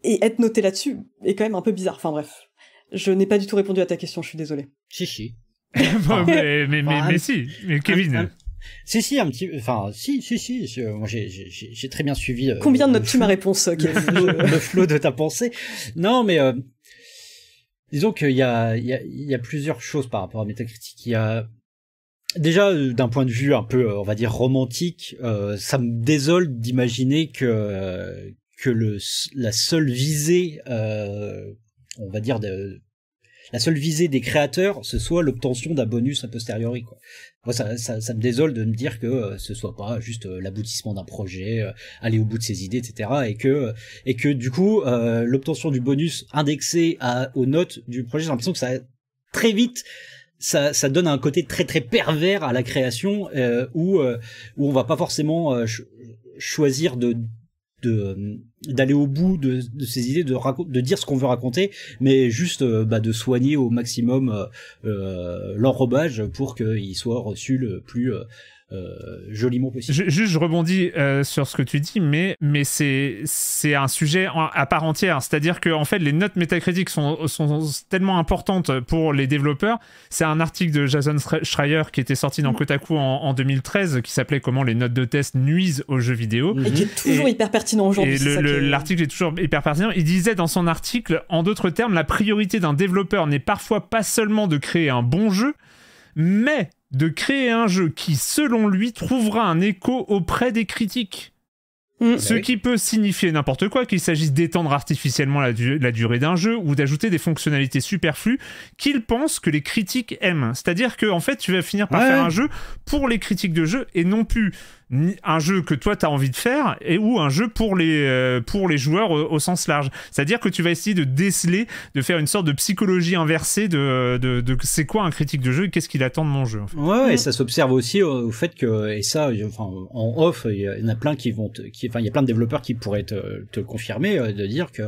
Et être noté là-dessus est quand même un peu bizarre. Enfin bref, je n'ai pas du tout répondu à ta question, je suis désolé Chichi. mais, mais, mais, mais, si, mais Kevin. Si, si, un petit, enfin, si, si, si, si j'ai très bien suivi. Euh, Combien de notes tu m'as réponse, euh, Le flot de ta pensée. Non, mais euh, disons qu'il y a, il y, a, plusieurs choses par rapport à Métacritique. Il y a déjà d'un point de vue un peu, on va dire romantique, ça me désole d'imaginer que que le la seule visée, on va dire de la seule visée des créateurs, ce soit l'obtention d'un bonus a posteriori. Quoi. Moi, ça, me désole de me dire que euh, ce soit pas juste euh, l'aboutissement d'un projet, euh, aller au bout de ses idées, etc. Et que, et que du coup, l'obtention du bonus indexé à, aux notes du projet, j'ai l'impression que ça très vite ça, ça, donne un côté très très pervers à la création où où on va pas forcément choisir de de d'aller au bout de, de ces idées, de de dire ce qu'on veut raconter, mais juste euh, bah, de soigner au maximum euh, euh, l'enrobage pour qu'il soit reçu le plus euh, joli mot possible. juste, je rebondis euh, sur ce que tu dis, mais, mais c'est un sujet à part entière. C'est-à-dire que en fait, les notes métacritiques sont, tellement importantes pour les développeurs. C'est un article de Jason Schreier qui était sorti dans mm-hmm. Kotaku en, en 2013 qui s'appelait Comment les notes de test nuisent aux jeux vidéo. Et qui est mm-hmm. toujours hyper pertinent aujourd'hui. L'article est toujours hyper pertinent. Il disait dans son article, en d'autres termes, la priorité d'un développeur n'est parfois pas seulement de créer un bon jeu, mais de créer un jeu qui, selon lui, trouvera un écho auprès des critiques. Mm. Ce qui peut signifier n'importe quoi, qu'il s'agisse d'étendre artificiellement la, durée d'un jeu ou d'ajouter des fonctionnalités superflues qu'il pense que les critiques aiment. C'est-à-dire que en fait, tu vas finir par faire un jeu pour les critiques de jeu et non plus un jeu que toi tu as envie de faire et ou un jeu pour les, euh, pour les joueurs au sens large. C'est-à-dire que tu vas essayer de déceler, de faire une sorte de psychologie inversée de, de, c'est quoi un critique de jeu et qu'est-ce qu'il attend de mon jeu. ouais, et mm. ça s'observe aussi au, fait que, et ça, enfin, en off, il y en a plein qui vont, enfin, il y a plein de développeurs qui pourraient te, te confirmer, euh, de dire que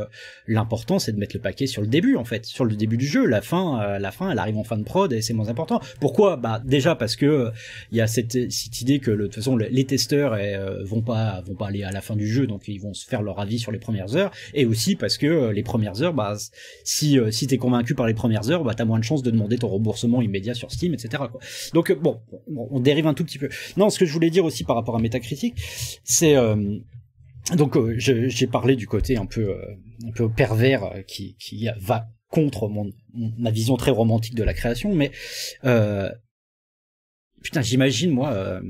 l'important c'est de mettre le paquet sur le début en fait, sur le début du jeu, la fin, euh, la fin, elle arrive en fin de prod et c'est moins important. Pourquoi Bah déjà parce que il y a cette, cette idée que de toute façon les testeurs et, eh, euh, vont pas vont pas aller à la fin du jeu, donc ils vont se faire leur avis sur les premières heures, et aussi parce que euh, les premières heures, bah si euh, si t'es convaincu par les premières heures, bah t'as moins de chances de demander ton remboursement immédiat sur Steam, etc. Donc bon, on dérive un tout petit peu. Non, ce que je voulais dire aussi par rapport à Metacritic, c'est donc j'ai parlé du côté un peu un peu pervers qui va contre mon, ma vision très romantique de la création, mais putain, j'imagine moi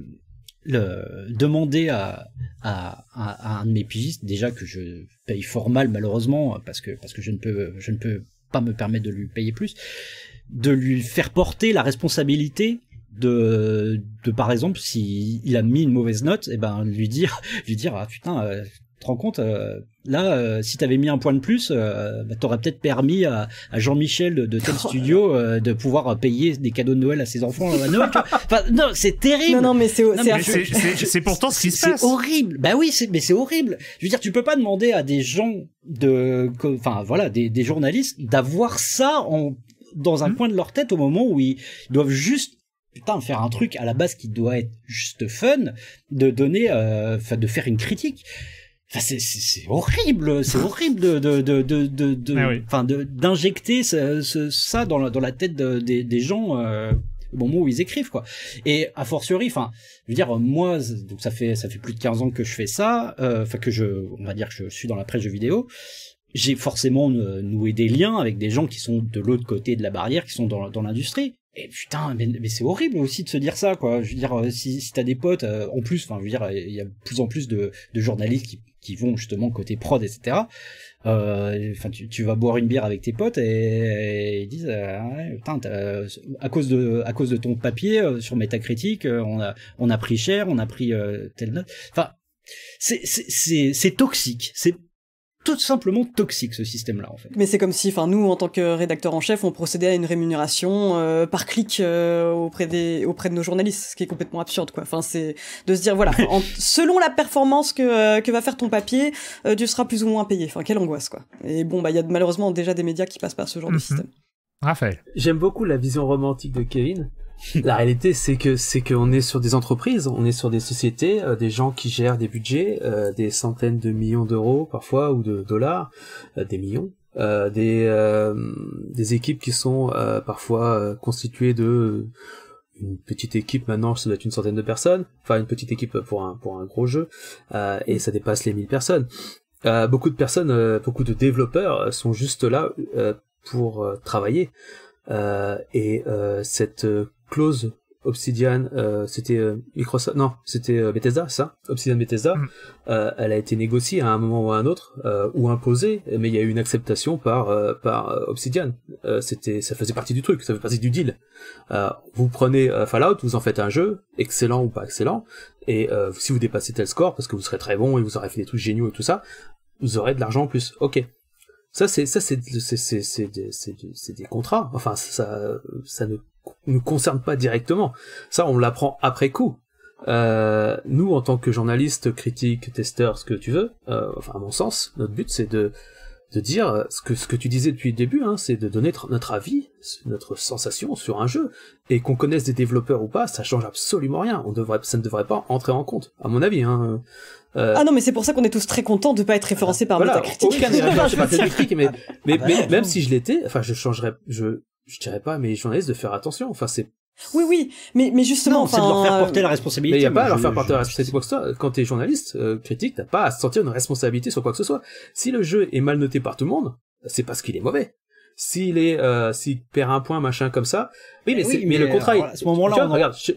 le, demander à, un de mes pigistes, déjà que je paye fort mal malheureusement, parce que, parce que je, ne peux, je ne peux pas me permettre de lui payer plus, de lui faire porter la responsabilité de, de par exemple, s'il a mis une mauvaise note, et eh ben lui dire, lui dire, ah putain, euh, te rends compte euh, Là, euh, si t'avais mis un point de plus, euh, bah, t'aurais peut-être permis à, Jean-Michel de, tel oh studio euh, de pouvoir euh, payer des cadeaux de Noël à ses enfants enfin, non, c'est terrible. Non, non, mais c'est c'est pourtant ce qui se passe. C'est horrible. Bah oui, mais c'est horrible. Je veux dire, tu peux pas demander à des gens de, enfin voilà, des, des journalistes d'avoir ça en dans un hmm. coin de leur tête au moment où ils doivent juste putain faire un truc à la base qui doit être juste fun de donner euh, de faire une critique Enfin, c'est horrible, c'est horrible de de de de de ah enfin de d'injecter ça, ça dans la dans la tête de, des gens euh, au moment où ils écrivent quoi. Et a fortiori, enfin, je veux dire moi donc ça fait ça fait plus de 15 ans que je fais ça, euh, enfin que je on va dire que je suis dans la presse de vidéo. J'ai forcément noué des liens avec des gens qui sont de l'autre côté de la barrière, qui sont dans, dans l'industrie. Et putain, mais, c'est horrible aussi de se dire ça, quoi. Je veux dire, euh, si, si t'as des potes, euh, en plus, enfin, je veux dire, il y a de plus en plus de, de journalistes qui qui vont justement côté prod, etc. Euh, enfin, tu, vas boire une bière avec tes potes et, ils disent, euh, euh, à cause de à cause de ton papier sur Metacritic, on a on a pris cher, on a pris telle note. Enfin, c'est c'est toxique. C'est tout simplement toxique ce système-là en fait. Mais c'est comme si, enfin nous en tant que rédacteur en chef, on procédait à une rémunération euh, par clic euh, auprès des auprès de nos journalistes, ce qui est complètement absurde quoi. Enfin c'est de se dire voilà, selon la performance que, euh, que va faire ton papier, tu seras plus ou moins payé. Enfin quelle angoisse quoi. Et bon bah il y a malheureusement déjà des médias qui passent par ce genre de mhm. système. Raphaël. J'aime beaucoup la vision romantique de Kevin la réalité, c'est que c'est qu'on est sur des entreprises, on est sur des sociétés, euh, des gens qui gèrent des budgets, euh, des centaines de millions d'euros parfois ou de dollars, euh, des millions, des des équipes qui sont parfois constituées de une petite équipe maintenant, ça doit être une centaine de personnes, enfin une petite équipe pour un pour un gros jeu, et ça dépasse les mille personnes. beaucoup de personnes, beaucoup de développeurs sont juste là pour travailler. et cette Close, Obsidian, euh, c'était euh, Microsoft, non, c'était euh, Bethesda, ça, Obsidian Bethesda, mm. elle a été négociée à un moment ou à un autre ou imposée, mais il y a eu une acceptation par par Obsidian. c'était, ça faisait partie du truc, ça faisait partie du deal. vous prenez Fallout, vous en faites un jeu, excellent ou pas excellent, et si vous dépassez tel score parce que vous serez très bon et vous aurez fait des trucs géniaux et tout ça, vous aurez de l'argent en plus. Ok, ça c'est ça c'est c'est c'est des, des, contrats. Enfin ça ça ne nous concerne pas directement. Ça, on l'apprend après coup. Euh, nous, en tant que journalistes, critiques, testeurs, ce que tu veux, euh, enfin, à mon sens, notre but, c'est de, de dire euh, ce que, ce que tu disais depuis le début, hein, c'est de donner notre avis, notre sensation sur un jeu, et qu'on connaisse des développeurs ou pas, ça change absolument rien. On devrait, ça ne devrait pas entrer en compte, à mon avis. Hein. Euh, ah non, mais c'est pour ça qu'on est tous très contents de pas être référencés par voilà, Metacritic. Je mais, mais même si je l'étais, enfin, je changerais, je je dirais pas à mes journalistes de faire attention. Enfin, c'est oui, oui, mais, mais justement, c'est de leur faire porter la euh, responsabilité. Mais il n'y a pas à leur faire porter la responsabilité quoi que ce soit. Quand t'es journaliste euh, critique, t'as pas à sentir une responsabilité sur quoi que ce soit. Si le jeu est mal noté par tout le monde, c'est parce qu'il est mauvais. S'il est, euh, s'il perd un point, machin comme ça. Oui, mais, mais, le contraire euh, à ce moment-là,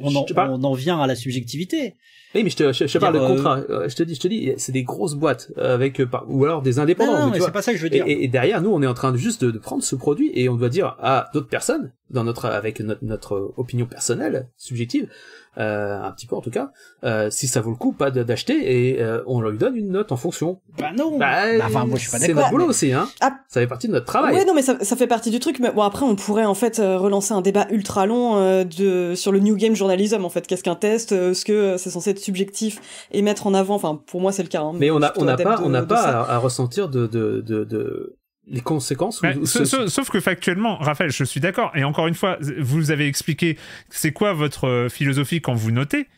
on, on en vient à la subjectivité. Oui, mais je te, je, je parle de euh, contrat. Euh, je te dis, je te dis, c'est des grosses boîtes euh, avec ou alors des indépendants. Non, c'est pas ça que je veux dire. Et, derrière, nous, on est en train de, juste de, prendre ce produit et on doit dire à d'autres personnes, dans notre avec notre, notre opinion personnelle, subjective, euh, un petit peu en tout cas, euh, si ça vaut le coup, pas d'acheter et euh, on lui donne une note en fonction. Bah non. Bah, bah, enfin, moi je suis pas d'accord. C'est notre boulot aussi, hein. Ah. Ça fait partie de notre travail. Ouais, non, mais ça, ça, fait partie du truc. Mais bon, après, on pourrait en fait euh, relancer un débat ultra long de sur le new game journalism en fait. Qu'est-ce qu'un test Est-ce que c'est censé être subjectif et mettre en avant Enfin, pour moi, c'est le cas. Hein, mais on a on n'a pas on n'a pas à, ressentir de, de, de les conséquences bah, sauf, que factuellement, Raphaël, je suis d'accord. Et encore une fois, vous avez expliqué c'est quoi votre euh, philosophie quand vous notez.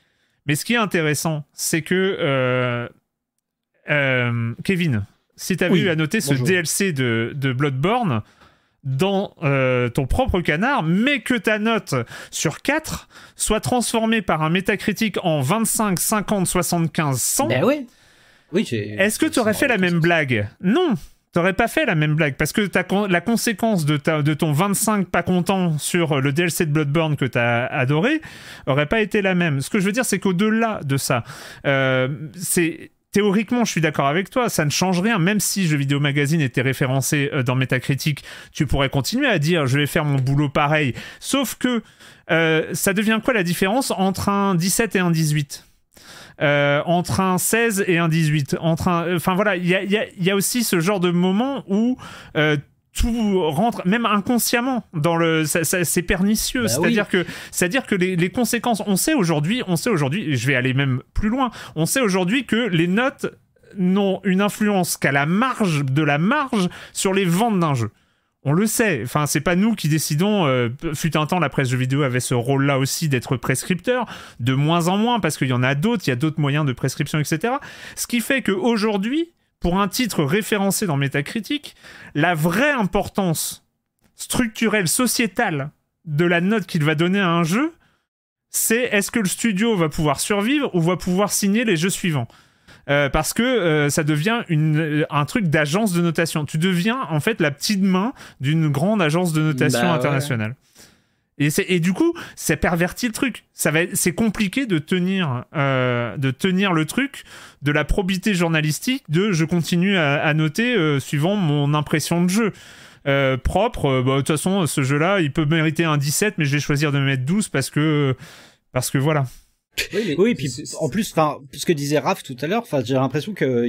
Mais ce qui est intéressant, c'est que euh, euh, Kevin, si tu avais eu à noter ce DLC de, Bloodborne dans ton propre canard, mais que ta note sur 4 soit transformée par un métacritique en 25, 50, 75, 100. Ben oui. oui Est-ce que tu aurais fait la même blague Non t'aurais pas fait la même blague parce que la conséquence de, ton 25 pas content sur euh, le DLC de Bloodborne que t'as adoré aurait pas été la même. Ce que je veux dire, c'est qu'au-delà de ça, euh, c'est théoriquement, je suis d'accord avec toi, ça ne change rien. Même si Jeux Vidéo Magazine était référencé euh, dans Metacritic, tu pourrais continuer à dire je vais faire mon boulot pareil. Sauf que ça devient quoi la différence entre un 17 et un 18 euh, entre un 16 et un 18. Entre euh, enfin voilà, il y a, aussi ce genre de moment où euh, tout rentre même inconsciemment dans le c'est pernicieux bah c'est-à-dire que c'est-à-dire que les, les, conséquences on sait aujourd'hui on sait aujourd'hui je vais aller même plus loin on sait aujourd'hui que les notes n'ont une influence qu'à la marge de la marge sur les ventes d'un jeu on le sait. Enfin, c'est pas nous qui décidons. Euh, fut un temps, la presse jeux vidéo avait ce rôle-là aussi d'être prescripteur, de moins en moins, parce qu'il y en a d'autres, il y a d'autres moyens de prescription, etc. Ce qui fait qu'aujourd'hui, pour un titre référencé dans Metacritic, la vraie importance structurelle, sociétale de la note qu'il va donner à un jeu, c'est est-ce que le studio va pouvoir survivre ou va pouvoir signer les jeux suivants. Euh, parce que euh, ça devient une, euh, un truc d'agence de notation. Tu deviens en fait la petite main d'une grande agence de notation bah internationale. Et, et, du coup, c'est pervertit le truc. Ça va, c'est compliqué de tenir, de tenir le truc de la probité journalistique de je continue à, noter suivant mon impression de jeu. propre, bah, de toute façon, ce jeu-là, il peut mériter un 17, mais je vais choisir de mettre 12 parce que, parce que voilà. Oui, puis en plus, enfin, ce que disait Raph tout à l'heure, enfin, j'ai l'impression que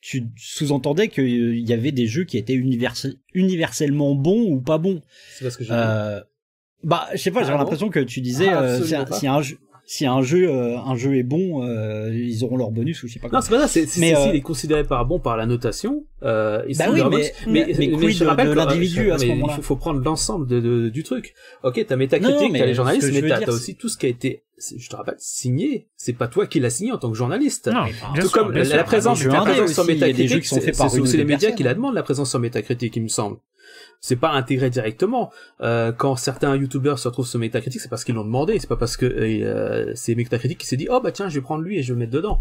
tu sous-entendais qu'il euh, y avait des jeux qui étaient universellement bons ou pas bons. C'est parce que j'ai. Euh, bah, je sais pas, j'ai ah l'impression que tu disais, ah, euh, si, un, jeu si un jeu, euh, un jeu est bon, euh, ils auront leur bonus ou je sais pas quoi. Non, c'est pas ça, c'est mais s'il euh, est considéré par bon par la notation. Euh, bah oui, mais, mais, mais, mais, je rappelle de, l'individu à ce moment-là. Il faut prendre l'ensemble de, du truc. Ok, t'as métacritique, t'as les journalistes, mais t'as aussi tout ce qui a été je te rappelle, signé. C'est pas toi qui l'as signé en tant que journaliste. Non, Tout comme la, présence, la présence sur métacritique, c'est les médias qui la demandent, la présence sur métacritique, il me semble c'est pas intégré directement. Euh, quand certains youtubeurs se retrouvent sur Metacritic, c'est parce qu'ils l'ont demandé, c'est pas parce que euh, c'est Metacritic qui s'est dit oh bah tiens je vais prendre lui et je vais le mettre dedans.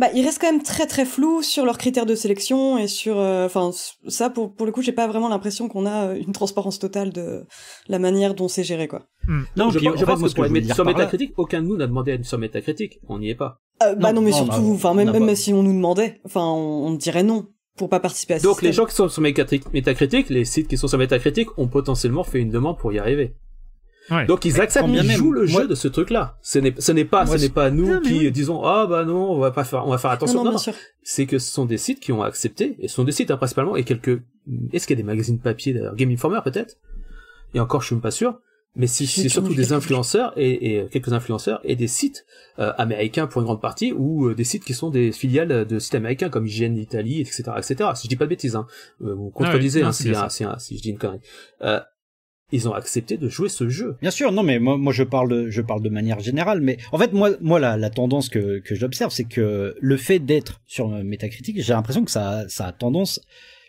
Bah, ils restent quand même très très flou sur leurs critères de sélection et sur, euh, enfin, ça pour, pour le coup, j'ai pas vraiment l'impression qu'on a une transparence totale de la manière dont c'est géré, quoi. Hmm. Non, je, pense que sur Metacritic, aucun de nous n'a demandé à une sur Metacritic, on n'y est pas. bah non, mais surtout, enfin, même, même si on nous demandait, enfin, on dirait non pour pas participer à Donc les gens qui sont sur Metacritic, les sites qui sont sur Metacritic ont potentiellement fait une demande pour y arriver. Donc ils acceptent, ils jouent le jeu de ce truc-là. Ce n'est, pas, ce n'est pas nous qui disons ah bah non, on va pas faire, on va faire attention. c'est que ce sont des sites qui ont accepté et ce sont des sites hein, principalement et quelques. Est-ce qu'il y a des magazines papier d'ailleurs, Game Informer peut-être Et encore, je suis pas sûr mais c'est surtout des influenceurs et, et, euh, quelques influenceurs et des sites euh, américains pour une grande partie ou euh, des sites qui sont des filiales de sites américains comme IGN Italie, etc., etc. Si je dis pas de bêtises, hein, vous ah contredisez hein, si, hein, hein, si je dis une connerie. ils ont accepté de jouer ce jeu. Bien sûr, non, mais moi, moi je parle, de, je parle de manière générale, mais en fait, moi, moi la, la tendance que, que j'observe, c'est que le fait d'être sur Metacritic, j'ai l'impression que ça, ça a tendance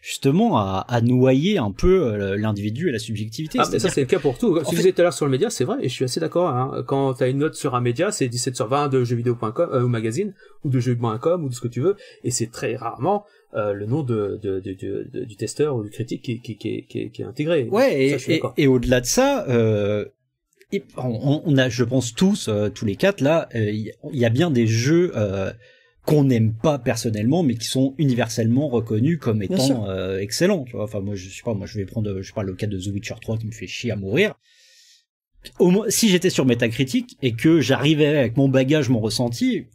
justement à, à noyer un peu euh, l'individu et la subjectivité. Ah, ça c'est le cas pour tout. Si vous êtes tout à l'heure sur le média, c'est vrai, et je suis assez d'accord. Hein. Quand tu as une note sur un média, c'est 17 sur 20 de jeuxvideo.com euh, ou magazine ou de jeux.com ou de ce que tu veux, et c'est très rarement euh, le nom de, de, de, du testeur ou du critique qui, qui, qui, qui est, intégré. Ouais, et, au-delà de ça, euh, on, on, a, je pense tous, euh, tous les quatre là, il y a bien des jeux qu'on n'aime pas personnellement, mais qui sont universellement reconnus comme étant euh, excellents. Tu vois enfin, moi, je sais pas, moi, je vais prendre, je parle le cas de The Witcher 3 qui me fait chier à mourir. Au moins, si j'étais sur Metacritic et que j'arrivais avec mon bagage, mon ressenti,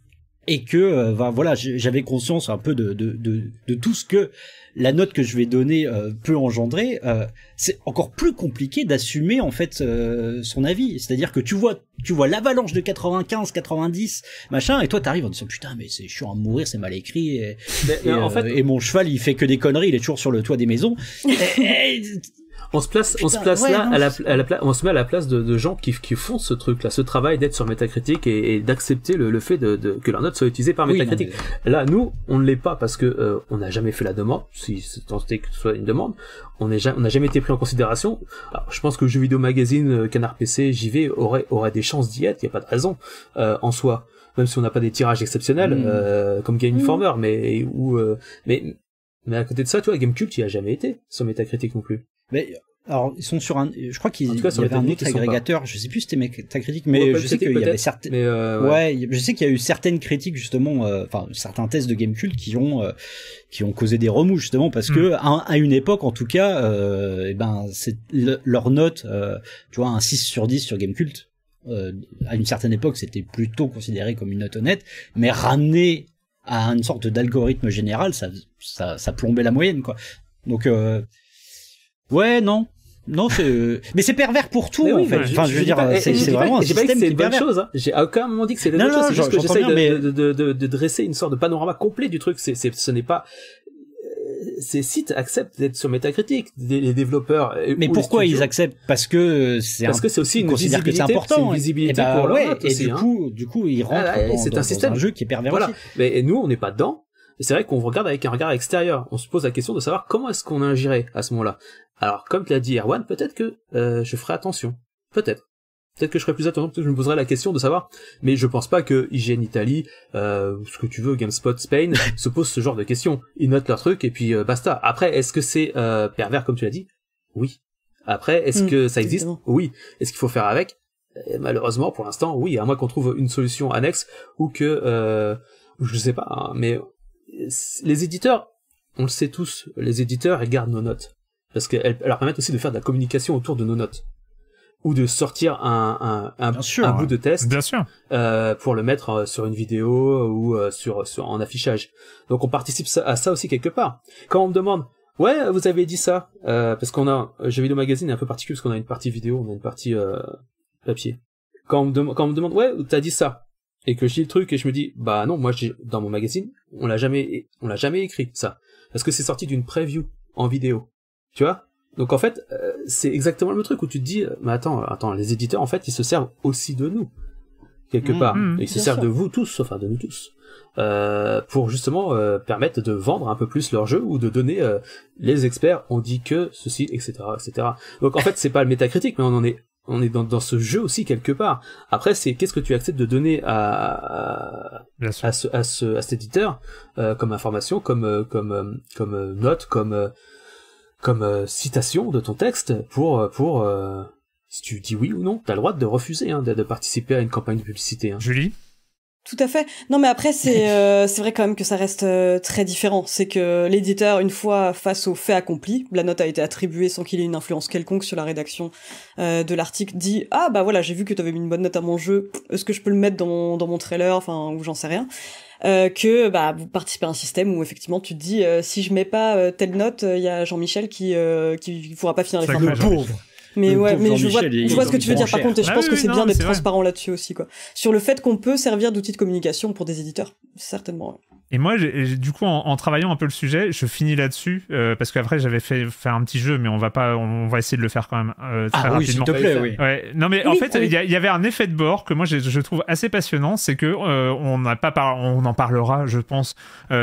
et que euh, ben, voilà j'avais conscience un peu de, de, tout ce que la note que je vais donner euh, peut engendrer euh, c'est encore plus compliqué d'assumer en fait son avis c'est-à-dire que tu vois tu vois l'avalanche de 95 90 machin et toi t'arrives en disant putain mais c'est chiant à mourir c'est mal écrit et, mon cheval il fait que des conneries il est toujours sur le toit des maisons on se place, on se place là à la, à la on se met à la place de, de gens qui, font ce truc-là, ce travail d'être sur Metacritic et, d'accepter le, fait de, que leur note soit utilisée par Metacritic. Là, nous, on ne l'est pas parce que euh, on n'a jamais fait la demande, si c'est que ce soit une demande, on n'a on jamais été pris en considération. je pense que Jeux Vidéo Magazine, euh, Canard PC, JV aurait aurait des chances d'y être, il n'y a pas de raison euh, en soi même si on n'a pas des tirages exceptionnels mm. comme Game mm. Informer, mais ou mais mais à côté de ça, toi, GameCube, tu a jamais été sur Metacritic non plus. Euh, alors, ils sont sur un. Je crois qu'il y avait un autre agrégateur. Je sais plus si c'était critique mais je sais qu'il y avait certaines. Euh, ouais. je sais qu'il y a eu certaines critiques justement, euh, enfin certains tests de Gamecult qui ont qui ont causé des remous justement parce hmm. que à, une époque, en tout cas, et eh ben c'est leur note, tu vois, un 6 sur 10 sur Gamecult à une certaine époque, c'était plutôt considéré comme une note honnête, mais ramené à une sorte d'algorithme général, ça, ça, ça plombait la moyenne, quoi. Donc Ouais, non. Non, c'est euh, mais c'est pervers pour tout. en fait. Enfin, je, veux dire, euh, c'est vraiment un système bonne chose. Hein. J'ai à aucun moment dit que c'est une bonne chose. C'est juste que j'essaie de, de, de, de, dresser une sorte de panorama complet du truc. C'est, ce n'est pas euh, ces sites acceptent d'être sur Metacritic, les développeurs. Mais pourquoi ils acceptent Parce que c'est parce que c'est aussi une visibilité, important, une visibilité eh ben, pour ouais, leur et du hein. coup, du coup, ils ah, rentrent. c'est un système jeu qui est pervers. Voilà. Mais nous, on n'est pas dedans. Et c'est vrai qu'on regarde avec un regard extérieur. On se pose la question de savoir comment est-ce qu'on a à ce moment-là. Alors, comme tu l'as dit Erwan, peut-être que euh, je ferai attention. Peut-être. Peut-être que je serai plus attention, peut que je me poserai la question de savoir. Mais je pense pas que IGN Italie, euh, ce que tu veux, GameSpot Spain, se pose ce genre de questions. Ils notent leur truc et puis euh, basta. Après, est-ce que c'est pervers comme tu l'as dit Oui. Après, est-ce mm, que ça existe Oui. Est-ce qu'il faut faire avec eh, Malheureusement, pour l'instant, oui. À moins qu'on trouve une solution annexe ou que, je sais pas, hein, mais les éditeurs, on le sait tous, les éditeurs, gardent nos notes. Parce qu'elles leur permettent aussi de faire de la communication autour de nos notes. Ou de sortir un, bout de test bien sûr. Euh, pour le mettre euh, sur une vidéo ou euh, sur, en affichage. Donc on participe à ça aussi quelque part. Quand on me demande, ouais, vous avez dit ça, parce qu'on a, jeu vidéo magazine est un peu particulier parce qu'on a une partie vidéo, on a une partie papier. Quand on, me demande, ouais, t'as dit ça, et que je dis le truc et je me dis, bah non, moi j'ai dans mon magazine, on l'a jamais, on l'a jamais écrit ça, parce que c'est sorti d'une preview en vidéo, tu vois. Donc en fait, euh, c'est exactement le truc où tu te dis, euh, mais attends, euh, attends, les éditeurs en fait, ils se servent aussi de nous quelque mm, part, mm, ils se servent de vous tous, enfin de nous tous, pour justement permettre de vendre un peu plus leur jeu ou de donner les experts ont dit que ceci, etc., etc. Donc en fait, c'est pas le métacritique, mais on en est on est dans, dans, ce jeu aussi quelque part. Après, c'est qu'est-ce que tu acceptes de donner à, à, à, ce, à, ce, à cet éditeur euh, comme information, comme, euh, comme, euh, comme note, comme, comme citation de ton texte pour, pour si tu dis oui ou non, tu as le droit de refuser hein, de, participer à une campagne de publicité. Hein. Julie tout à fait. Non, mais après, c'est euh, vrai quand même que ça reste euh, très différent. C'est que l'éditeur, une fois face au fait accompli, la note a été attribuée sans qu'il ait une influence quelconque sur la rédaction euh, de l'article, dit ah bah voilà, j'ai vu que t'avais mis une bonne note à mon jeu. Est-ce que je peux le mettre dans mon, dans mon trailer, enfin ou j'en sais rien. Euh, que bah vous participez à un système où effectivement tu te dis si je mets pas telle note, il y a Jean-Michel qui qui pourra pas finir les fins. Mais ouais, mais je vois, je vois ce que tu veux dire. Par contre, je ah pense que c'est bien d'être transparent là-dessus aussi, quoi. Sur le fait qu'on peut servir d'outil de communication pour des éditeurs, certainement. Et moi, du coup, en, travaillant un peu le sujet, je finis là-dessus euh, parce qu'après j'avais fait faire un petit jeu, mais on va pas, on, va essayer de le faire quand même euh, très ah rapidement. Oui, te plaît, oui. Non, mais en fait, il y, avait un effet de bord que moi je, trouve assez passionnant, c'est que euh, on n'a pas, on en parlera, je pense,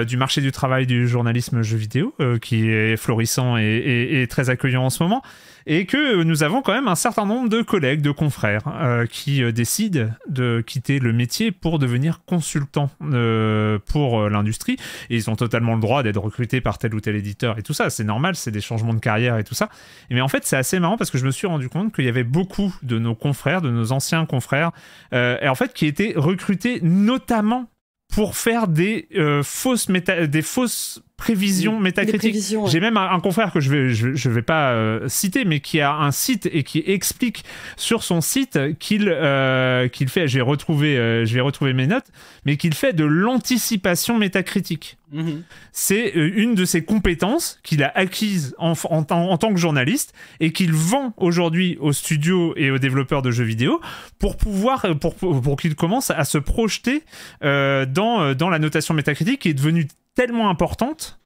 du marché du travail du journalisme jeu vidéo qui est florissant et, et très accueillant en ce moment et que nous avons quand même un certain nombre de collègues, de confrères euh, qui euh, décident de quitter le métier pour devenir consultants euh, pour l'industrie. Et ils ont totalement le droit d'être recrutés par tel ou tel éditeur et tout ça. C'est normal, c'est des changements de carrière et tout ça. Mais en fait, c'est assez marrant parce que je me suis rendu compte qu'il y avait beaucoup de nos confrères, de nos anciens confrères, et en fait, qui étaient recrutés notamment pour faire des fausses des fausses prévisions métacritique J'ai même un, confrère que je vais, je, vais pas euh, citer, mais qui a un site et qui explique sur son site qu'il euh, qu'il fait, j'ai retrouvé, euh, je vais retrouver mes notes, mais qu'il fait de l'anticipation métacritique. Mhm. C'est une de ses compétences qu'il a acquise en, en, en, tant que journaliste et qu'il vend aujourd'hui aux studios et aux développeurs de jeux vidéo pour pouvoir, pour, pour, pour qu'ils commencent à se projeter dans, dans la notation métacritique qui est devenue tellement importante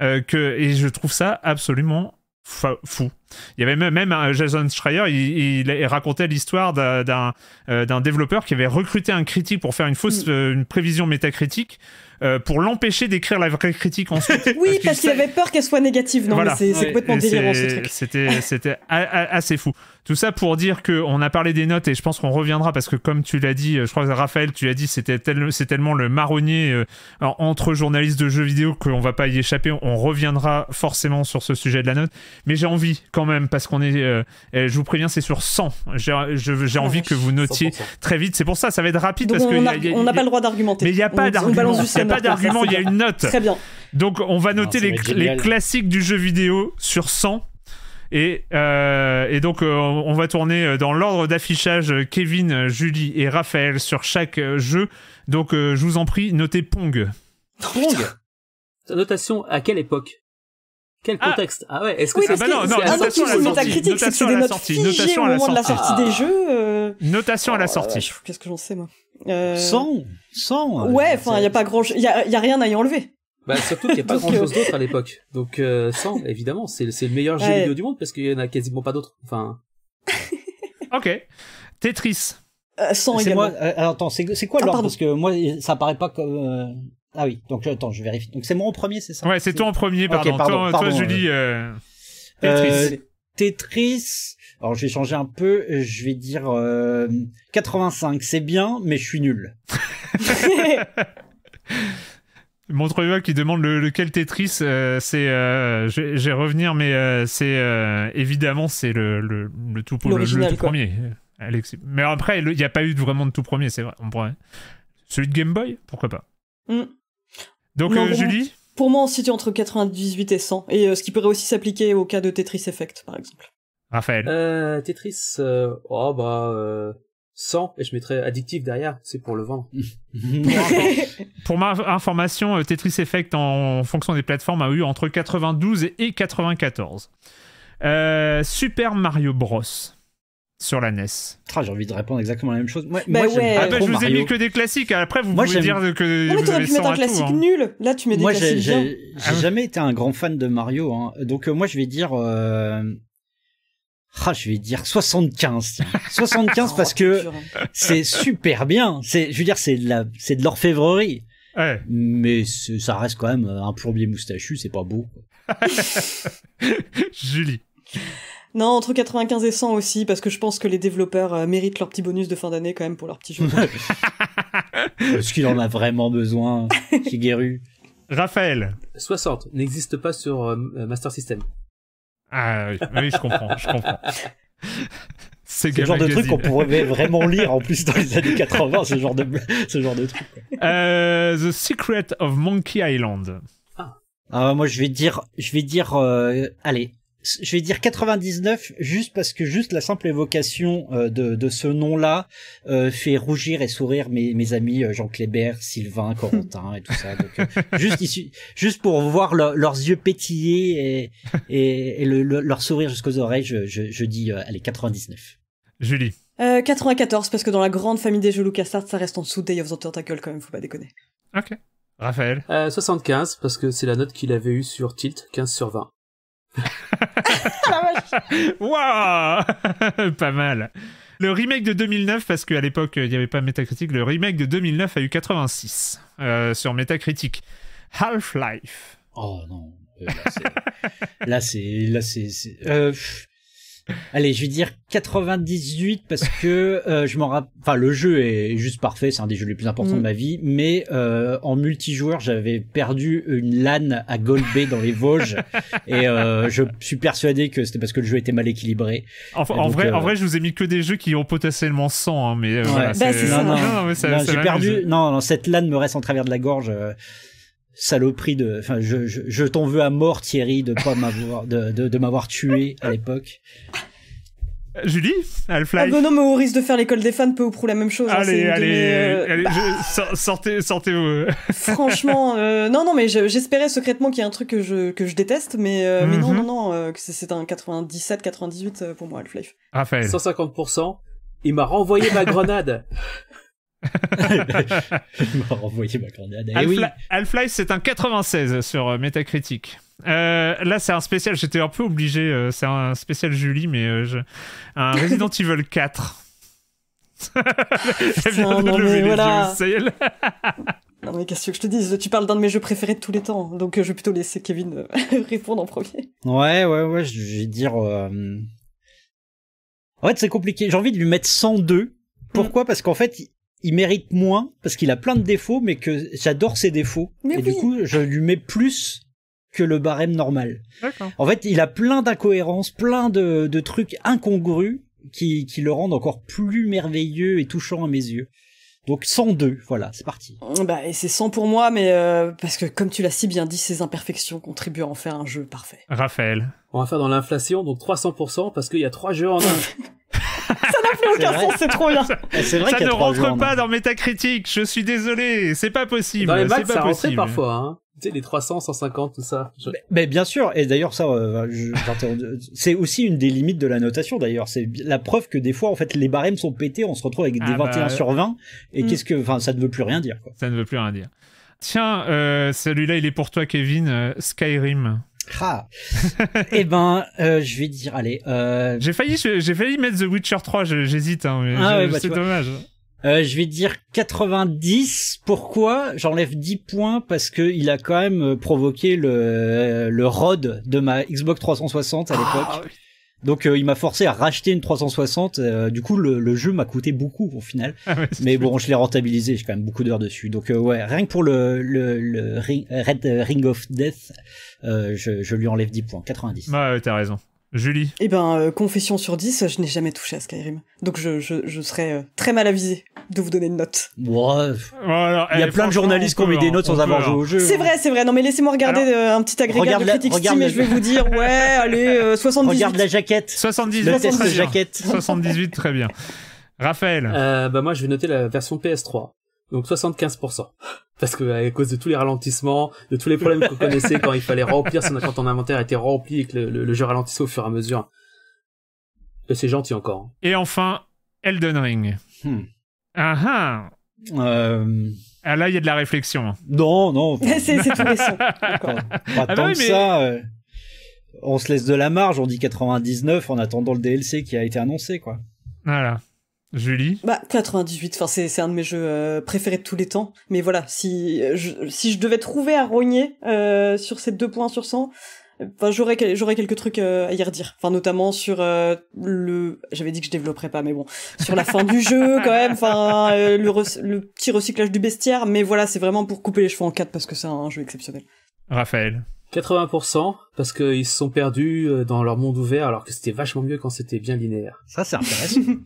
euh, que et je trouve ça absolument fou. Il y avait même, euh, Jason Schreier, il, racontait l'histoire euh, d'un développeur qui avait recruté un critique pour faire une fausse mm. une prévision métacritique pour l'empêcher d'écrire la vraie critique ensuite. oui, parce qu'il avait peur qu'elle soit négative. Non, c'est complètement délirant ce truc. C'était assez fou. Tout ça pour dire que on a parlé des notes et je pense qu'on reviendra parce que comme tu l'as dit, euh, je crois que Raphaël, tu l'as dit, c'était c'est tellement le marronnier euh, entre journalistes de jeux vidéo qu'on va pas y échapper. On reviendra forcément sur ce sujet de la note. Mais j'ai envie quand même parce qu'on est, euh, je vous préviens, c'est sur 100. J'ai, envie que vous notiez très vite. C'est pour ça, ça va être rapide parce qu'on n'a pas le droit d'argumenter. Mais il n'y a pas d'argument. Il y a une note. Très bien. Donc on va noter les, les classiques du jeu vidéo sur 100 et, euh, et donc, euh, on va tourner dans l'ordre d'affichage Kevin, Julie et Raphaël sur chaque jeu. Donc, euh, je vous en prie, notez Pong. Pong notation à quelle époque quel ah. contexte Ah, ouais, est-ce que oui, c'est ah bah non, non, ah notation, à la sortie, notation à la sortie, euh. notation à la de oh, la sortie des jeux. Notation à la sortie. Qu'est-ce que j'en sais moi euh... 100, 100. Hein, ouais, enfin, il y a pas grand il y y a rien à y enlever. Bah, surtout qu'il n'y a pas grand chose euh, d'autre à l'époque. Donc, euh, sans, évidemment, c'est le meilleur jeu vidéo du monde parce qu'il n'y en a quasiment pas d'autres. Enfin. ok. Tetris. Euh, sans Moi, euh, attends, c'est quoi alors ah, Parce que moi, ça paraît pas comme. Euh, ah oui, donc attends, je vérifie. Donc c'est moi en premier, c'est ça Ouais, c'est toi en premier, pardon. toi, pardon toi, Julie. Tetris. Tetris. Alors je vais changer un peu, je vais dire 85, c'est bien, mais je suis nul. Montreuil qui demande lequel Tetris, euh, c'est, euh, je, vais revenir, mais euh, c'est évidemment c'est le, tout, premier. Mais après, il n'y a pas eu vraiment de tout premier, c'est vrai. Celui de Game Boy, pourquoi pas. Mm. Donc Julie. Pour moi, on situe entre 98 et 100, et ce qui pourrait aussi s'appliquer au cas de Tetris Effect, par exemple. Raphaël. Tetris, oh bah. 100 et je mettrais addictif derrière, c'est pour le vendre. pour ma information, euh, Tetris Effect en fonction des plateformes a eu entre 92 et 94. Euh, Super Mario Bros sur la NES. Ah, j'ai envie de répondre exactement la même chose. Bah ah, bah, je vous ai mis que des classiques. Après, vous moi, pouvez dire que. Non, mais t'aurais hein. nul. Là, tu mets des moi, classiques. J'ai ah jamais été un grand fan de Mario. Hein. Donc, euh, moi, je vais dire. Ah, je vais dire 75. 75 parce que oh, c'est super bien. C'est, je veux dire, c'est de c'est l'orfèvrerie. Mais ça reste quand même un plombier moustachu, c'est pas beau. Julie. Non, entre 95 et 100 aussi, parce que je pense que les développeurs euh, méritent leur petit bonus de fin d'année quand même pour leur petit jeu. Est-ce qu'il en a vraiment besoin, Shigeru Raphaël 60, n'existe pas sur euh, Master System. Ah oui, je comprends, je comprends. C'est le genre de truc qu'on pourrait vraiment lire en plus dans les années 80, ce genre de, ce genre de truc. Euh, The Secret of Monkey Island. Ah. ah moi je vais dire, je vais dire, euh, allez, je vais dire 99 juste parce que juste la simple évocation euh, de, ce nom-là euh, fait rougir et sourire mes, mes amis euh, Jean Clébert, Sylvain, Corentin et tout ça. juste juste pour voir leurs yeux pétiller et, et, leur sourire jusqu'aux oreilles, je, dis allez 99. Julie. 94 parce que dans la grande famille des jeux LucasArts, ça reste en dessous Day of the Tentacle quand même, faut pas déconner. Ok. Raphaël. 75 parce que c'est la note qu'il avait eue sur Tilt, 15 sur 20. Ah, Waouh Pas mal. Le remake de 2009, parce qu'à l'époque, il n'y avait pas Metacritic, le remake de 2009 a eu 86 euh, sur Metacritic. Half-Life. Oh non. Euh, là, c'est. là, c'est. Euh, Allez, je vais dire 98 parce que euh, je m'en rappelle. Enfin, le jeu est juste parfait. C'est un des jeux les plus importants de mm. ma vie. Mais euh, en multijoueur, j'avais perdu une LAN à golber dans les Vosges, et euh, je suis persuadé que c'était parce que le jeu était mal équilibré. en vrai, en vrai, je vous ai mis que des jeux qui ont potentiellement 100, hein, mais bah, c'est... Non, non, j'ai perdu. Non, non, cette lane me reste en travers de la gorge saloperie de, enfin, je, je, t'en veux à mort, Thierry, de pas m'avoir, de, de, m'avoir tué à l'époque. Julie Half-Life ah, Non, mais au risque de faire l'école des fans, peu ou prou la même chose. Hein, allez, allez, euh, bah. sortez, sortez vous. Franchement, euh, non, non, mais j'espérais secrètement qu'il y ait un truc que je, que je déteste, mais, euh, mais non, mhm. non, non, c'est un 97-98 pour moi, half 150%, ah, il m'a renvoyé ma grenade. Il m'a ma eh Half-Life, c'est un 96 sur euh, Metacritic. Euh, là, c'est un spécial, j'étais un peu obligé, euh, c'est un spécial Julie, mais je... un Resident Evil 4. non, mais qu'est-ce que je te dis Tu parles d'un de mes jeux préférés de tous les temps, donc je vais plutôt laisser Kevin répondre en premier. Ouais, ouais, ouais, je vais dire... En fait, c'est compliqué. J'ai envie de lui mettre 102. Hmm. Pourquoi Parce qu'en fait, il mérite moins parce qu'il a plein de défauts, mais que j'adore ses défauts. et du coup, je lui mets plus que le barème normal. En fait, il a plein d'incohérences, plein de, trucs incongrus qui, le rendent encore plus merveilleux et touchant à mes yeux. Donc 102, voilà, c'est parti. Mm, bah, et c'est 100 pour moi, mais euh, parce que comme tu l'as si bien dit, ces imperfections contribuent à en faire un jeu parfait. Raphaël. On va faire dans l'inflation, donc 300%, parce qu'il y a trois jeux en un. aucun sens, c'est trop bien. C'est vrai ça ne rentre pas hein. dans métacritique. je suis désolé, c'est pas possible. c'est les pas ça parfois, hein. Tu sais, les 300, 150, tout ça. Mais, bien sûr, et d'ailleurs, ça, euh, c'est aussi une des limites de la notation, d'ailleurs. C'est la preuve que des fois, en fait, les barèmes sont pétés, on se retrouve avec des 21 ah bah, euh, sur 20, et mm. qu'est-ce que, enfin, ça ne veut plus rien dire, quoi. Ça ne veut plus rien dire. Tiens, euh, celui-là, il est pour toi, Kevin, Skyrim. Ah. eh ben, euh, je vais dire, allez. Euh, j'ai failli, j'ai failli mettre The Witcher 3. J'hésite, hein, ah c'est bah, dommage. Euh, je vais dire 90. Pourquoi J'enlève 10 points parce que il a quand même provoqué le le ROD de ma Xbox 360 à l'époque. Ah donc euh, il m'a forcé à racheter une 360. Euh, du coup, le, jeu m'a coûté beaucoup au final. Ah mais bon, je l'ai rentabilisé. J'ai quand même beaucoup d'heures dessus. Donc euh, ouais, rien que pour le, le, Red Ring of Death, je, je, lui enlève 10 points, 90. Bah ouais, t'as raison. Julie Eh ben, euh, confession sur 10, je n'ai jamais touché à Skyrim. Donc je, je, je serais euh, très mal avisé de vous donner une note. Ouais. Il y a eh, plein de journalistes qui ont mis des notes sans avoir joué au jeu. C'est vrai, c'est vrai. Non mais laissez-moi regarder euh, un petit agrégat de critiques. Steam et je vais vous dire, ouais, allez, euh, 78. Regarde la jaquette. 78, très jaquette. 78, très bien. Raphaël bah Moi, je vais noter la version PS3 donc 75%. Parce que à cause de tous les ralentissements, de tous les problèmes qu'on connaissait quand il fallait remplir, quand ton inventaire était rempli et que le, jeu ralentissait au fur et à mesure. Et c'est gentil encore. Et enfin, Elden Ring. Hmm. Ah, ah. Euh, ah là, il y a de la réflexion. Non, non. c'est tout ah bah ça, euh, on se laisse de la marge, on dit 99 en attendant le DLC qui a été annoncé, quoi. Voilà. Julie Bah 98, enfin c'est c'est un de mes jeux euh, préférés de tous les temps. Mais voilà, si je, si je devais trouver à rogner euh, sur ces deux points sur 100, enfin j'aurais j'aurais quelques trucs euh, à y redire. Enfin notamment sur le j'avais dit que je développerais pas mais bon, sur la fin du jeu quand même, enfin le petit recyclage du bestiaire, mais voilà, c'est vraiment pour couper les cheveux en quatre parce que c'est un jeu exceptionnel. Raphaël 80% parce qu'ils se sont perdus dans leur monde ouvert alors que c'était vachement mieux quand c'était bien linéaire. Ça c'est intéressant.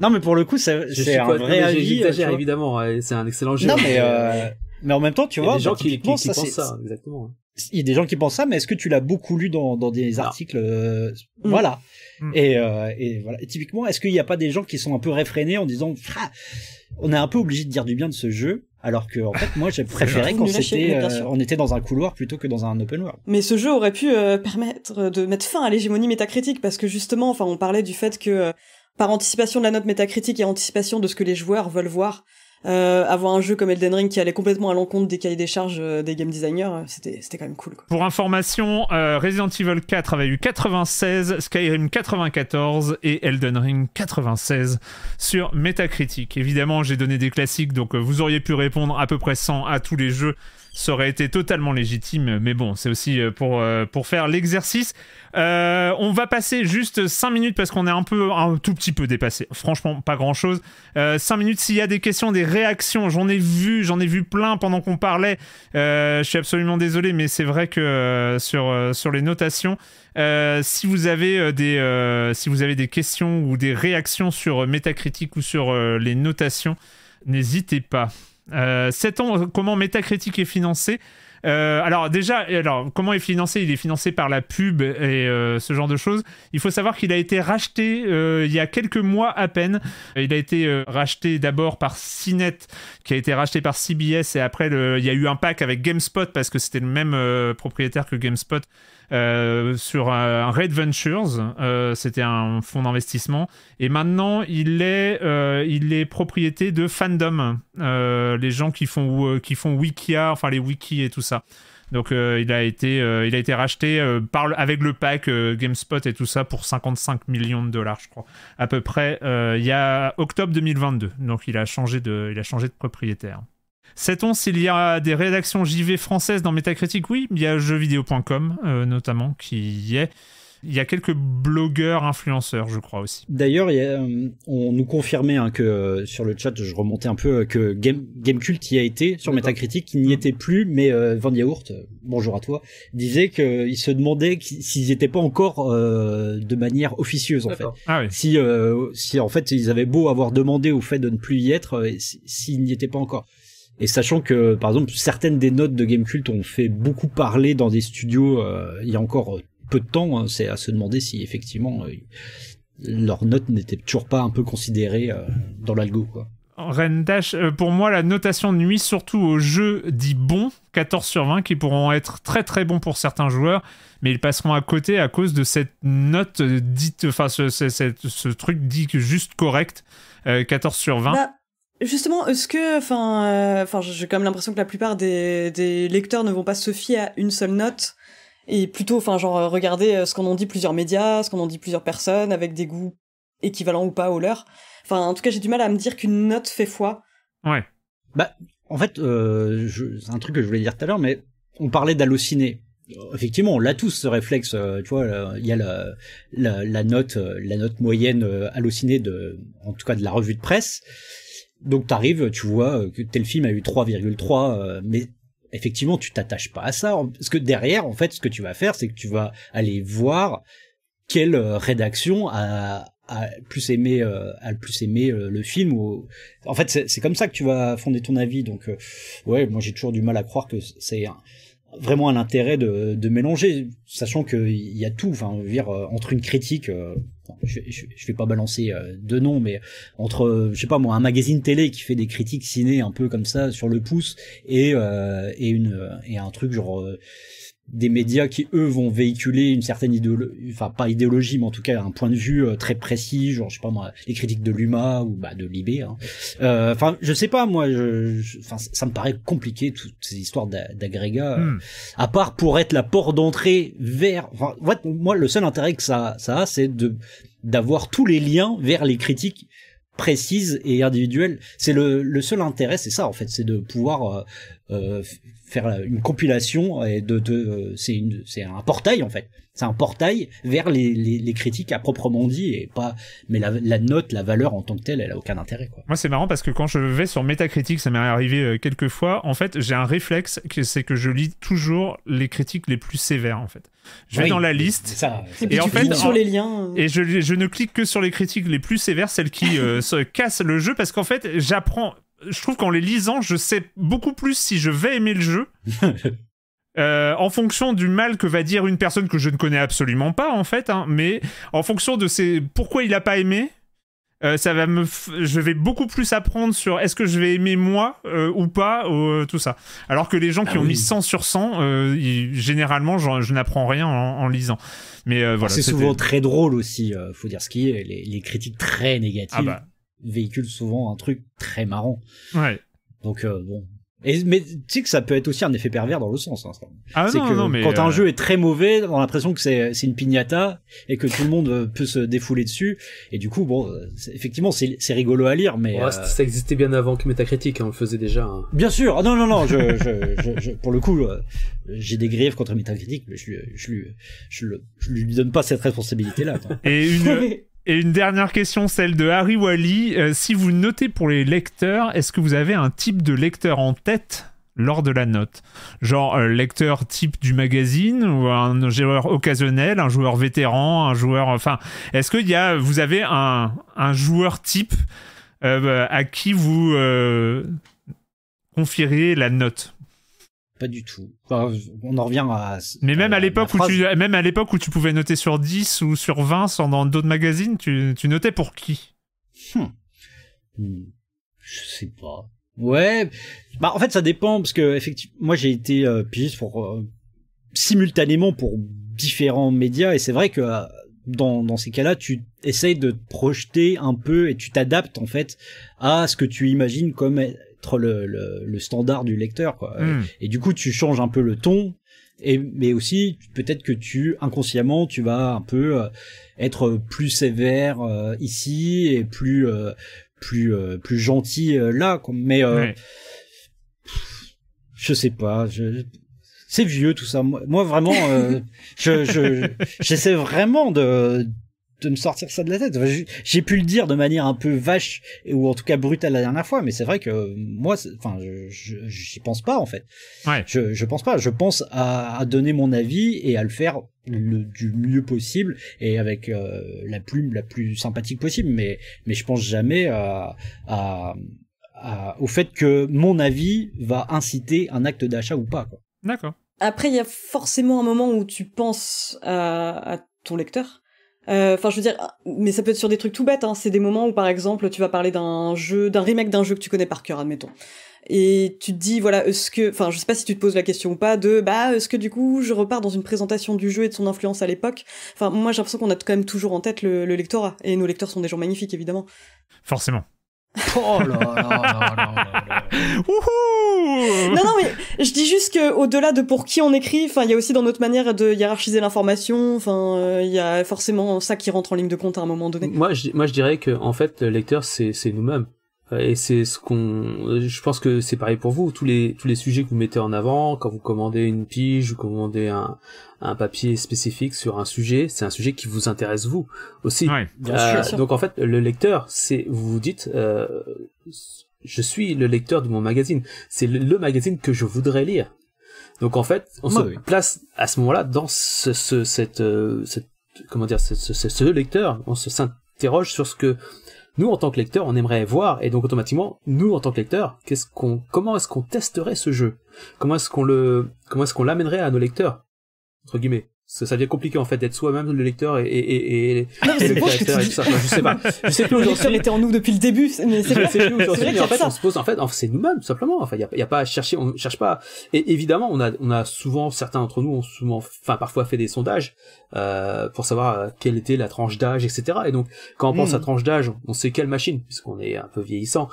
Non, mais pour le coup, c'est un vrai évidemment, hein, c'est un excellent jeu. Non, mais, euh, euh, mais en même temps, tu vois, il y a des gens qui, pensent ça, exactement. Hein. Il des gens qui pensent ça, mais est-ce que tu l'as beaucoup lu dans, dans des articles euh, mm. Voilà. Mm. Et, et voilà. Et typiquement, est-ce qu'il n'y a pas des gens qui sont un peu réfrénés en disant, on est un peu obligé de dire du bien de ce jeu, alors que en fait moi j'ai préféré quand c'était on était dans un couloir plutôt que dans un open world. Mais ce jeu aurait pu permettre de mettre fin à l'hégémonie métacritique parce que justement enfin on parlait du fait que par anticipation de la note métacritique et anticipation de ce que les joueurs veulent voir, euh, avoir un jeu comme Elden Ring qui allait complètement à l'encontre des cahiers des charges euh, des game designers, euh, c'était, c'était quand même cool. Pour information, Resident Evil 4 avait eu 96, Skyrim 94 et Elden Ring 96 sur métacritique. Évidemment, j'ai donné des classiques, donc vous auriez pu répondre à peu près 100 à tous les jeux ça aurait été totalement légitime, mais bon, c'est aussi euh, pour, euh, pour faire l'exercice. Euh, on va passer juste 5 minutes parce qu'on est un peu, un tout petit peu dépassé. Franchement, pas grand chose. 5 minutes, s'il y a des questions, des réactions, j'en ai vu, j'en ai vu plein pendant qu'on parlait. je suis absolument désolé, mais c'est vrai que sur, sur les notations, si, vous avez, des, si vous avez des questions ou des réactions sur Metacritic ou sur les notations, n'hésitez pas. 7 euh, comment Metacritic est financé euh, alors déjà, alors comment est financé Il est financé par la pub et euh, ce genre de choses. Il faut savoir qu'il a été racheté il y a quelques mois à peine. Il a été racheté d'abord par Cinet, qui a été racheté par CBS, et après il y a eu un pack avec GameSpot parce que c'était le même propriétaire que GameSpot euh, sur Red Ventures. Euh, c'était un fonds d'investissement. Et maintenant, il est, euh, il est propriété de Fandom, les gens qui font, qui font Wikia, enfin les wikis et tout ça. Donc il, a été, il a été racheté par, avec le pack GameSpot et tout ça pour 55 millions de dollars, je crois, à peu près. il y a octobre 2022. Donc il a changé de, il a changé de propriétaire. Sait-on s'il y a des rédactions JV françaises dans Metacritic Oui, il y a jeuxvideo.com euh, notamment qui y est. Il y a quelques blogueurs influenceurs, je crois aussi. D'ailleurs, euh, on nous confirmait hein, que euh, sur le chat, je remontais un peu que Game, Gamecult y a été sur Metacritic, qui n'y mm. était plus, mais Vendiaourt bonjour à toi, disait qu'il se demandait s'ils n'étaient pas encore de manière officieuse en fait. Ah si, si en fait ils avaient beau avoir demandé au fait de ne plus y être, s'ils n'y étaient pas encore. Et sachant que, par exemple, certaines des notes de Game Cult ont fait beaucoup parler dans des studios euh, il y a encore euh, peu de temps, hein, c'est à se demander si effectivement euh, leurs notes n'étaient toujours pas un peu considérées dans l'algo. Quoi. Rendash, pour moi, la notation nuit surtout aux jeux dits bons, 14 sur 20, qui pourront être très très bons pour certains joueurs, mais ils passeront à côté à cause de cette note dite, enfin ce, truc dit juste correct, 14 sur 20. Justement, est-ce que, enfin, euh, enfin, j'ai quand même l'impression que la plupart des, lecteurs ne vont pas se fier à une seule note et plutôt, enfin, genre euh, regarder euh, ce qu'en ont dit plusieurs médias, ce qu'en ont dit plusieurs personnes avec des goûts équivalents ou pas au leur. Enfin, en tout cas, j'ai du mal à me dire qu'une note fait foi. Ouais. Bah, en fait, euh, c'est un truc que je voulais dire tout à l'heure, mais on parlait d'halluciner effectivement, on l'a tous ce réflexe. Tu vois, il y a la, note, la note moyenne hallucinée de, en tout cas de la revue de presse donc t'arrives, tu vois euh, que tel film a eu 3,3, euh, mais effectivement, tu t'attaches pas à ça. Parce que derrière, en fait, ce que tu vas faire, c'est que tu vas aller voir quelle euh, rédaction a, plus aimé, a le plus aimé le film. En fait, c'est comme ça que tu vas fonder ton avis. Donc, ouais, moi j'ai toujours du mal à croire que c'est vraiment à l'intérêt de, de mélanger, sachant qu'il y a tout, enfin, dire, euh, entre une critique, euh, je, je, vais pas balancer euh, de nom, mais entre, je sais pas moi, un magazine télé qui fait des critiques ciné un peu comme ça, sur le pouce, et, et, une, et un truc genre des médias qui eux vont véhiculer une certaine idéologie, enfin pas idéologie, mais en tout cas un point de vue euh, très précis, genre je sais pas moi, les critiques de l'UMA ou bah, de l'IB. Hein. Euh, enfin, je sais pas moi, je, ça me paraît compliqué toutes ces histoires d'agrégats, euh, hmm. à part pour être la porte d'entrée vers. Enfin, moi, le seul intérêt que ça, ça a, c'est de d'avoir tous les liens vers les critiques précises et individuelles. C'est le, le seul intérêt, c'est ça en fait, c'est de pouvoir faire une compilation et de, de c'est une c'est un portail en fait c'est un portail vers les, les, les, critiques à proprement dit et pas mais la, la, note la valeur en tant que telle elle a aucun intérêt quoi. moi c'est marrant parce que quand je vais sur Metacritic ça m'est arrivé euh, quelques fois en fait j'ai un réflexe c'est que je lis toujours les critiques les plus sévères en fait je vais dans la liste ça, et, sur les liens hein. et je, je, ne clique que sur les critiques les plus sévères celles qui euh, se cassent le jeu parce qu'en fait j'apprends je trouve qu'en les lisant, je sais beaucoup plus si je vais aimer le jeu. Euh, en fonction du mal que va dire une personne que je ne connais absolument pas en fait, hein, mais en fonction de ses pourquoi il n'a pas aimé, euh, ça va me, je vais beaucoup plus apprendre sur est-ce que je vais aimer moi euh, ou pas tout ça. Alors que les gens ah qui ont mis 100 sur 100, généralement je, n'apprends rien en, lisant. Mais voilà, c'est souvent très drôle aussi, faut dire ce qui est, les, les critiques très ah négatives. Bah, véhicule souvent un truc très marrant. Ouais. Donc euh, bon. mais tu sais que ça peut être aussi un effet pervers dans le sens. Hein, ah c'est que quand un euh, jeu est très mauvais, on a l'impression que c'est une piñata et que tout le monde euh, peut se défouler dessus. Et du coup, bon, effectivement, c'est rigolo à lire, mais ça existait bien avant que Metacritic, en hein, on le faisait déjà. Hein. Bien sûr. Ah, non, non, non. pour le coup, j'ai des griffes contre Metacritic, mais je, lui, je lui donne pas cette responsabilité-là. Et une. Et une dernière question, celle de Harry Wally. Euh, si vous notez pour les lecteurs, est-ce que vous avez un type de lecteur en tête lors de la note Genre euh, lecteur type du magazine, ou un joueur occasionnel, un joueur vétéran, un joueur... Enfin, est-ce que y a, vous avez un, un joueur type euh, à qui vous confieriez la note pas du tout. on en revient à. Mais même à, l'époque où tu, même à l'époque où tu pouvais noter sur 10 ou sur 20 sans dans d'autres magazines, tu, tu notais pour qui hmm. hmm. Je sais pas. Ouais. Bah en fait ça dépend parce que effectivement, moi j'ai été euh, pigiste pour euh, simultanément pour différents médias et c'est vrai que euh, dans, dans ces cas-là, tu essayes de te projeter un peu et tu t'adaptes en fait à ce que tu imagines comme euh, le, standard du lecteur. Quoi. Hmm. Et du coup, tu changes un peu le ton, et, mais aussi peut-être que tu inconsciemment tu vas un peu euh, être plus sévère euh, ici et plus euh, plus plus gentil là mais je sais pas je, c'est vieux tout ça moi, vraiment je, je j'essaie vraiment de de me sortir ça de la tête. J'ai pu le dire de manière un peu vache ou en tout cas brutale la dernière fois, mais c'est vrai que moi, enfin, je j'y pense pas en fait. Je je pense pas. Je pense à, donner mon avis et à le faire du mieux possible et avec euh, la plume la plus sympathique possible. Mais mais je pense jamais à, au fait que mon avis va inciter un acte d'achat ou pas. D'accord. Après, il y a forcément un moment où tu penses à ton lecteur. Euh, enfin, je veux dire, mais ça peut être sur des trucs tout bêtes. Hein. C'est des moments où, par exemple, tu vas parler d'un jeu, d'un remake d'un jeu que tu connais par cœur, admettons et tu te dis voilà est-ce que enfin je sais pas si tu te poses la question ou pas de bah est-ce que du coup je repars dans une présentation du jeu et de son influence à l'époque enfin moi j'ai l'impression qu'on a quand même toujours en tête le, le, lectorat et nos lecteurs sont des gens magnifiques évidemment forcément Oh là là, Non, non, mais je dis juste qu'au-delà de pour qui on écrit, il y a aussi dans notre manière de hiérarchiser l'information, enfin, euh, il y a forcément ça qui rentre en ligne de compte à un moment donné. Moi, je, moi, je dirais que, en fait, le lecteur, c'est nous-mêmes. Euh, et c'est ce qu'on, euh, je pense que c'est pareil pour vous. Tous les tous les sujets que vous mettez en avant, quand vous commandez une pige, vous commandez un un papier spécifique sur un sujet, c'est un sujet qui vous intéresse vous aussi. Euh, donc en fait, le lecteur, c'est vous vous dites, euh, je suis le lecteur de mon magazine, c'est le, magazine que je voudrais lire. Donc en fait, on bah se place à ce moment-là dans ce, euh, comment dire, ce, lecteur, on s'interroge sur ce que nous en tant que lecteur on aimerait voir et donc automatiquement nous en tant que lecteur qu'est-ce qu'on comment est-ce qu'on testerait ce jeu comment est-ce qu'on le comment est-ce qu'on l'amènerait à nos lecteurs entre guillemets ça, ça devient compliqué en fait d'être soi-même le lecteur et, le caractère je sais sais plus où Le lecteur était en nous depuis le début, mais c'est on se pose en fait, c'est nous-mêmes simplement. Enfin, il y a, pas à chercher, on cherche pas. Et évidemment, on a, on a souvent certains d'entre nous ont souvent, enfin parfois fait des sondages euh, pour savoir euh, quelle était la tranche d'âge, etc. Et donc, quand on pense à hmm. tranche d'âge, on sait quelle machine puisqu'on est un peu vieillissant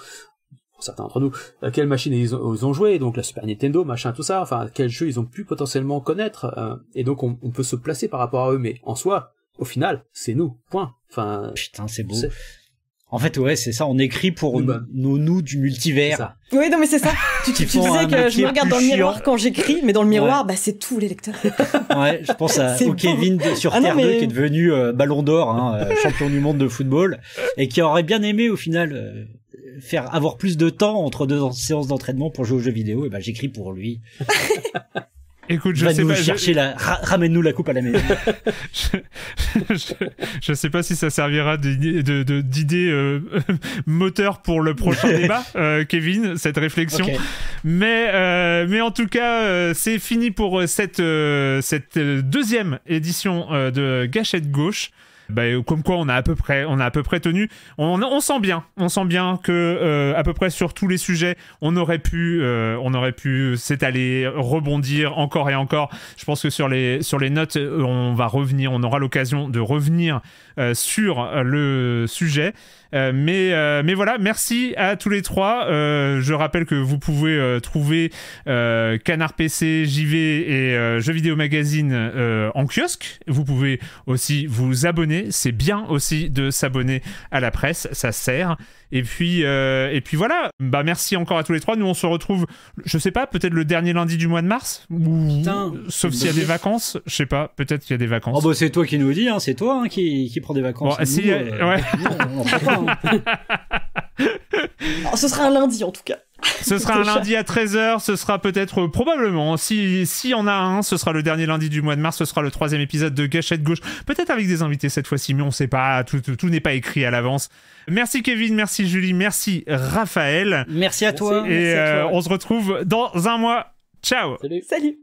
certains d'entre nous, euh, quelle quelles machines ils ont, joué, donc la Super Nintendo, machin, tout ça, enfin, quels jeux ils ont pu potentiellement connaître, euh, et donc on, peut se placer par rapport à eux, mais en soi, au final, c'est nous, point. Enfin, Putain, c'est beau. En fait, ouais, c'est ça, on écrit pour nos nous du multivers. Oui, non, mais c'est ça. tu, disais que je me regarde dans le miroir quand j'écris, mais dans le miroir, bah, c'est tous les lecteurs. ouais, je pense à, au Kevin sur ah Terre 2 qui est devenu euh, ballon d'or, hein, champion du monde de football, et qui aurait bien aimé, au final, faire avoir plus de temps entre deux séances d'entraînement pour jouer aux jeux vidéo, et eh ben j'écris pour lui. Écoute, je sais pas, chercher la ramène-nous la coupe à la maison. je, sais pas si ça servira d'idée de, de, euh, moteur pour le prochain débat, euh, Kevin, cette réflexion. Mais euh, mais en tout cas, c'est fini pour cette cette deuxième édition de Gâchette gauche. Ben, comme quoi on a à peu près, on a à peu près tenu. On, sent bien, on sent bien que euh, à peu près sur tous les sujets, on aurait pu, euh, on aurait pu s'étaler, rebondir encore et encore. Je pense que sur les sur les notes, euh, on va revenir, on aura l'occasion de revenir sur le sujet. Euh, mais, euh, mais voilà, merci à tous les trois. Euh, je rappelle que vous pouvez trouver Canard PC, JV et Jeux Vidéo Magazine en kiosque. Vous pouvez aussi vous abonner. C'est bien aussi de s'abonner à la presse, ça sert. Et puis, euh, et puis voilà. Bah merci encore à tous les trois. Nous on se retrouve, je sais pas, peut-être le dernier lundi du mois de mars. Ou... Sauf s'il y a des vacances, je sais pas. Peut-être qu'il y a des vacances. Oh bah c'est toi qui nous dis, hein, c'est toi hein, qui, qui prend des vacances. si, euh, euh, ouais. non, hein. ce sera un lundi en tout cas. Ce sera un lundi à 13h, ce sera peut-être euh, probablement, si s'il y en a un, ce sera le dernier lundi du mois de mars, ce sera le troisième épisode de Gâchette Gauche, peut-être avec des invités cette fois-ci, mais on sait pas, tout, n'est pas écrit à l'avance. Merci Kevin, merci Julie, merci Raphaël. Merci à toi. Et euh, on se retrouve dans un mois. Ciao. Salut.